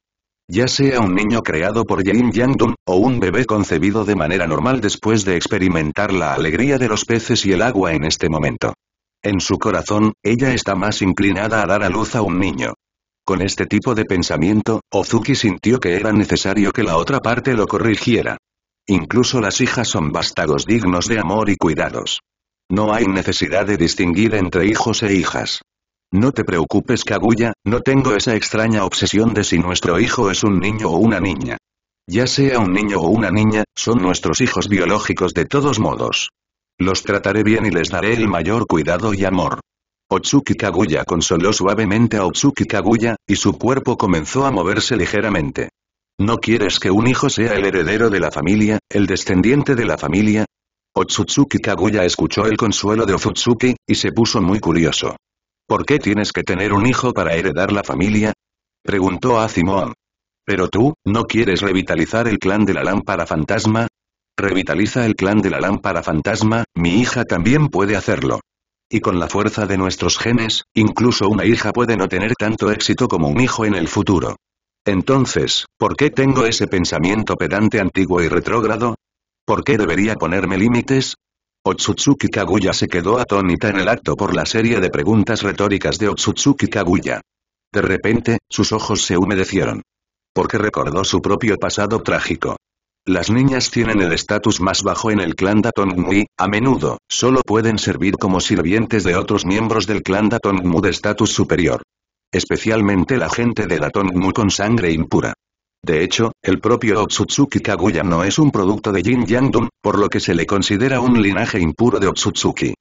Ya sea un niño creado por Yin Yang o un bebé concebido de manera normal después de experimentar la alegría de los peces y el agua en este momento. En su corazón, ella está más inclinada a dar a luz a un niño. Con este tipo de pensamiento, Ozuki sintió que era necesario que la otra parte lo corrigiera. Incluso las hijas son vástagos dignos de amor y cuidados. No hay necesidad de distinguir entre hijos e hijas. No te preocupes Kaguya, no tengo esa extraña obsesión de si nuestro hijo es un niño o una niña. Ya sea un niño o una niña, son nuestros hijos biológicos de todos modos. Los trataré bien y les daré el mayor cuidado y amor. Otsuki Kaguya consoló suavemente a Otsuki Kaguya, y su cuerpo comenzó a moverse ligeramente. ¿No quieres que un hijo sea el heredero de la familia, el descendiente de la familia? Otsutsuki Kaguya escuchó el consuelo de Otsutsuki y se puso muy curioso. ¿Por qué tienes que tener un hijo para heredar la familia? Preguntó a Simón. Pero tú, ¿no quieres revitalizar el clan de la lámpara fantasma? Revitaliza el clan de la lámpara fantasma, mi hija también puede hacerlo. Y con la fuerza de nuestros genes, incluso una hija puede no tener tanto éxito como un hijo en el futuro. Entonces, ¿por qué tengo ese pensamiento pedante antiguo y retrógrado? ¿Por qué debería ponerme límites? Otsutsuki Kaguya se quedó atónita en el acto por la serie de preguntas retóricas de Otsutsuki Kaguya. De repente, sus ojos se humedecieron. Porque recordó su propio pasado trágico. Las niñas tienen el estatus más bajo en el clan Datongmu, a menudo, solo pueden servir como sirvientes de otros miembros del clan Datongmu de estatus superior. Especialmente la gente de Datongmu con sangre impura. De hecho, el propio Otsutsuki Kaguya no es un producto de Jin Yang por lo que se le considera un linaje impuro de Otsutsuki.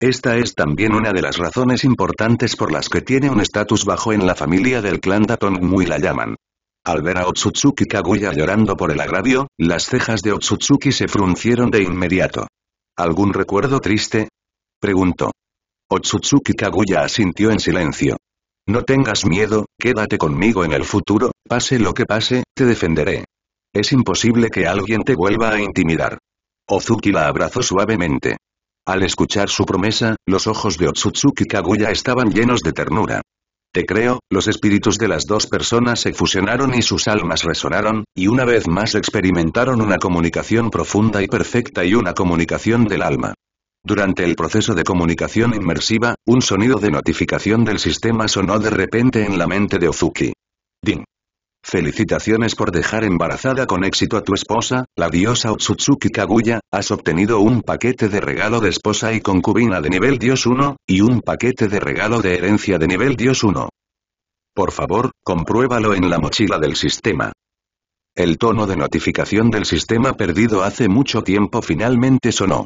Esta es también una de las razones importantes por las que tiene un estatus bajo en la familia del clan Datong y la llaman. Al ver a Otsutsuki Kaguya llorando por el agravio, las cejas de Otsutsuki se fruncieron de inmediato. ¿Algún recuerdo triste? Preguntó. Otsutsuki Kaguya asintió en silencio. No tengas miedo, quédate conmigo en el futuro, pase lo que pase, te defenderé. Es imposible que alguien te vuelva a intimidar. Ozuki la abrazó suavemente. Al escuchar su promesa, los ojos de Otsutsuki Kaguya estaban llenos de ternura. Te creo, los espíritus de las dos personas se fusionaron y sus almas resonaron, y una vez más experimentaron una comunicación profunda y perfecta y una comunicación del alma. Durante el proceso de comunicación inmersiva, un sonido de notificación del sistema sonó de repente en la mente de Ozuki. Ding. Felicitaciones por dejar embarazada con éxito a tu esposa, la diosa Otsutsuki Kaguya, has obtenido un paquete de regalo de esposa y concubina de nivel dios 1, y un paquete de regalo de herencia de nivel dios 1. Por favor, compruébalo en la mochila del sistema. El tono de notificación del sistema perdido hace mucho tiempo finalmente sonó.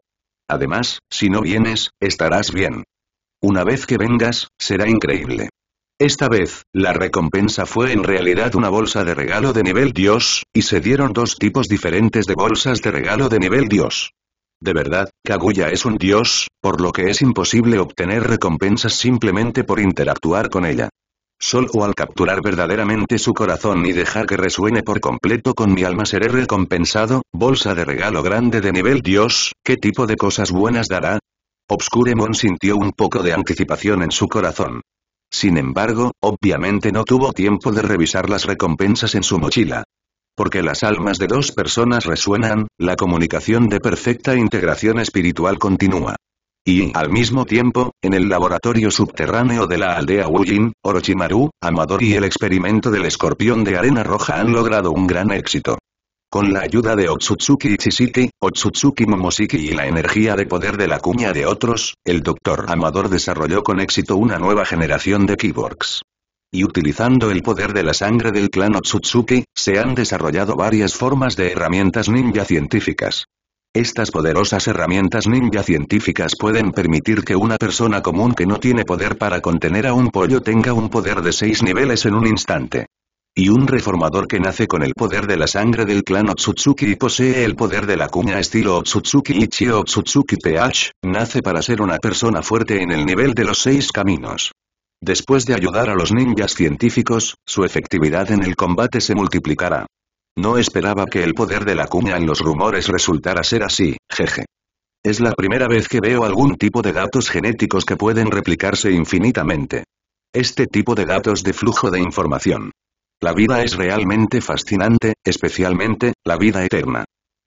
Además, si no vienes, estarás bien. Una vez que vengas, será increíble. Esta vez, la recompensa fue en realidad una bolsa de regalo de nivel Dios, y se dieron dos tipos diferentes de bolsas de regalo de nivel Dios. De verdad, Kaguya es un dios, por lo que es imposible obtener recompensas simplemente por interactuar con ella. Solo al capturar verdaderamente su corazón y dejar que resuene por completo con mi alma seré recompensado, bolsa de regalo grande de nivel Dios, ¿qué tipo de cosas buenas dará? Obscuremon sintió un poco de anticipación en su corazón. Sin embargo, obviamente no tuvo tiempo de revisar las recompensas en su mochila. Porque las almas de dos personas resuenan, la comunicación de perfecta integración espiritual continúa. Y, al mismo tiempo, en el laboratorio subterráneo de la aldea Wujin, Orochimaru, Amador y el experimento del escorpión de arena roja han logrado un gran éxito. Con la ayuda de Otsutsuki Ichisiki, Otsutsuki Momosiki y la energía de poder de la cuña de otros, el Dr. Amador desarrolló con éxito una nueva generación de Keyworks. Y utilizando el poder de la sangre del clan Otsutsuki, se han desarrollado varias formas de herramientas ninja científicas. Estas poderosas herramientas ninja científicas pueden permitir que una persona común que no tiene poder para contener a un pollo tenga un poder de seis niveles en un instante. Y un reformador que nace con el poder de la sangre del clan Otsutsuki y posee el poder de la cuña estilo Otsutsuki Ichi Otsutsuki PH, nace para ser una persona fuerte en el nivel de los seis caminos. Después de ayudar a los ninjas científicos, su efectividad en el combate se multiplicará. No esperaba que el poder de la cuna en los rumores resultara ser así, jeje. Es la primera vez que veo algún tipo de datos genéticos que pueden replicarse infinitamente. Este tipo de datos de flujo de información. La vida es realmente fascinante, especialmente, la vida eterna.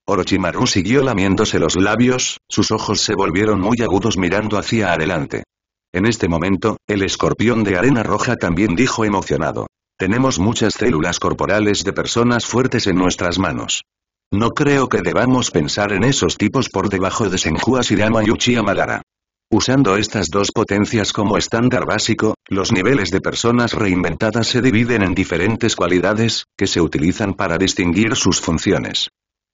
Orochimaru siguió lamiéndose los labios, sus ojos se volvieron muy agudos mirando hacia adelante. En este momento, el escorpión de arena roja también dijo emocionado. Tenemos muchas células corporales de personas fuertes en nuestras manos. No creo que debamos pensar en esos tipos por debajo de Senhua Shirama y Uchiha Madara. Usando estas dos potencias como estándar básico, los niveles de personas reinventadas se dividen en diferentes cualidades, que se utilizan para distinguir sus funciones.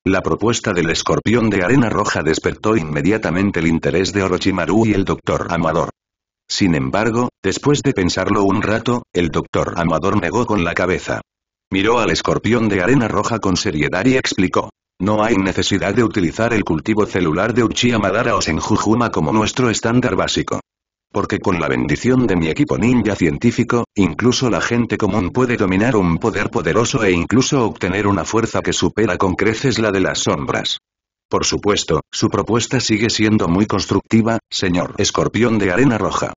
La propuesta del escorpión de arena roja despertó inmediatamente el interés de Orochimaru y el doctor Amador. Sin embargo, después de pensarlo un rato, el doctor Amador negó con la cabeza. Miró al escorpión de arena roja con seriedad y explicó. No hay necesidad de utilizar el cultivo celular de Uchiha Madara o Senjujuma como nuestro estándar básico. Porque con la bendición de mi equipo ninja científico, incluso la gente común puede dominar un poder poderoso e incluso obtener una fuerza que supera con creces la de las sombras. Por supuesto, su propuesta sigue siendo muy constructiva, señor escorpión de arena roja.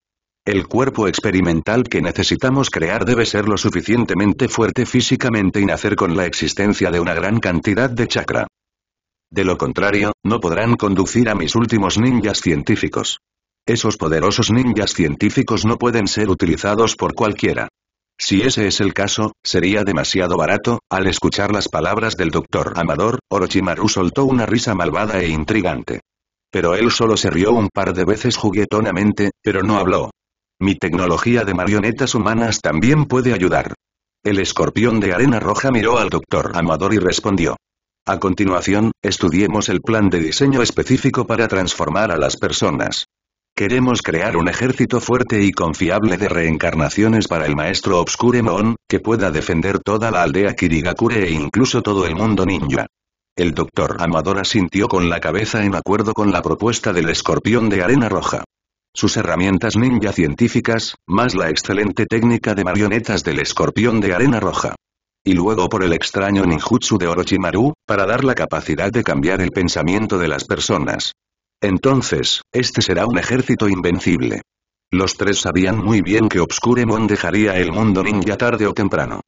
El cuerpo experimental que necesitamos crear debe ser lo suficientemente fuerte físicamente y nacer con la existencia de una gran cantidad de chakra. De lo contrario, no podrán conducir a mis últimos ninjas científicos. Esos poderosos ninjas científicos no pueden ser utilizados por cualquiera. Si ese es el caso, sería demasiado barato, al escuchar las palabras del doctor Amador, Orochimaru soltó una risa malvada e intrigante. Pero él solo se rió un par de veces juguetonamente, pero no habló. Mi tecnología de marionetas humanas también puede ayudar. El escorpión de arena roja miró al doctor Amador y respondió. A continuación, estudiemos el plan de diseño específico para transformar a las personas. Queremos crear un ejército fuerte y confiable de reencarnaciones para el maestro Obscuremon, que pueda defender toda la aldea Kirigakure e incluso todo el mundo ninja. El doctor Amador asintió con la cabeza en acuerdo con la propuesta del escorpión de arena roja. Sus herramientas ninja científicas, más la excelente técnica de marionetas del escorpión de arena roja. Y luego por el extraño ninjutsu de Orochimaru, para dar la capacidad de cambiar el pensamiento de las personas. Entonces, este será un ejército invencible. Los tres sabían muy bien que Obscuremon dejaría el mundo ninja tarde o temprano.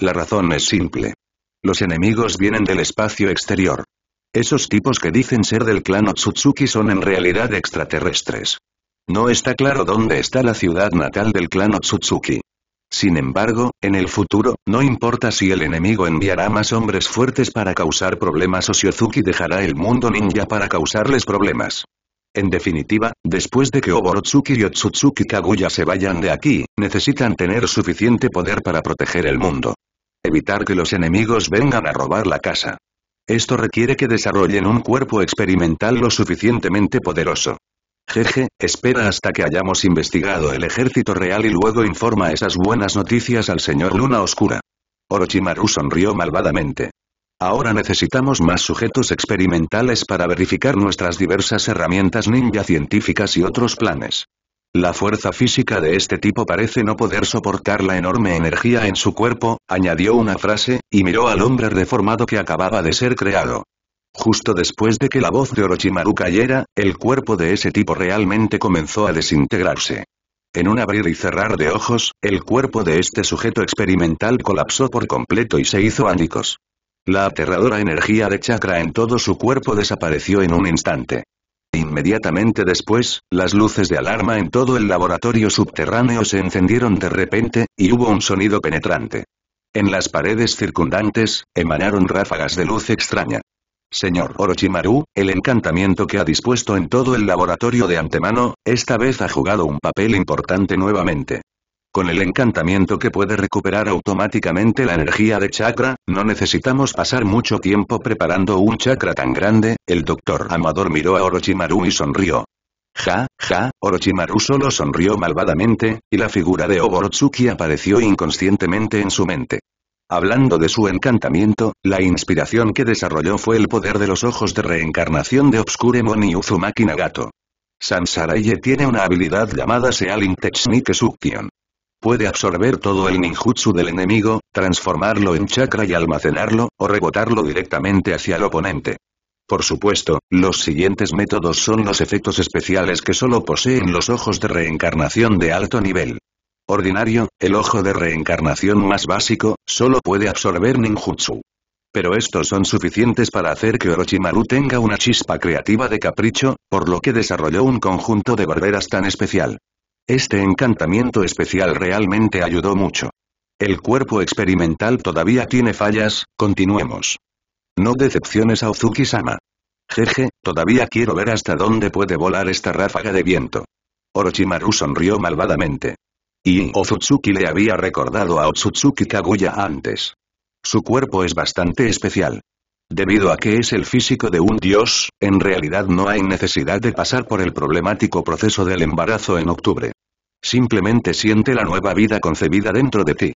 La razón es simple. Los enemigos vienen del espacio exterior. Esos tipos que dicen ser del clan Otsutsuki son en realidad extraterrestres. No está claro dónde está la ciudad natal del clan Otsutsuki. Sin embargo, en el futuro, no importa si el enemigo enviará más hombres fuertes para causar problemas o Shiozuki dejará el mundo ninja para causarles problemas. En definitiva, después de que Oborotsuki y Otsutsuki Kaguya se vayan de aquí, necesitan tener suficiente poder para proteger el mundo. Evitar que los enemigos vengan a robar la casa. Esto requiere que desarrollen un cuerpo experimental lo suficientemente poderoso. Jeje, espera hasta que hayamos investigado el ejército real y luego informa esas buenas noticias al señor Luna Oscura. Orochimaru sonrió malvadamente. Ahora necesitamos más sujetos experimentales para verificar nuestras diversas herramientas ninja científicas y otros planes. La fuerza física de este tipo parece no poder soportar la enorme energía en su cuerpo, añadió una frase, y miró al hombre deformado que acababa de ser creado. Justo después de que la voz de Orochimaru cayera, el cuerpo de ese tipo realmente comenzó a desintegrarse. En un abrir y cerrar de ojos, el cuerpo de este sujeto experimental colapsó por completo y se hizo ánicos. La aterradora energía de chakra en todo su cuerpo desapareció en un instante. Inmediatamente después, las luces de alarma en todo el laboratorio subterráneo se encendieron de repente, y hubo un sonido penetrante. En las paredes circundantes, emanaron ráfagas de luz extraña. Señor Orochimaru, el encantamiento que ha dispuesto en todo el laboratorio de antemano, esta vez ha jugado un papel importante nuevamente. Con el encantamiento que puede recuperar automáticamente la energía de chakra, no necesitamos pasar mucho tiempo preparando un chakra tan grande, el doctor Amador miró a Orochimaru y sonrió. Ja, ja, Orochimaru solo sonrió malvadamente, y la figura de Oborotsuki apareció inconscientemente en su mente. Hablando de su encantamiento, la inspiración que desarrolló fue el poder de los ojos de reencarnación de Obscuremon y Uzumaki Nagato. Sansaraye tiene una habilidad llamada Sealing Technique Suction. Puede absorber todo el ninjutsu del enemigo, transformarlo en chakra y almacenarlo, o rebotarlo directamente hacia el oponente. Por supuesto, los siguientes métodos son los efectos especiales que solo poseen los ojos de reencarnación de alto nivel. Ordinario, el ojo de reencarnación más básico, solo puede absorber ninjutsu. Pero estos son suficientes para hacer que Orochimaru tenga una chispa creativa de capricho, por lo que desarrolló un conjunto de barreras tan especial. Este encantamiento especial realmente ayudó mucho. El cuerpo experimental todavía tiene fallas, continuemos. No decepciones a Ozuki-sama. Jeje, todavía quiero ver hasta dónde puede volar esta ráfaga de viento. Orochimaru sonrió malvadamente. Y mm. Otsutsuki le había recordado a Otsutsuki Kaguya antes. Su cuerpo es bastante especial. Debido a que es el físico de un dios, en realidad no hay necesidad de pasar por el problemático proceso del embarazo en octubre. Simplemente siente la nueva vida concebida dentro de ti.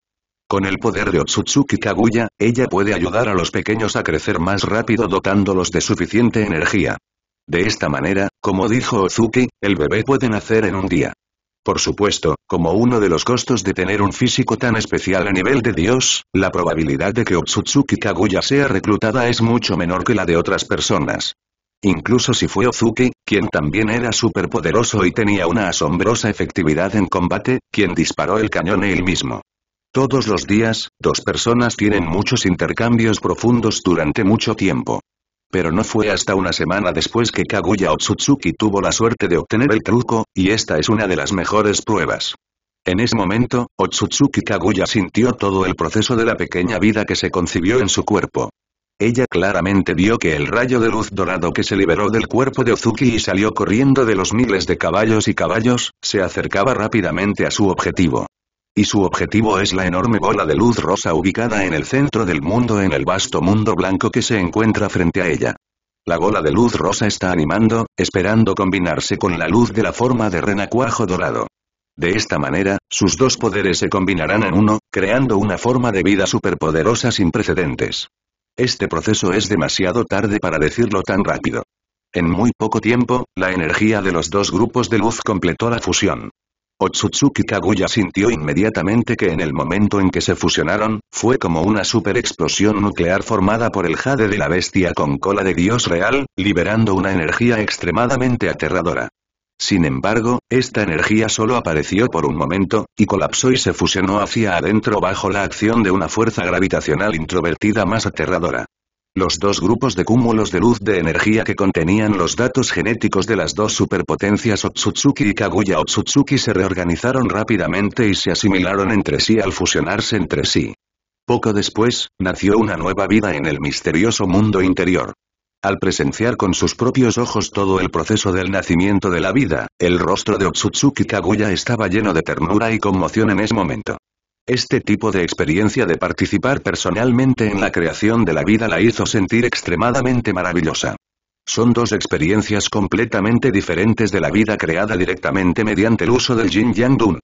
Con el poder de Otsutsuki Kaguya, ella puede ayudar a los pequeños a crecer más rápido dotándolos de suficiente energía. De esta manera, como dijo Otsuki, el bebé puede nacer en un día. Por supuesto, como uno de los costos de tener un físico tan especial a nivel de Dios, la probabilidad de que Otsutsuki Kaguya sea reclutada es mucho menor que la de otras personas. Incluso si fue Ozuki, quien también era superpoderoso y tenía una asombrosa efectividad en combate, quien disparó el cañón él mismo. Todos los días, dos personas tienen muchos intercambios profundos durante mucho tiempo. Pero no fue hasta una semana después que Kaguya Otsutsuki tuvo la suerte de obtener el truco, y esta es una de las mejores pruebas. En ese momento, Otsutsuki Kaguya sintió todo el proceso de la pequeña vida que se concibió en su cuerpo. Ella claramente vio que el rayo de luz dorado que se liberó del cuerpo de Ozuki y salió corriendo de los miles de caballos y caballos, se acercaba rápidamente a su objetivo. Y su objetivo es la enorme bola de luz rosa ubicada en el centro del mundo en el vasto mundo blanco que se encuentra frente a ella. La bola de luz rosa está animando, esperando combinarse con la luz de la forma de renacuajo dorado. De esta manera, sus dos poderes se combinarán en uno, creando una forma de vida superpoderosa sin precedentes. Este proceso es demasiado tarde para decirlo tan rápido. En muy poco tiempo, la energía de los dos grupos de luz completó la fusión. Otsutsuki Kaguya sintió inmediatamente que en el momento en que se fusionaron, fue como una superexplosión nuclear formada por el jade de la bestia con cola de dios real, liberando una energía extremadamente aterradora. Sin embargo, esta energía solo apareció por un momento, y colapsó y se fusionó hacia adentro bajo la acción de una fuerza gravitacional introvertida más aterradora. Los dos grupos de cúmulos de luz de energía que contenían los datos genéticos de las dos superpotencias Otsutsuki y Kaguya Otsutsuki se reorganizaron rápidamente y se asimilaron entre sí al fusionarse entre sí. Poco después, nació una nueva vida en el misterioso mundo interior. Al presenciar con sus propios ojos todo el proceso del nacimiento de la vida, el rostro de Otsutsuki Kaguya estaba lleno de ternura y conmoción en ese momento. Este tipo de experiencia de participar personalmente en la creación de la vida la hizo sentir extremadamente maravillosa. Son dos experiencias completamente diferentes de la vida creada directamente mediante el uso del Jin Yang Dun.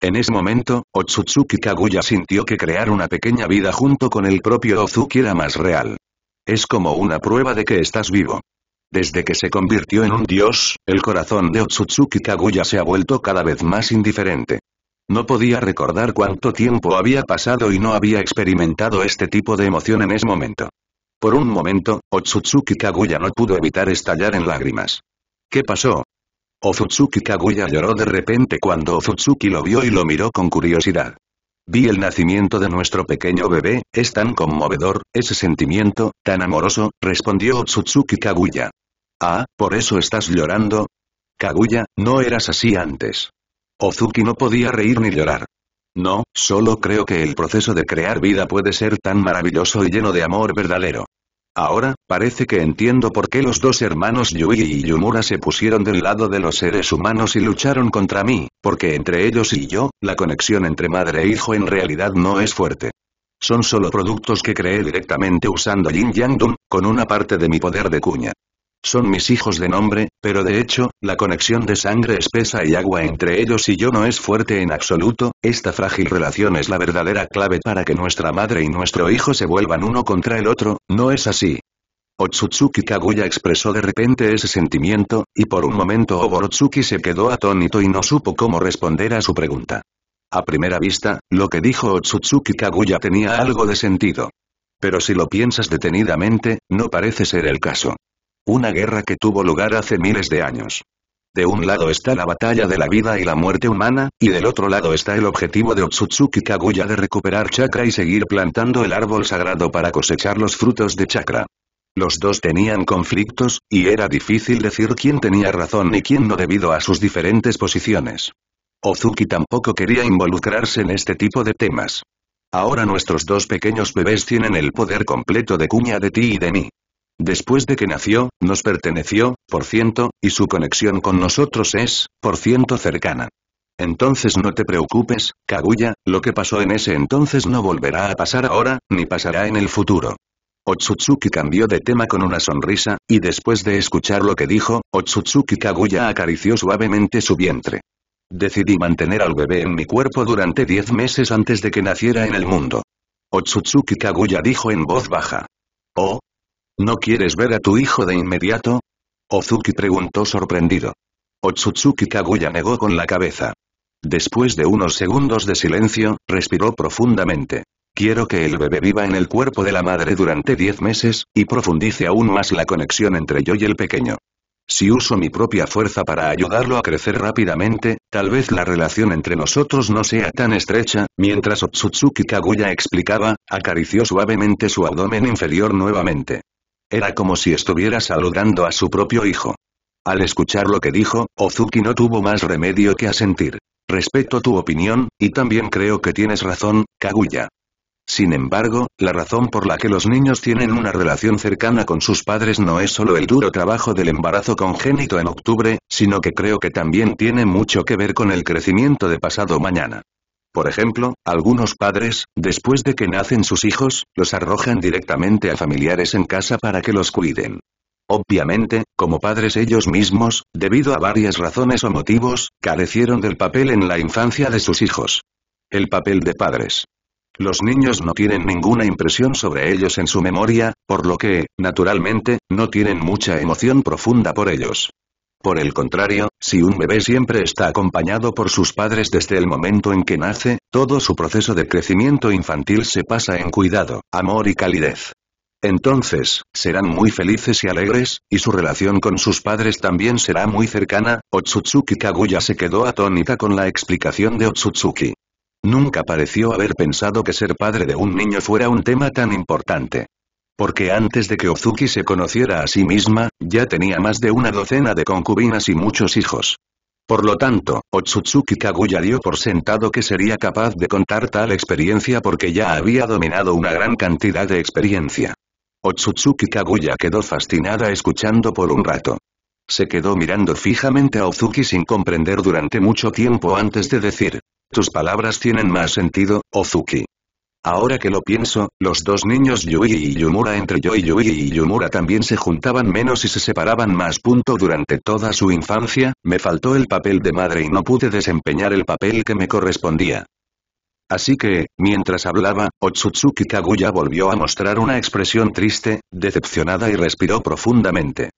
En ese momento, Otsutsuki Kaguya sintió que crear una pequeña vida junto con el propio Otsuki era más real. Es como una prueba de que estás vivo. Desde que se convirtió en un dios, el corazón de Otsutsuki Kaguya se ha vuelto cada vez más indiferente. No podía recordar cuánto tiempo había pasado y no había experimentado este tipo de emoción en ese momento. Por un momento, Otsutsuki Kaguya no pudo evitar estallar en lágrimas. ¿Qué pasó? Otsutsuki Kaguya lloró de repente cuando Otsutsuki lo vio y lo miró con curiosidad. Vi el nacimiento de nuestro pequeño bebé, es tan conmovedor, ese sentimiento, tan amoroso, respondió Otsutsuki Kaguya. Ah, ¿por eso estás llorando? Kaguya, no eras así antes. Ozuki no podía reír ni llorar. No, solo creo que el proceso de crear vida puede ser tan maravilloso y lleno de amor verdadero. Ahora, parece que entiendo por qué los dos hermanos Yui y Yumura se pusieron del lado de los seres humanos y lucharon contra mí, porque entre ellos y yo, la conexión entre madre e hijo en realidad no es fuerte. Son solo productos que creé directamente usando Yin Yang Dun, con una parte de mi poder de cuña. Son mis hijos de nombre, pero de hecho, la conexión de sangre espesa y agua entre ellos y yo no es fuerte en absoluto, esta frágil relación es la verdadera clave para que nuestra madre y nuestro hijo se vuelvan uno contra el otro, ¿no es así? Otsutsuki Kaguya expresó de repente ese sentimiento, y por un momento Oborotsuki se quedó atónito y no supo cómo responder a su pregunta. A primera vista, lo que dijo Otsutsuki Kaguya tenía algo de sentido. Pero si lo piensas detenidamente, no parece ser el caso. Una guerra que tuvo lugar hace miles de años. De un lado está la batalla de la vida y la muerte humana, y del otro lado está el objetivo de Otsutsuki Kaguya de recuperar chakra y seguir plantando el árbol sagrado para cosechar los frutos de chakra. Los dos tenían conflictos, y era difícil decir quién tenía razón y quién no debido a sus diferentes posiciones. Otsuki tampoco quería involucrarse en este tipo de temas. Ahora nuestros dos pequeños bebés tienen el poder completo de cuña de ti y de mí. Después de que nació, nos perteneció, por ciento, y su conexión con nosotros es, por ciento cercana. Entonces no te preocupes, Kaguya, lo que pasó en ese entonces no volverá a pasar ahora, ni pasará en el futuro. Otsutsuki cambió de tema con una sonrisa, y después de escuchar lo que dijo, Otsutsuki Kaguya acarició suavemente su vientre. Decidí mantener al bebé en mi cuerpo durante 10 meses antes de que naciera en el mundo. Otsutsuki Kaguya dijo en voz baja. Oh, ¿No quieres ver a tu hijo de inmediato? Ozuki preguntó sorprendido. Otsutsuki Kaguya negó con la cabeza. Después de unos segundos de silencio, respiró profundamente. Quiero que el bebé viva en el cuerpo de la madre durante 10 meses, y profundice aún más la conexión entre yo y el pequeño. Si uso mi propia fuerza para ayudarlo a crecer rápidamente, tal vez la relación entre nosotros no sea tan estrecha, mientras Otsutsuki Kaguya explicaba, acarició suavemente su abdomen inferior nuevamente. Era como si estuviera saludando a su propio hijo. Al escuchar lo que dijo, Ozuki no tuvo más remedio que asentir. Respeto tu opinión, y también creo que tienes razón, Kaguya. Sin embargo, la razón por la que los niños tienen una relación cercana con sus padres no es solo el duro trabajo del embarazo congénito en octubre, sino que creo que también tiene mucho que ver con el crecimiento de pasado mañana. Por ejemplo, algunos padres, después de que nacen sus hijos, los arrojan directamente a familiares en casa para que los cuiden. Obviamente, como padres ellos mismos, debido a varias razones o motivos, carecieron del papel en la infancia de sus hijos. El papel de padres. Los niños no tienen ninguna impresión sobre ellos en su memoria, por lo que, naturalmente, no tienen mucha emoción profunda por ellos. Por el contrario, si un bebé siempre está acompañado por sus padres desde el momento en que nace, todo su proceso de crecimiento infantil se pasa en cuidado, amor y calidez. Entonces, serán muy felices y alegres, y su relación con sus padres también será muy cercana. Otsutsuki Kaguya se quedó atónita con la explicación de Otsutsuki. Nunca pareció haber pensado que ser padre de un niño fuera un tema tan importante. Porque antes de que Ozuki se conociera a sí misma, ya tenía más de una docena de concubinas y muchos hijos. Por lo tanto, Otsutsuki Kaguya dio por sentado que sería capaz de contar tal experiencia porque ya había dominado una gran cantidad de experiencia. Otsutsuki Kaguya quedó fascinada escuchando por un rato. Se quedó mirando fijamente a Ozuki sin comprender durante mucho tiempo antes de decir, tus palabras tienen más sentido, Ozuki. Ahora que lo pienso, los dos niños Yui y Yumura entre yo y Yui y Yumura también se juntaban menos y se separaban más. Punto durante toda su infancia, me faltó el papel de madre y no pude desempeñar el papel que me correspondía. Así que, mientras hablaba, Otsutsuki Kaguya volvió a mostrar una expresión triste, decepcionada y respiró profundamente.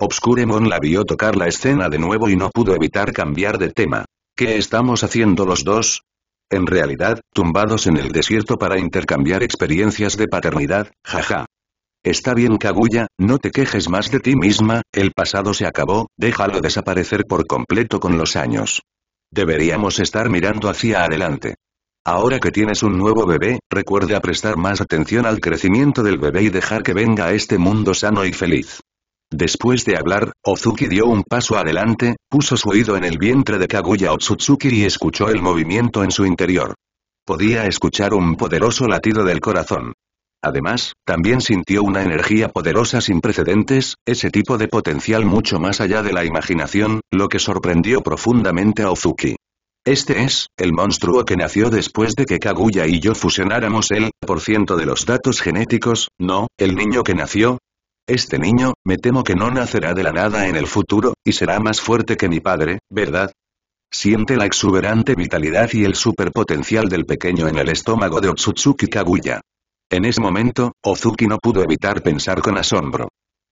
Obscuremon la vio tocar la escena de nuevo y no pudo evitar cambiar de tema. ¿Qué estamos haciendo los dos? en realidad, tumbados en el desierto para intercambiar experiencias de paternidad, jaja. Está bien Kaguya, no te quejes más de ti misma, el pasado se acabó, déjalo desaparecer por completo con los años. Deberíamos estar mirando hacia adelante. Ahora que tienes un nuevo bebé, recuerda prestar más atención al crecimiento del bebé y dejar que venga a este mundo sano y feliz. Después de hablar, Ozuki dio un paso adelante, puso su oído en el vientre de Kaguya Otsutsuki y escuchó el movimiento en su interior. Podía escuchar un poderoso latido del corazón. Además, también sintió una energía poderosa sin precedentes, ese tipo de potencial mucho más allá de la imaginación, lo que sorprendió profundamente a Ozuki. Este es, el monstruo que nació después de que Kaguya y yo fusionáramos el por ciento de los datos genéticos, no, el niño que nació, este niño, me temo que no nacerá de la nada en el futuro, y será más fuerte que mi padre, ¿verdad? Siente la exuberante vitalidad y el superpotencial del pequeño en el estómago de Otsutsuki Kaguya. En ese momento, Otsuki no pudo evitar pensar con asombro.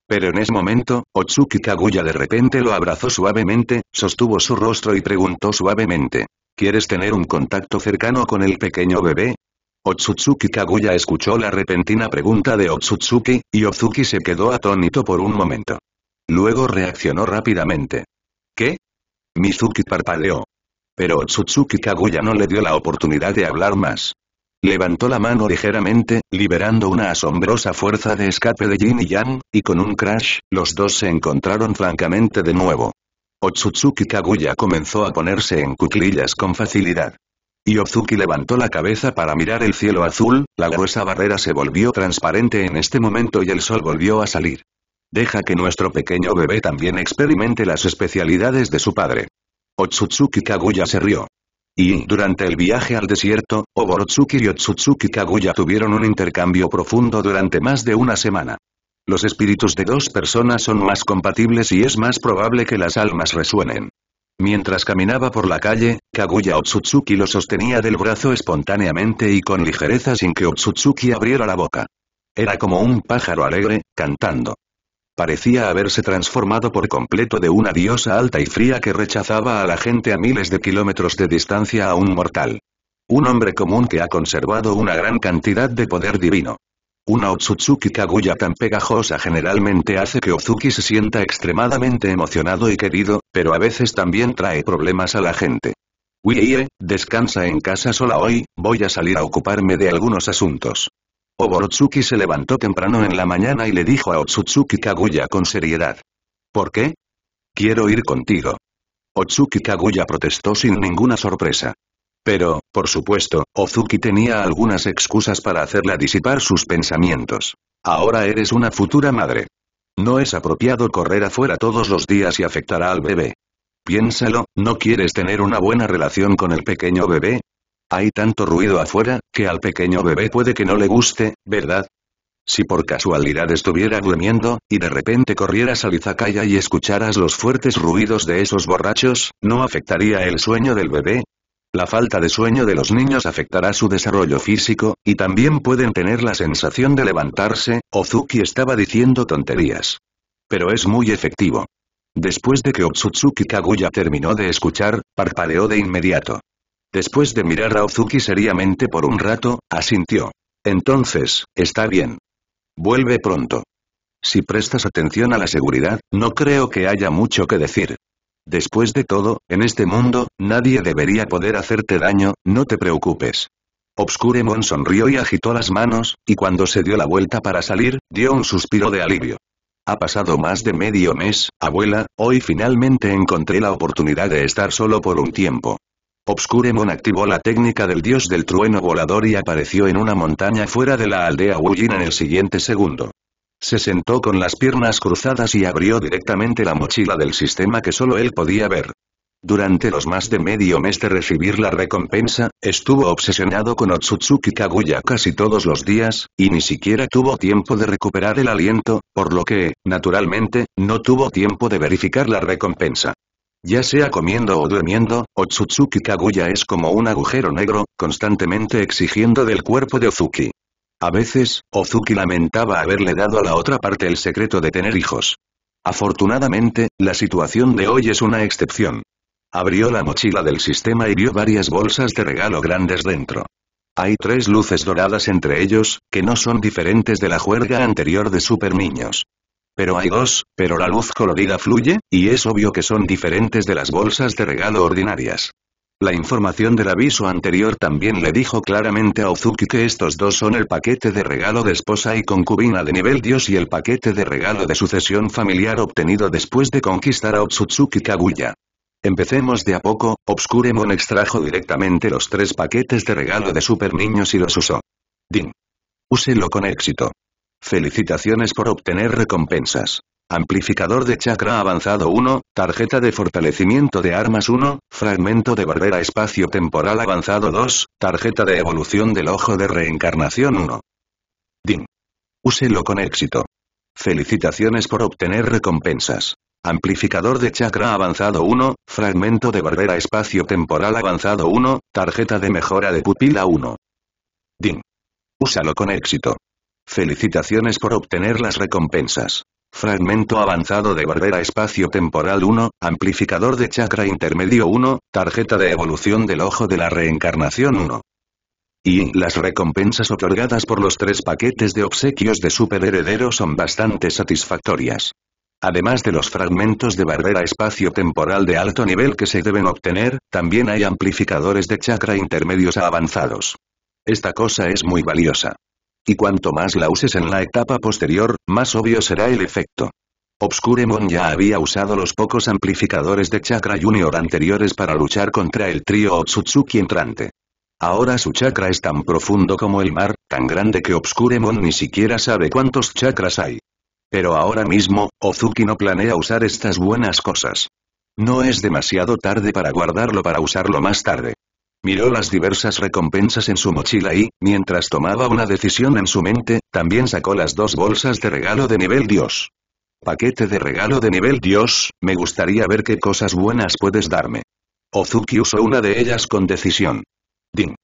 Pero en ese momento, Otsuki Kaguya de repente lo abrazó suavemente, sostuvo su rostro y preguntó suavemente. ¿Quieres tener un contacto cercano con el pequeño bebé? Otsutsuki Kaguya escuchó la repentina pregunta de Otsutsuki, y Otsutsuki se quedó atónito por un momento. Luego reaccionó rápidamente. ¿Qué? Mizuki parpadeó. Pero Otsutsuki Kaguya no le dio la oportunidad de hablar más. Levantó la mano ligeramente, liberando una asombrosa fuerza de escape de Jin y Yang, y con un crash, los dos se encontraron francamente de nuevo. Otsutsuki Kaguya comenzó a ponerse en cuclillas con facilidad. Y Ozuki levantó la cabeza para mirar el cielo azul, la gruesa barrera se volvió transparente en este momento y el sol volvió a salir. Deja que nuestro pequeño bebé también experimente las especialidades de su padre. Otsutsuki Kaguya se rió. Y, durante el viaje al desierto, Oborotsuki y Otsutsuki Kaguya tuvieron un intercambio profundo durante más de una semana. Los espíritus de dos personas son más compatibles y es más probable que las almas resuenen. Mientras caminaba por la calle, Kaguya Otsutsuki lo sostenía del brazo espontáneamente y con ligereza sin que Otsutsuki abriera la boca. Era como un pájaro alegre, cantando. Parecía haberse transformado por completo de una diosa alta y fría que rechazaba a la gente a miles de kilómetros de distancia a un mortal. Un hombre común que ha conservado una gran cantidad de poder divino. Una Otsutsuki Kaguya tan pegajosa generalmente hace que Ozuki se sienta extremadamente emocionado y querido, pero a veces también trae problemas a la gente. Wiie, descansa en casa sola hoy, voy a salir a ocuparme de algunos asuntos. Oborotsuki se levantó temprano en la mañana y le dijo a Otsutsuki Kaguya con seriedad. ¿Por qué? Quiero ir contigo. Otsuki Kaguya protestó sin ninguna sorpresa. Pero, por supuesto, Ozuki tenía algunas excusas para hacerla disipar sus pensamientos. Ahora eres una futura madre. No es apropiado correr afuera todos los días y afectará al bebé. Piénsalo, ¿no quieres tener una buena relación con el pequeño bebé? Hay tanto ruido afuera, que al pequeño bebé puede que no le guste, ¿verdad? Si por casualidad estuviera durmiendo, y de repente corrieras a Izakaya y escucharas los fuertes ruidos de esos borrachos, ¿no afectaría el sueño del bebé? La falta de sueño de los niños afectará su desarrollo físico, y también pueden tener la sensación de levantarse, Ozuki estaba diciendo tonterías. Pero es muy efectivo. Después de que Otsutsuki Kaguya terminó de escuchar, parpadeó de inmediato. Después de mirar a Ozuki seriamente por un rato, asintió. Entonces, está bien. Vuelve pronto. Si prestas atención a la seguridad, no creo que haya mucho que decir. Después de todo, en este mundo, nadie debería poder hacerte daño, no te preocupes. Obscuremon sonrió y agitó las manos, y cuando se dio la vuelta para salir, dio un suspiro de alivio. Ha pasado más de medio mes, abuela, hoy finalmente encontré la oportunidad de estar solo por un tiempo. Obscuremon activó la técnica del dios del trueno volador y apareció en una montaña fuera de la aldea Wujin en el siguiente segundo. Se sentó con las piernas cruzadas y abrió directamente la mochila del sistema que solo él podía ver. Durante los más de medio mes de recibir la recompensa, estuvo obsesionado con Otsutsuki Kaguya casi todos los días, y ni siquiera tuvo tiempo de recuperar el aliento, por lo que, naturalmente, no tuvo tiempo de verificar la recompensa. Ya sea comiendo o durmiendo, Otsutsuki Kaguya es como un agujero negro, constantemente exigiendo del cuerpo de Ozuki. A veces, Ozuki lamentaba haberle dado a la otra parte el secreto de tener hijos. Afortunadamente, la situación de hoy es una excepción. Abrió la mochila del sistema y vio varias bolsas de regalo grandes dentro. Hay tres luces doradas entre ellos, que no son diferentes de la juerga anterior de Super Niños. Pero hay dos, pero la luz colorida fluye, y es obvio que son diferentes de las bolsas de regalo ordinarias. La información del aviso anterior también le dijo claramente a Ozuki que estos dos son el paquete de regalo de esposa y concubina de nivel dios y el paquete de regalo de sucesión familiar obtenido después de conquistar a Otsutsuki Kaguya. Empecemos de a poco, Obscuremon extrajo directamente los tres paquetes de regalo de Super Niños y los usó. Din. Úselo con éxito. Felicitaciones por obtener recompensas. Amplificador de chakra avanzado 1, tarjeta de fortalecimiento de armas 1, fragmento de barrera espacio-temporal avanzado 2, tarjeta de evolución del ojo de reencarnación 1. DIN. Úselo con éxito. Felicitaciones por obtener recompensas. Amplificador de chakra avanzado 1, fragmento de barrera espacio-temporal avanzado 1, tarjeta de mejora de pupila 1. DIN. Úsalo con éxito. Felicitaciones por obtener las recompensas. Fragmento avanzado de Barbera Espacio Temporal 1, Amplificador de Chakra Intermedio 1, Tarjeta de Evolución del Ojo de la Reencarnación 1. Y las recompensas otorgadas por los tres paquetes de obsequios de superheredero son bastante satisfactorias. Además de los fragmentos de barrera espacio-temporal de alto nivel que se deben obtener, también hay amplificadores de chakra intermedios a avanzados. Esta cosa es muy valiosa. Y cuanto más la uses en la etapa posterior, más obvio será el efecto. Obscuremon ya había usado los pocos amplificadores de Chakra Junior anteriores para luchar contra el trío Otsutsuki entrante. Ahora su chakra es tan profundo como el mar, tan grande que Obscuremon ni siquiera sabe cuántos chakras hay. Pero ahora mismo, Ozuki no planea usar estas buenas cosas. No es demasiado tarde para guardarlo para usarlo más tarde. Miró las diversas recompensas en su mochila y, mientras tomaba una decisión en su mente, también sacó las dos bolsas de regalo de nivel Dios. Paquete de regalo de nivel Dios, me gustaría ver qué cosas buenas puedes darme. Ozuki usó una de ellas con decisión. Ding.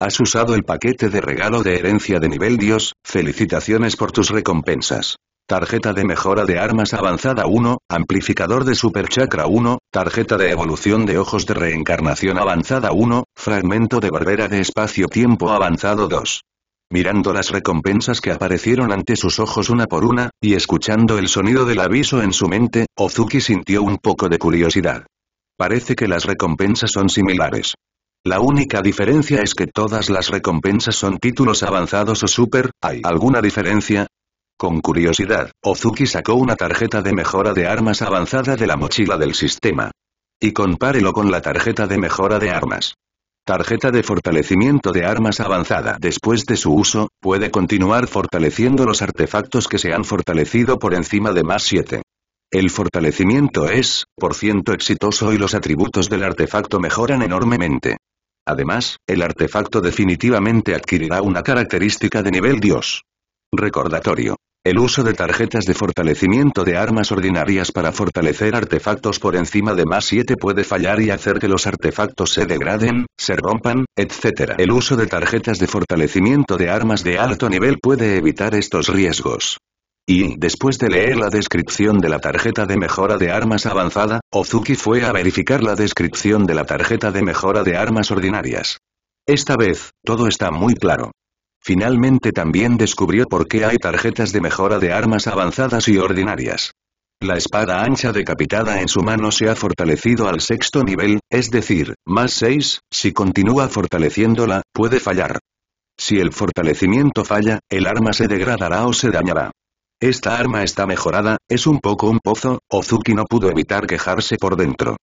Has usado el paquete de regalo de herencia de nivel Dios, felicitaciones por tus recompensas. Tarjeta de mejora de armas avanzada 1, amplificador de super chakra 1, tarjeta de evolución de ojos de reencarnación avanzada 1, fragmento de barbera de espacio-tiempo avanzado 2. Mirando las recompensas que aparecieron ante sus ojos una por una, y escuchando el sonido del aviso en su mente, Ozuki sintió un poco de curiosidad. Parece que las recompensas son similares. La única diferencia es que todas las recompensas son títulos avanzados o super, ¿hay alguna diferencia? Con curiosidad, Ozuki sacó una tarjeta de mejora de armas avanzada de la mochila del sistema. Y compárelo con la tarjeta de mejora de armas. Tarjeta de fortalecimiento de armas avanzada. Después de su uso, puede continuar fortaleciendo los artefactos que se han fortalecido por encima de más 7. El fortalecimiento es, por ciento exitoso y los atributos del artefacto mejoran enormemente. Además, el artefacto definitivamente adquirirá una característica de nivel Dios. Recordatorio. El uso de tarjetas de fortalecimiento de armas ordinarias para fortalecer artefactos por encima de más 7 puede fallar y hacer que los artefactos se degraden, se rompan, etc. El uso de tarjetas de fortalecimiento de armas de alto nivel puede evitar estos riesgos. Y, después de leer la descripción de la tarjeta de mejora de armas avanzada, Ozuki fue a verificar la descripción de la tarjeta de mejora de armas ordinarias. Esta vez, todo está muy claro. Finalmente también descubrió por qué hay tarjetas de mejora de armas avanzadas y ordinarias. La espada ancha decapitada en su mano se ha fortalecido al sexto nivel, es decir, más 6, si continúa fortaleciéndola, puede fallar. Si el fortalecimiento falla, el arma se degradará o se dañará. Esta arma está mejorada, es un poco un pozo, Ozuki no pudo evitar quejarse por dentro.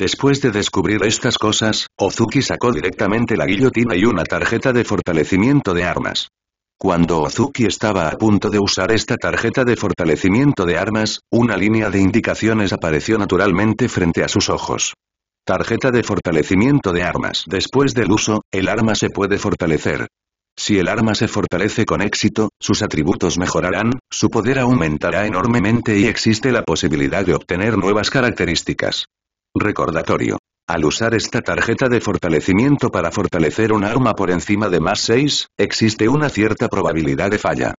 Después de descubrir estas cosas, Ozuki sacó directamente la guillotina y una tarjeta de fortalecimiento de armas. Cuando Ozuki estaba a punto de usar esta tarjeta de fortalecimiento de armas, una línea de indicaciones apareció naturalmente frente a sus ojos. Tarjeta de fortalecimiento de armas. Después del uso, el arma se puede fortalecer. Si el arma se fortalece con éxito, sus atributos mejorarán, su poder aumentará enormemente y existe la posibilidad de obtener nuevas características. Recordatorio. Al usar esta tarjeta de fortalecimiento para fortalecer un arma por encima de más 6, existe una cierta probabilidad de falla.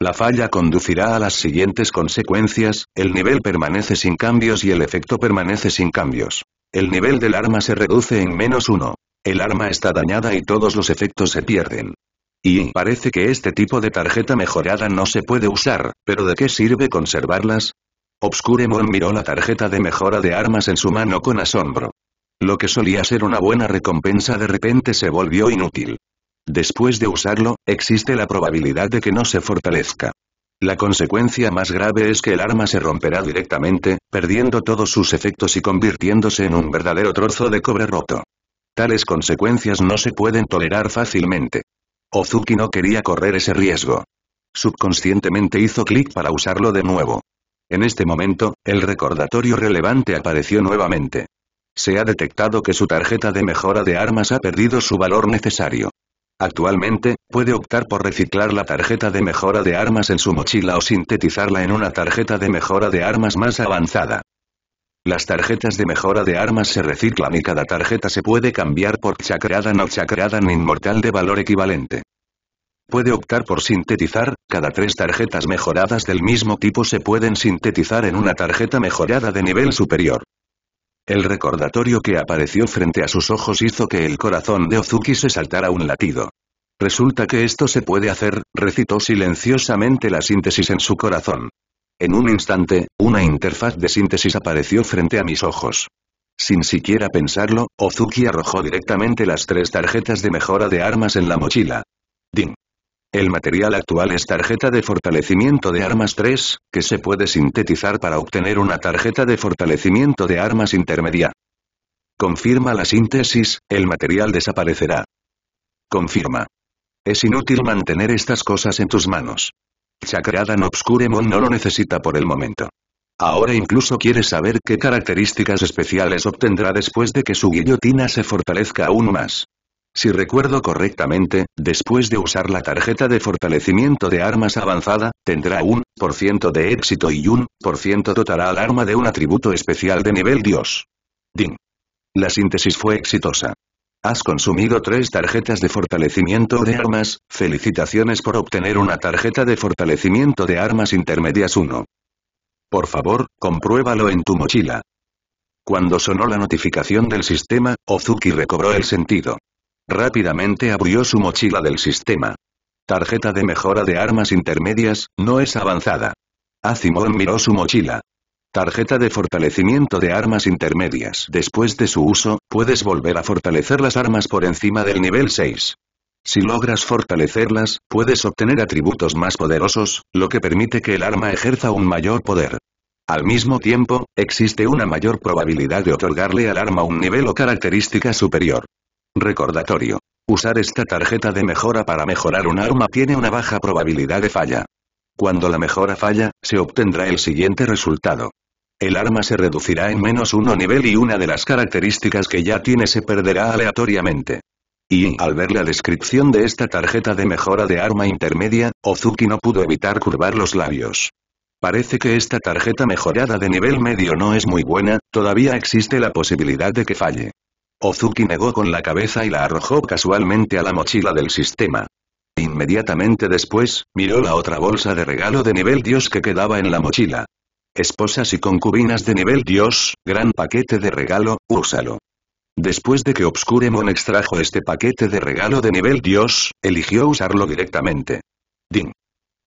La falla conducirá a las siguientes consecuencias, el nivel permanece sin cambios y el efecto permanece sin cambios. El nivel del arma se reduce en menos 1. El arma está dañada y todos los efectos se pierden. Y parece que este tipo de tarjeta mejorada no se puede usar, pero ¿de qué sirve conservarlas? Obscuremon miró la tarjeta de mejora de armas en su mano con asombro. Lo que solía ser una buena recompensa de repente se volvió inútil. Después de usarlo, existe la probabilidad de que no se fortalezca. La consecuencia más grave es que el arma se romperá directamente, perdiendo todos sus efectos y convirtiéndose en un verdadero trozo de cobre roto. Tales consecuencias no se pueden tolerar fácilmente. Ozuki no quería correr ese riesgo. Subconscientemente hizo clic para usarlo de nuevo. En este momento, el recordatorio relevante apareció nuevamente. Se ha detectado que su tarjeta de mejora de armas ha perdido su valor necesario. Actualmente, puede optar por reciclar la tarjeta de mejora de armas en su mochila o sintetizarla en una tarjeta de mejora de armas más avanzada. Las tarjetas de mejora de armas se reciclan y cada tarjeta se puede cambiar por no o ni inmortal de valor equivalente. Puede optar por sintetizar, cada tres tarjetas mejoradas del mismo tipo se pueden sintetizar en una tarjeta mejorada de nivel superior. El recordatorio que apareció frente a sus ojos hizo que el corazón de Ozuki se saltara un latido. Resulta que esto se puede hacer, recitó silenciosamente la síntesis en su corazón. En un instante, una interfaz de síntesis apareció frente a mis ojos. Sin siquiera pensarlo, Ozuki arrojó directamente las tres tarjetas de mejora de armas en la mochila. Ding. El material actual es tarjeta de fortalecimiento de armas 3, que se puede sintetizar para obtener una tarjeta de fortalecimiento de armas intermedia. Confirma la síntesis, el material desaparecerá. Confirma. Es inútil mantener estas cosas en tus manos. Chakradan Obscuremon no lo necesita por el momento. Ahora incluso quiere saber qué características especiales obtendrá después de que su guillotina se fortalezca aún más. Si recuerdo correctamente, después de usar la tarjeta de fortalecimiento de armas avanzada, tendrá un por ciento de éxito y un por ciento dotará al arma de un atributo especial de nivel Dios. Ding. La síntesis fue exitosa. Has consumido tres tarjetas de fortalecimiento de armas, felicitaciones por obtener una tarjeta de fortalecimiento de armas intermedias 1. Por favor, compruébalo en tu mochila. Cuando sonó la notificación del sistema, Ozuki recobró el sentido. Rápidamente abrió su mochila del sistema. Tarjeta de mejora de armas intermedias, no es avanzada. Azimón miró su mochila. Tarjeta de fortalecimiento de armas intermedias. Después de su uso, puedes volver a fortalecer las armas por encima del nivel 6. Si logras fortalecerlas, puedes obtener atributos más poderosos, lo que permite que el arma ejerza un mayor poder. Al mismo tiempo, existe una mayor probabilidad de otorgarle al arma un nivel o característica superior. Recordatorio. Usar esta tarjeta de mejora para mejorar un arma tiene una baja probabilidad de falla. Cuando la mejora falla, se obtendrá el siguiente resultado. El arma se reducirá en menos uno nivel y una de las características que ya tiene se perderá aleatoriamente. Y, al ver la descripción de esta tarjeta de mejora de arma intermedia, Ozuki no pudo evitar curvar los labios. Parece que esta tarjeta mejorada de nivel medio no es muy buena, todavía existe la posibilidad de que falle. Ozuki negó con la cabeza y la arrojó casualmente a la mochila del sistema. Inmediatamente después, miró la otra bolsa de regalo de nivel dios que quedaba en la mochila. Esposas y concubinas de nivel dios, gran paquete de regalo, úsalo. Después de que Obscuremon extrajo este paquete de regalo de nivel dios, eligió usarlo directamente. Ding.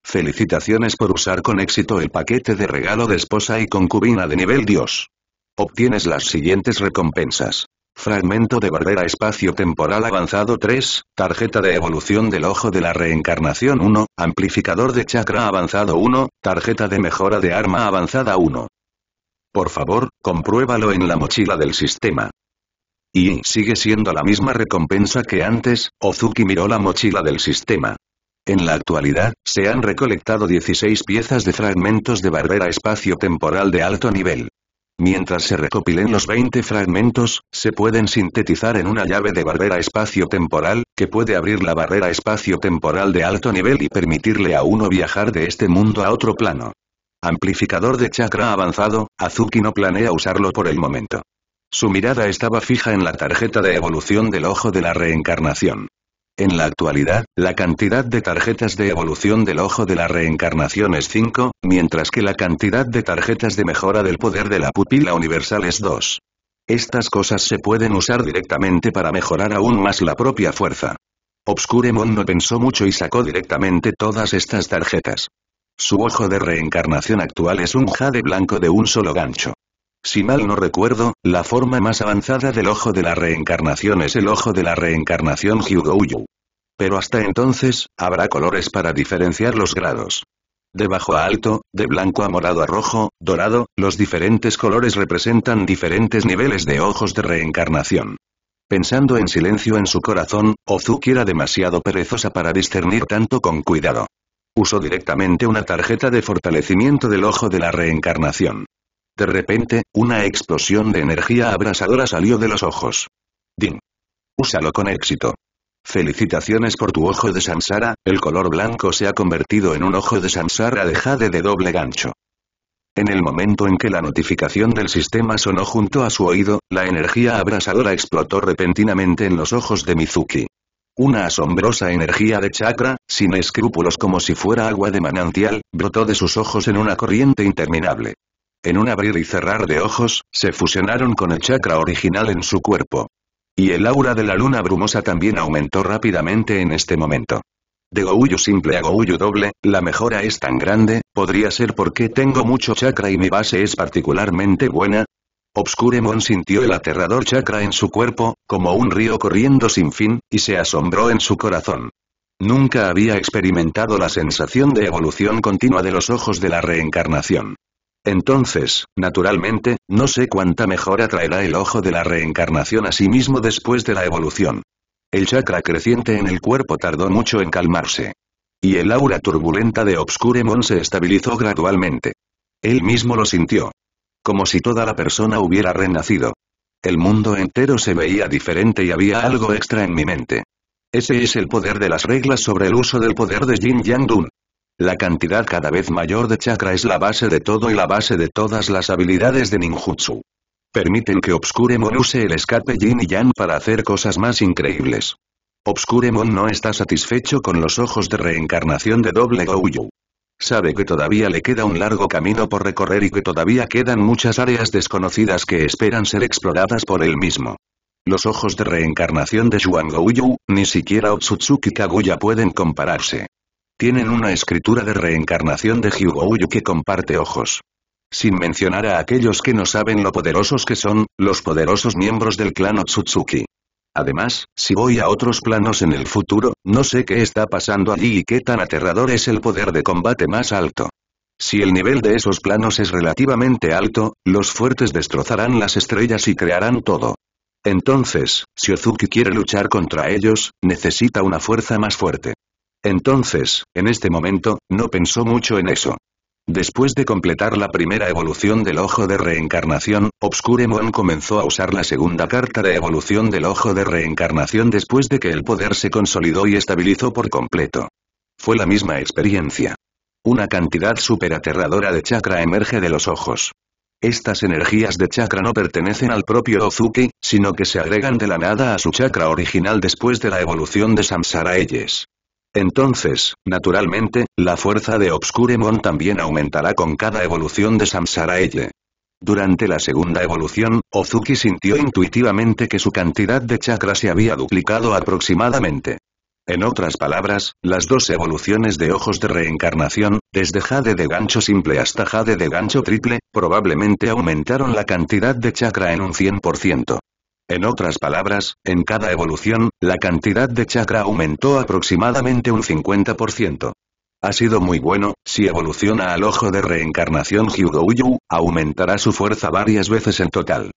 Felicitaciones por usar con éxito el paquete de regalo de esposa y concubina de nivel dios. Obtienes las siguientes recompensas. Fragmento de barrera espacio-temporal avanzado 3, tarjeta de evolución del ojo de la reencarnación 1, amplificador de chakra avanzado 1, tarjeta de mejora de arma avanzada 1. Por favor, compruébalo en la mochila del sistema. Y sigue siendo la misma recompensa que antes, Ozuki miró la mochila del sistema. En la actualidad, se han recolectado 16 piezas de fragmentos de barrera espacio-temporal de alto nivel. Mientras se recopilen los 20 fragmentos, se pueden sintetizar en una llave de barrera espacio-temporal, que puede abrir la barrera espacio-temporal de alto nivel y permitirle a uno viajar de este mundo a otro plano. Amplificador de chakra avanzado, Azuki no planea usarlo por el momento. Su mirada estaba fija en la tarjeta de evolución del ojo de la reencarnación. En la actualidad, la cantidad de tarjetas de evolución del ojo de la reencarnación es 5, mientras que la cantidad de tarjetas de mejora del poder de la pupila universal es 2. Estas cosas se pueden usar directamente para mejorar aún más la propia fuerza. Obscuremon no pensó mucho y sacó directamente todas estas tarjetas. Su ojo de reencarnación actual es un jade blanco de un solo gancho. Si mal no recuerdo, la forma más avanzada del ojo de la reencarnación es el ojo de la reencarnación Hyugouyu. Pero hasta entonces, habrá colores para diferenciar los grados. De bajo a alto, de blanco a morado a rojo, dorado, los diferentes colores representan diferentes niveles de ojos de reencarnación. Pensando en silencio en su corazón, Ozuki era demasiado perezosa para discernir tanto con cuidado. Usó directamente una tarjeta de fortalecimiento del ojo de la reencarnación. De repente, una explosión de energía abrasadora salió de los ojos. Din. Úsalo con éxito. Felicitaciones por tu ojo de samsara, el color blanco se ha convertido en un ojo de samsara de jade de doble gancho. En el momento en que la notificación del sistema sonó junto a su oído, la energía abrasadora explotó repentinamente en los ojos de Mizuki. Una asombrosa energía de chakra, sin escrúpulos como si fuera agua de manantial, brotó de sus ojos en una corriente interminable. En un abrir y cerrar de ojos, se fusionaron con el chakra original en su cuerpo. Y el aura de la luna brumosa también aumentó rápidamente en este momento. De Gouyu simple a Gouyu doble, la mejora es tan grande, ¿podría ser porque tengo mucho chakra y mi base es particularmente buena? Obscuremon sintió el aterrador chakra en su cuerpo, como un río corriendo sin fin, y se asombró en su corazón. Nunca había experimentado la sensación de evolución continua de los ojos de la reencarnación. Entonces, naturalmente, no sé cuánta mejora traerá el ojo de la reencarnación a sí mismo después de la evolución. El chakra creciente en el cuerpo tardó mucho en calmarse. Y el aura turbulenta de Obscuremon se estabilizó gradualmente. Él mismo lo sintió. Como si toda la persona hubiera renacido. El mundo entero se veía diferente y había algo extra en mi mente. Ese es el poder de las reglas sobre el uso del poder de Jin Yang Dun. La cantidad cada vez mayor de chakra es la base de todo y la base de todas las habilidades de ninjutsu. Permiten que Obscuremon use el escape yin y yang para hacer cosas más increíbles. Obscuremon no está satisfecho con los ojos de reencarnación de doble Goju. Sabe que todavía le queda un largo camino por recorrer y que todavía quedan muchas áreas desconocidas que esperan ser exploradas por él mismo. Los ojos de reencarnación de Shuangouyu, ni siquiera Otsutsuki Kaguya pueden compararse. Tienen una escritura de reencarnación de Hyugouyu que comparte ojos. Sin mencionar a aquellos que no saben lo poderosos que son, los poderosos miembros del clan Otsutsuki. Además, si voy a otros planos en el futuro, no sé qué está pasando allí y qué tan aterrador es el poder de combate más alto. Si el nivel de esos planos es relativamente alto, los fuertes destrozarán las estrellas y crearán todo. Entonces, si Ozuki quiere luchar contra ellos, necesita una fuerza más fuerte. Entonces, en este momento, no pensó mucho en eso. Después de completar la primera evolución del Ojo de Reencarnación, Obscuremon comenzó a usar la segunda carta de evolución del Ojo de Reencarnación después de que el poder se consolidó y estabilizó por completo. Fue la misma experiencia. Una cantidad aterradora de chakra emerge de los ojos. Estas energías de chakra no pertenecen al propio Ozuki, sino que se agregan de la nada a su chakra original después de la evolución de Samsara Eyes. Entonces, naturalmente, la fuerza de Obscuremon también aumentará con cada evolución de Samsara Durante la segunda evolución, Ozuki sintió intuitivamente que su cantidad de chakra se había duplicado aproximadamente. En otras palabras, las dos evoluciones de ojos de reencarnación, desde jade de gancho simple hasta jade de gancho triple, probablemente aumentaron la cantidad de chakra en un 100%. En otras palabras, en cada evolución, la cantidad de chakra aumentó aproximadamente un 50%. Ha sido muy bueno, si evoluciona al ojo de reencarnación Hyugouyu, aumentará su fuerza varias veces en total.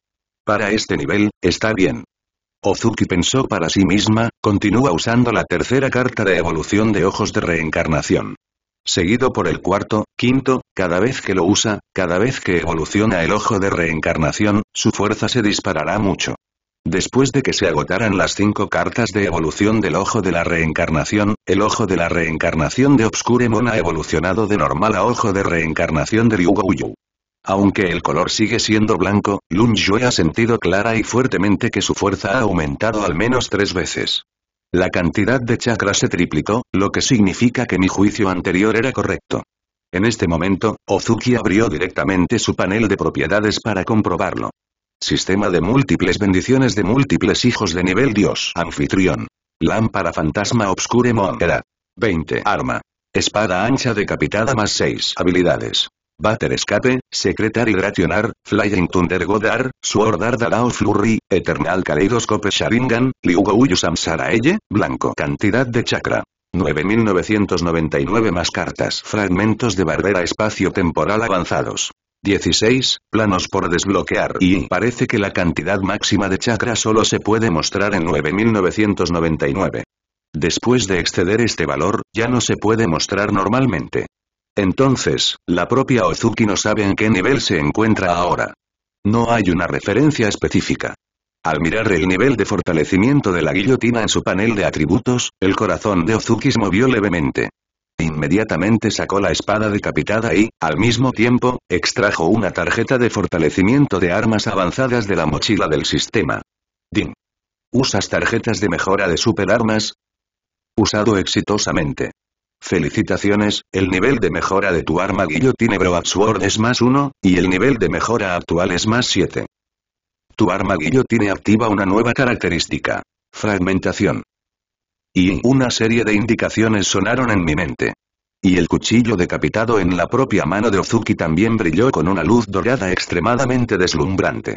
Para este nivel, está bien. Ozuki pensó para sí misma, continúa usando la tercera carta de evolución de ojos de reencarnación. Seguido por el cuarto, quinto, cada vez que lo usa, cada vez que evoluciona el ojo de reencarnación, su fuerza se disparará mucho. Después de que se agotaran las cinco cartas de evolución del Ojo de la Reencarnación, el Ojo de la Reencarnación de Obscuremon ha evolucionado de normal a Ojo de Reencarnación de Ryugouyu. Aunque el color sigue siendo blanco, Lun Yue ha sentido clara y fuertemente que su fuerza ha aumentado al menos tres veces. La cantidad de chakras se triplicó, lo que significa que mi juicio anterior era correcto. En este momento, Ozuki abrió directamente su panel de propiedades para comprobarlo. Sistema de múltiples bendiciones de múltiples hijos de nivel Dios. Anfitrión. Lámpara fantasma obscure monera. 20. Arma. Espada ancha decapitada más 6. Habilidades. Bater Escape, y Grationar, Flying Thunder Godar, Sword Ardarao Flurry, Eternal Kaleidoscope Sharingan, Liugouyu Samsaraelle, Blanco. Cantidad de chakra. 9999 más cartas. Fragmentos de barrera espacio-temporal avanzados. 16 planos por desbloquear y parece que la cantidad máxima de chakra solo se puede mostrar en 9999. Después de exceder este valor, ya no se puede mostrar normalmente. Entonces, la propia Ozuki no sabe en qué nivel se encuentra ahora. No hay una referencia específica. Al mirar el nivel de fortalecimiento de la guillotina en su panel de atributos, el corazón de Ozuki se movió levemente. Inmediatamente sacó la espada decapitada y, al mismo tiempo, extrajo una tarjeta de fortalecimiento de armas avanzadas de la mochila del sistema. Din. ¿Usas tarjetas de mejora de superarmas? Usado exitosamente. Felicitaciones, el nivel de mejora de tu arma Guillotine Broadsword es más 1, y el nivel de mejora actual es más 7. Tu arma tiene activa una nueva característica. Fragmentación. Y mm. una serie de indicaciones sonaron en mi mente. Y el cuchillo decapitado en la propia mano de Ozuki también brilló con una luz dorada extremadamente deslumbrante.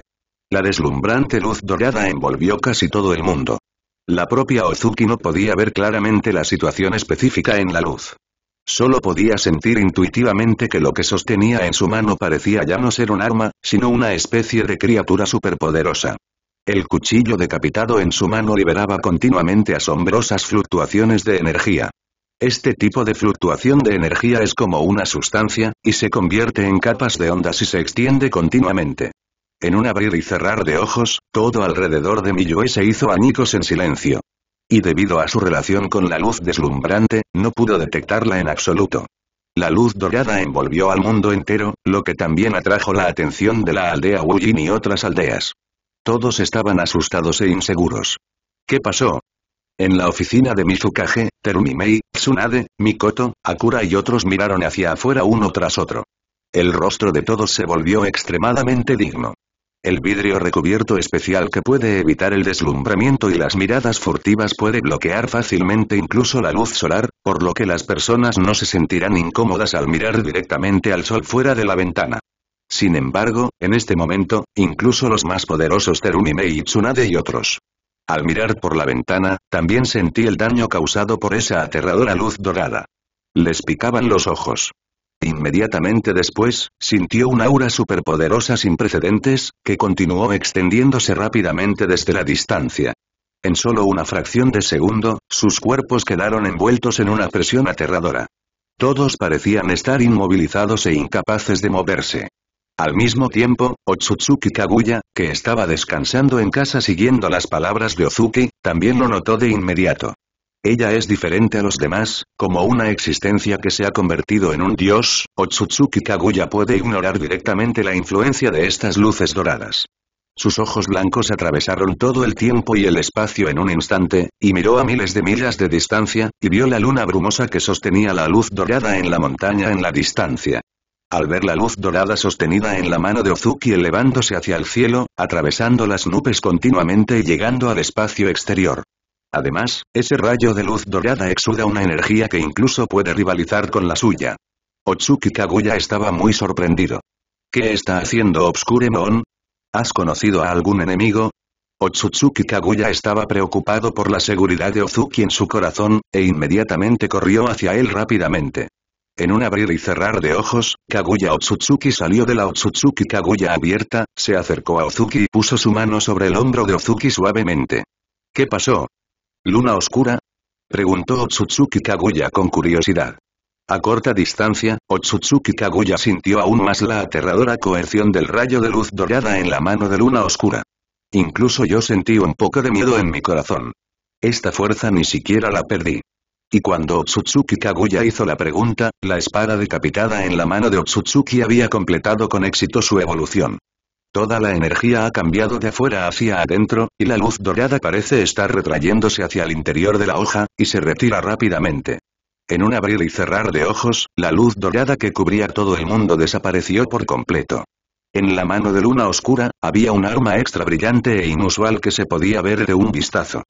La deslumbrante luz dorada envolvió casi todo el mundo. La propia Ozuki no podía ver claramente la situación específica en la luz. Solo podía sentir intuitivamente que lo que sostenía en su mano parecía ya no ser un arma, sino una especie de criatura superpoderosa. El cuchillo decapitado en su mano liberaba continuamente asombrosas fluctuaciones de energía. Este tipo de fluctuación de energía es como una sustancia, y se convierte en capas de ondas y se extiende continuamente. En un abrir y cerrar de ojos, todo alrededor de Miyue se hizo añicos en silencio. Y debido a su relación con la luz deslumbrante, no pudo detectarla en absoluto. La luz dorada envolvió al mundo entero, lo que también atrajo la atención de la aldea Wujin y otras aldeas. Todos estaban asustados e inseguros. ¿Qué pasó? En la oficina de Mizukage, Terumimei, Tsunade, Mikoto, Akura y otros miraron hacia afuera uno tras otro. El rostro de todos se volvió extremadamente digno. El vidrio recubierto especial que puede evitar el deslumbramiento y las miradas furtivas puede bloquear fácilmente incluso la luz solar, por lo que las personas no se sentirán incómodas al mirar directamente al sol fuera de la ventana. Sin embargo, en este momento, incluso los más poderosos Terumime y Tsunade y otros. Al mirar por la ventana, también sentí el daño causado por esa aterradora luz dorada. Les picaban los ojos. Inmediatamente después, sintió una aura superpoderosa sin precedentes, que continuó extendiéndose rápidamente desde la distancia. En solo una fracción de segundo, sus cuerpos quedaron envueltos en una presión aterradora. Todos parecían estar inmovilizados e incapaces de moverse. Al mismo tiempo, Otsutsuki Kaguya, que estaba descansando en casa siguiendo las palabras de Ozuki, también lo notó de inmediato. Ella es diferente a los demás, como una existencia que se ha convertido en un dios, Otsutsuki Kaguya puede ignorar directamente la influencia de estas luces doradas. Sus ojos blancos atravesaron todo el tiempo y el espacio en un instante, y miró a miles de millas de distancia, y vio la luna brumosa que sostenía la luz dorada en la montaña en la distancia. Al ver la luz dorada sostenida en la mano de Ozuki elevándose hacia el cielo, atravesando las nubes continuamente y llegando al espacio exterior. Además, ese rayo de luz dorada exuda una energía que incluso puede rivalizar con la suya. Otsuki Kaguya estaba muy sorprendido. ¿Qué está haciendo Obscuremon? ¿Has conocido a algún enemigo? Otsutsuki Kaguya estaba preocupado por la seguridad de Ozuki en su corazón, e inmediatamente corrió hacia él rápidamente. En un abrir y cerrar de ojos, Kaguya Otsutsuki salió de la Otsutsuki Kaguya abierta, se acercó a Ozuki y puso su mano sobre el hombro de Ozuki suavemente. ¿Qué pasó? ¿Luna oscura? Preguntó Otsutsuki Kaguya con curiosidad. A corta distancia, Otsutsuki Kaguya sintió aún más la aterradora coerción del rayo de luz dorada en la mano de Luna Oscura. Incluso yo sentí un poco de miedo en mi corazón. Esta fuerza ni siquiera la perdí. Y cuando Otsutsuki Kaguya hizo la pregunta, la espada decapitada en la mano de Otsutsuki había completado con éxito su evolución. Toda la energía ha cambiado de afuera hacia adentro, y la luz dorada parece estar retrayéndose hacia el interior de la hoja, y se retira rápidamente. En un abrir y cerrar de ojos, la luz dorada que cubría todo el mundo desapareció por completo. En la mano de Luna Oscura, había un arma extra brillante e inusual que se podía ver de un vistazo.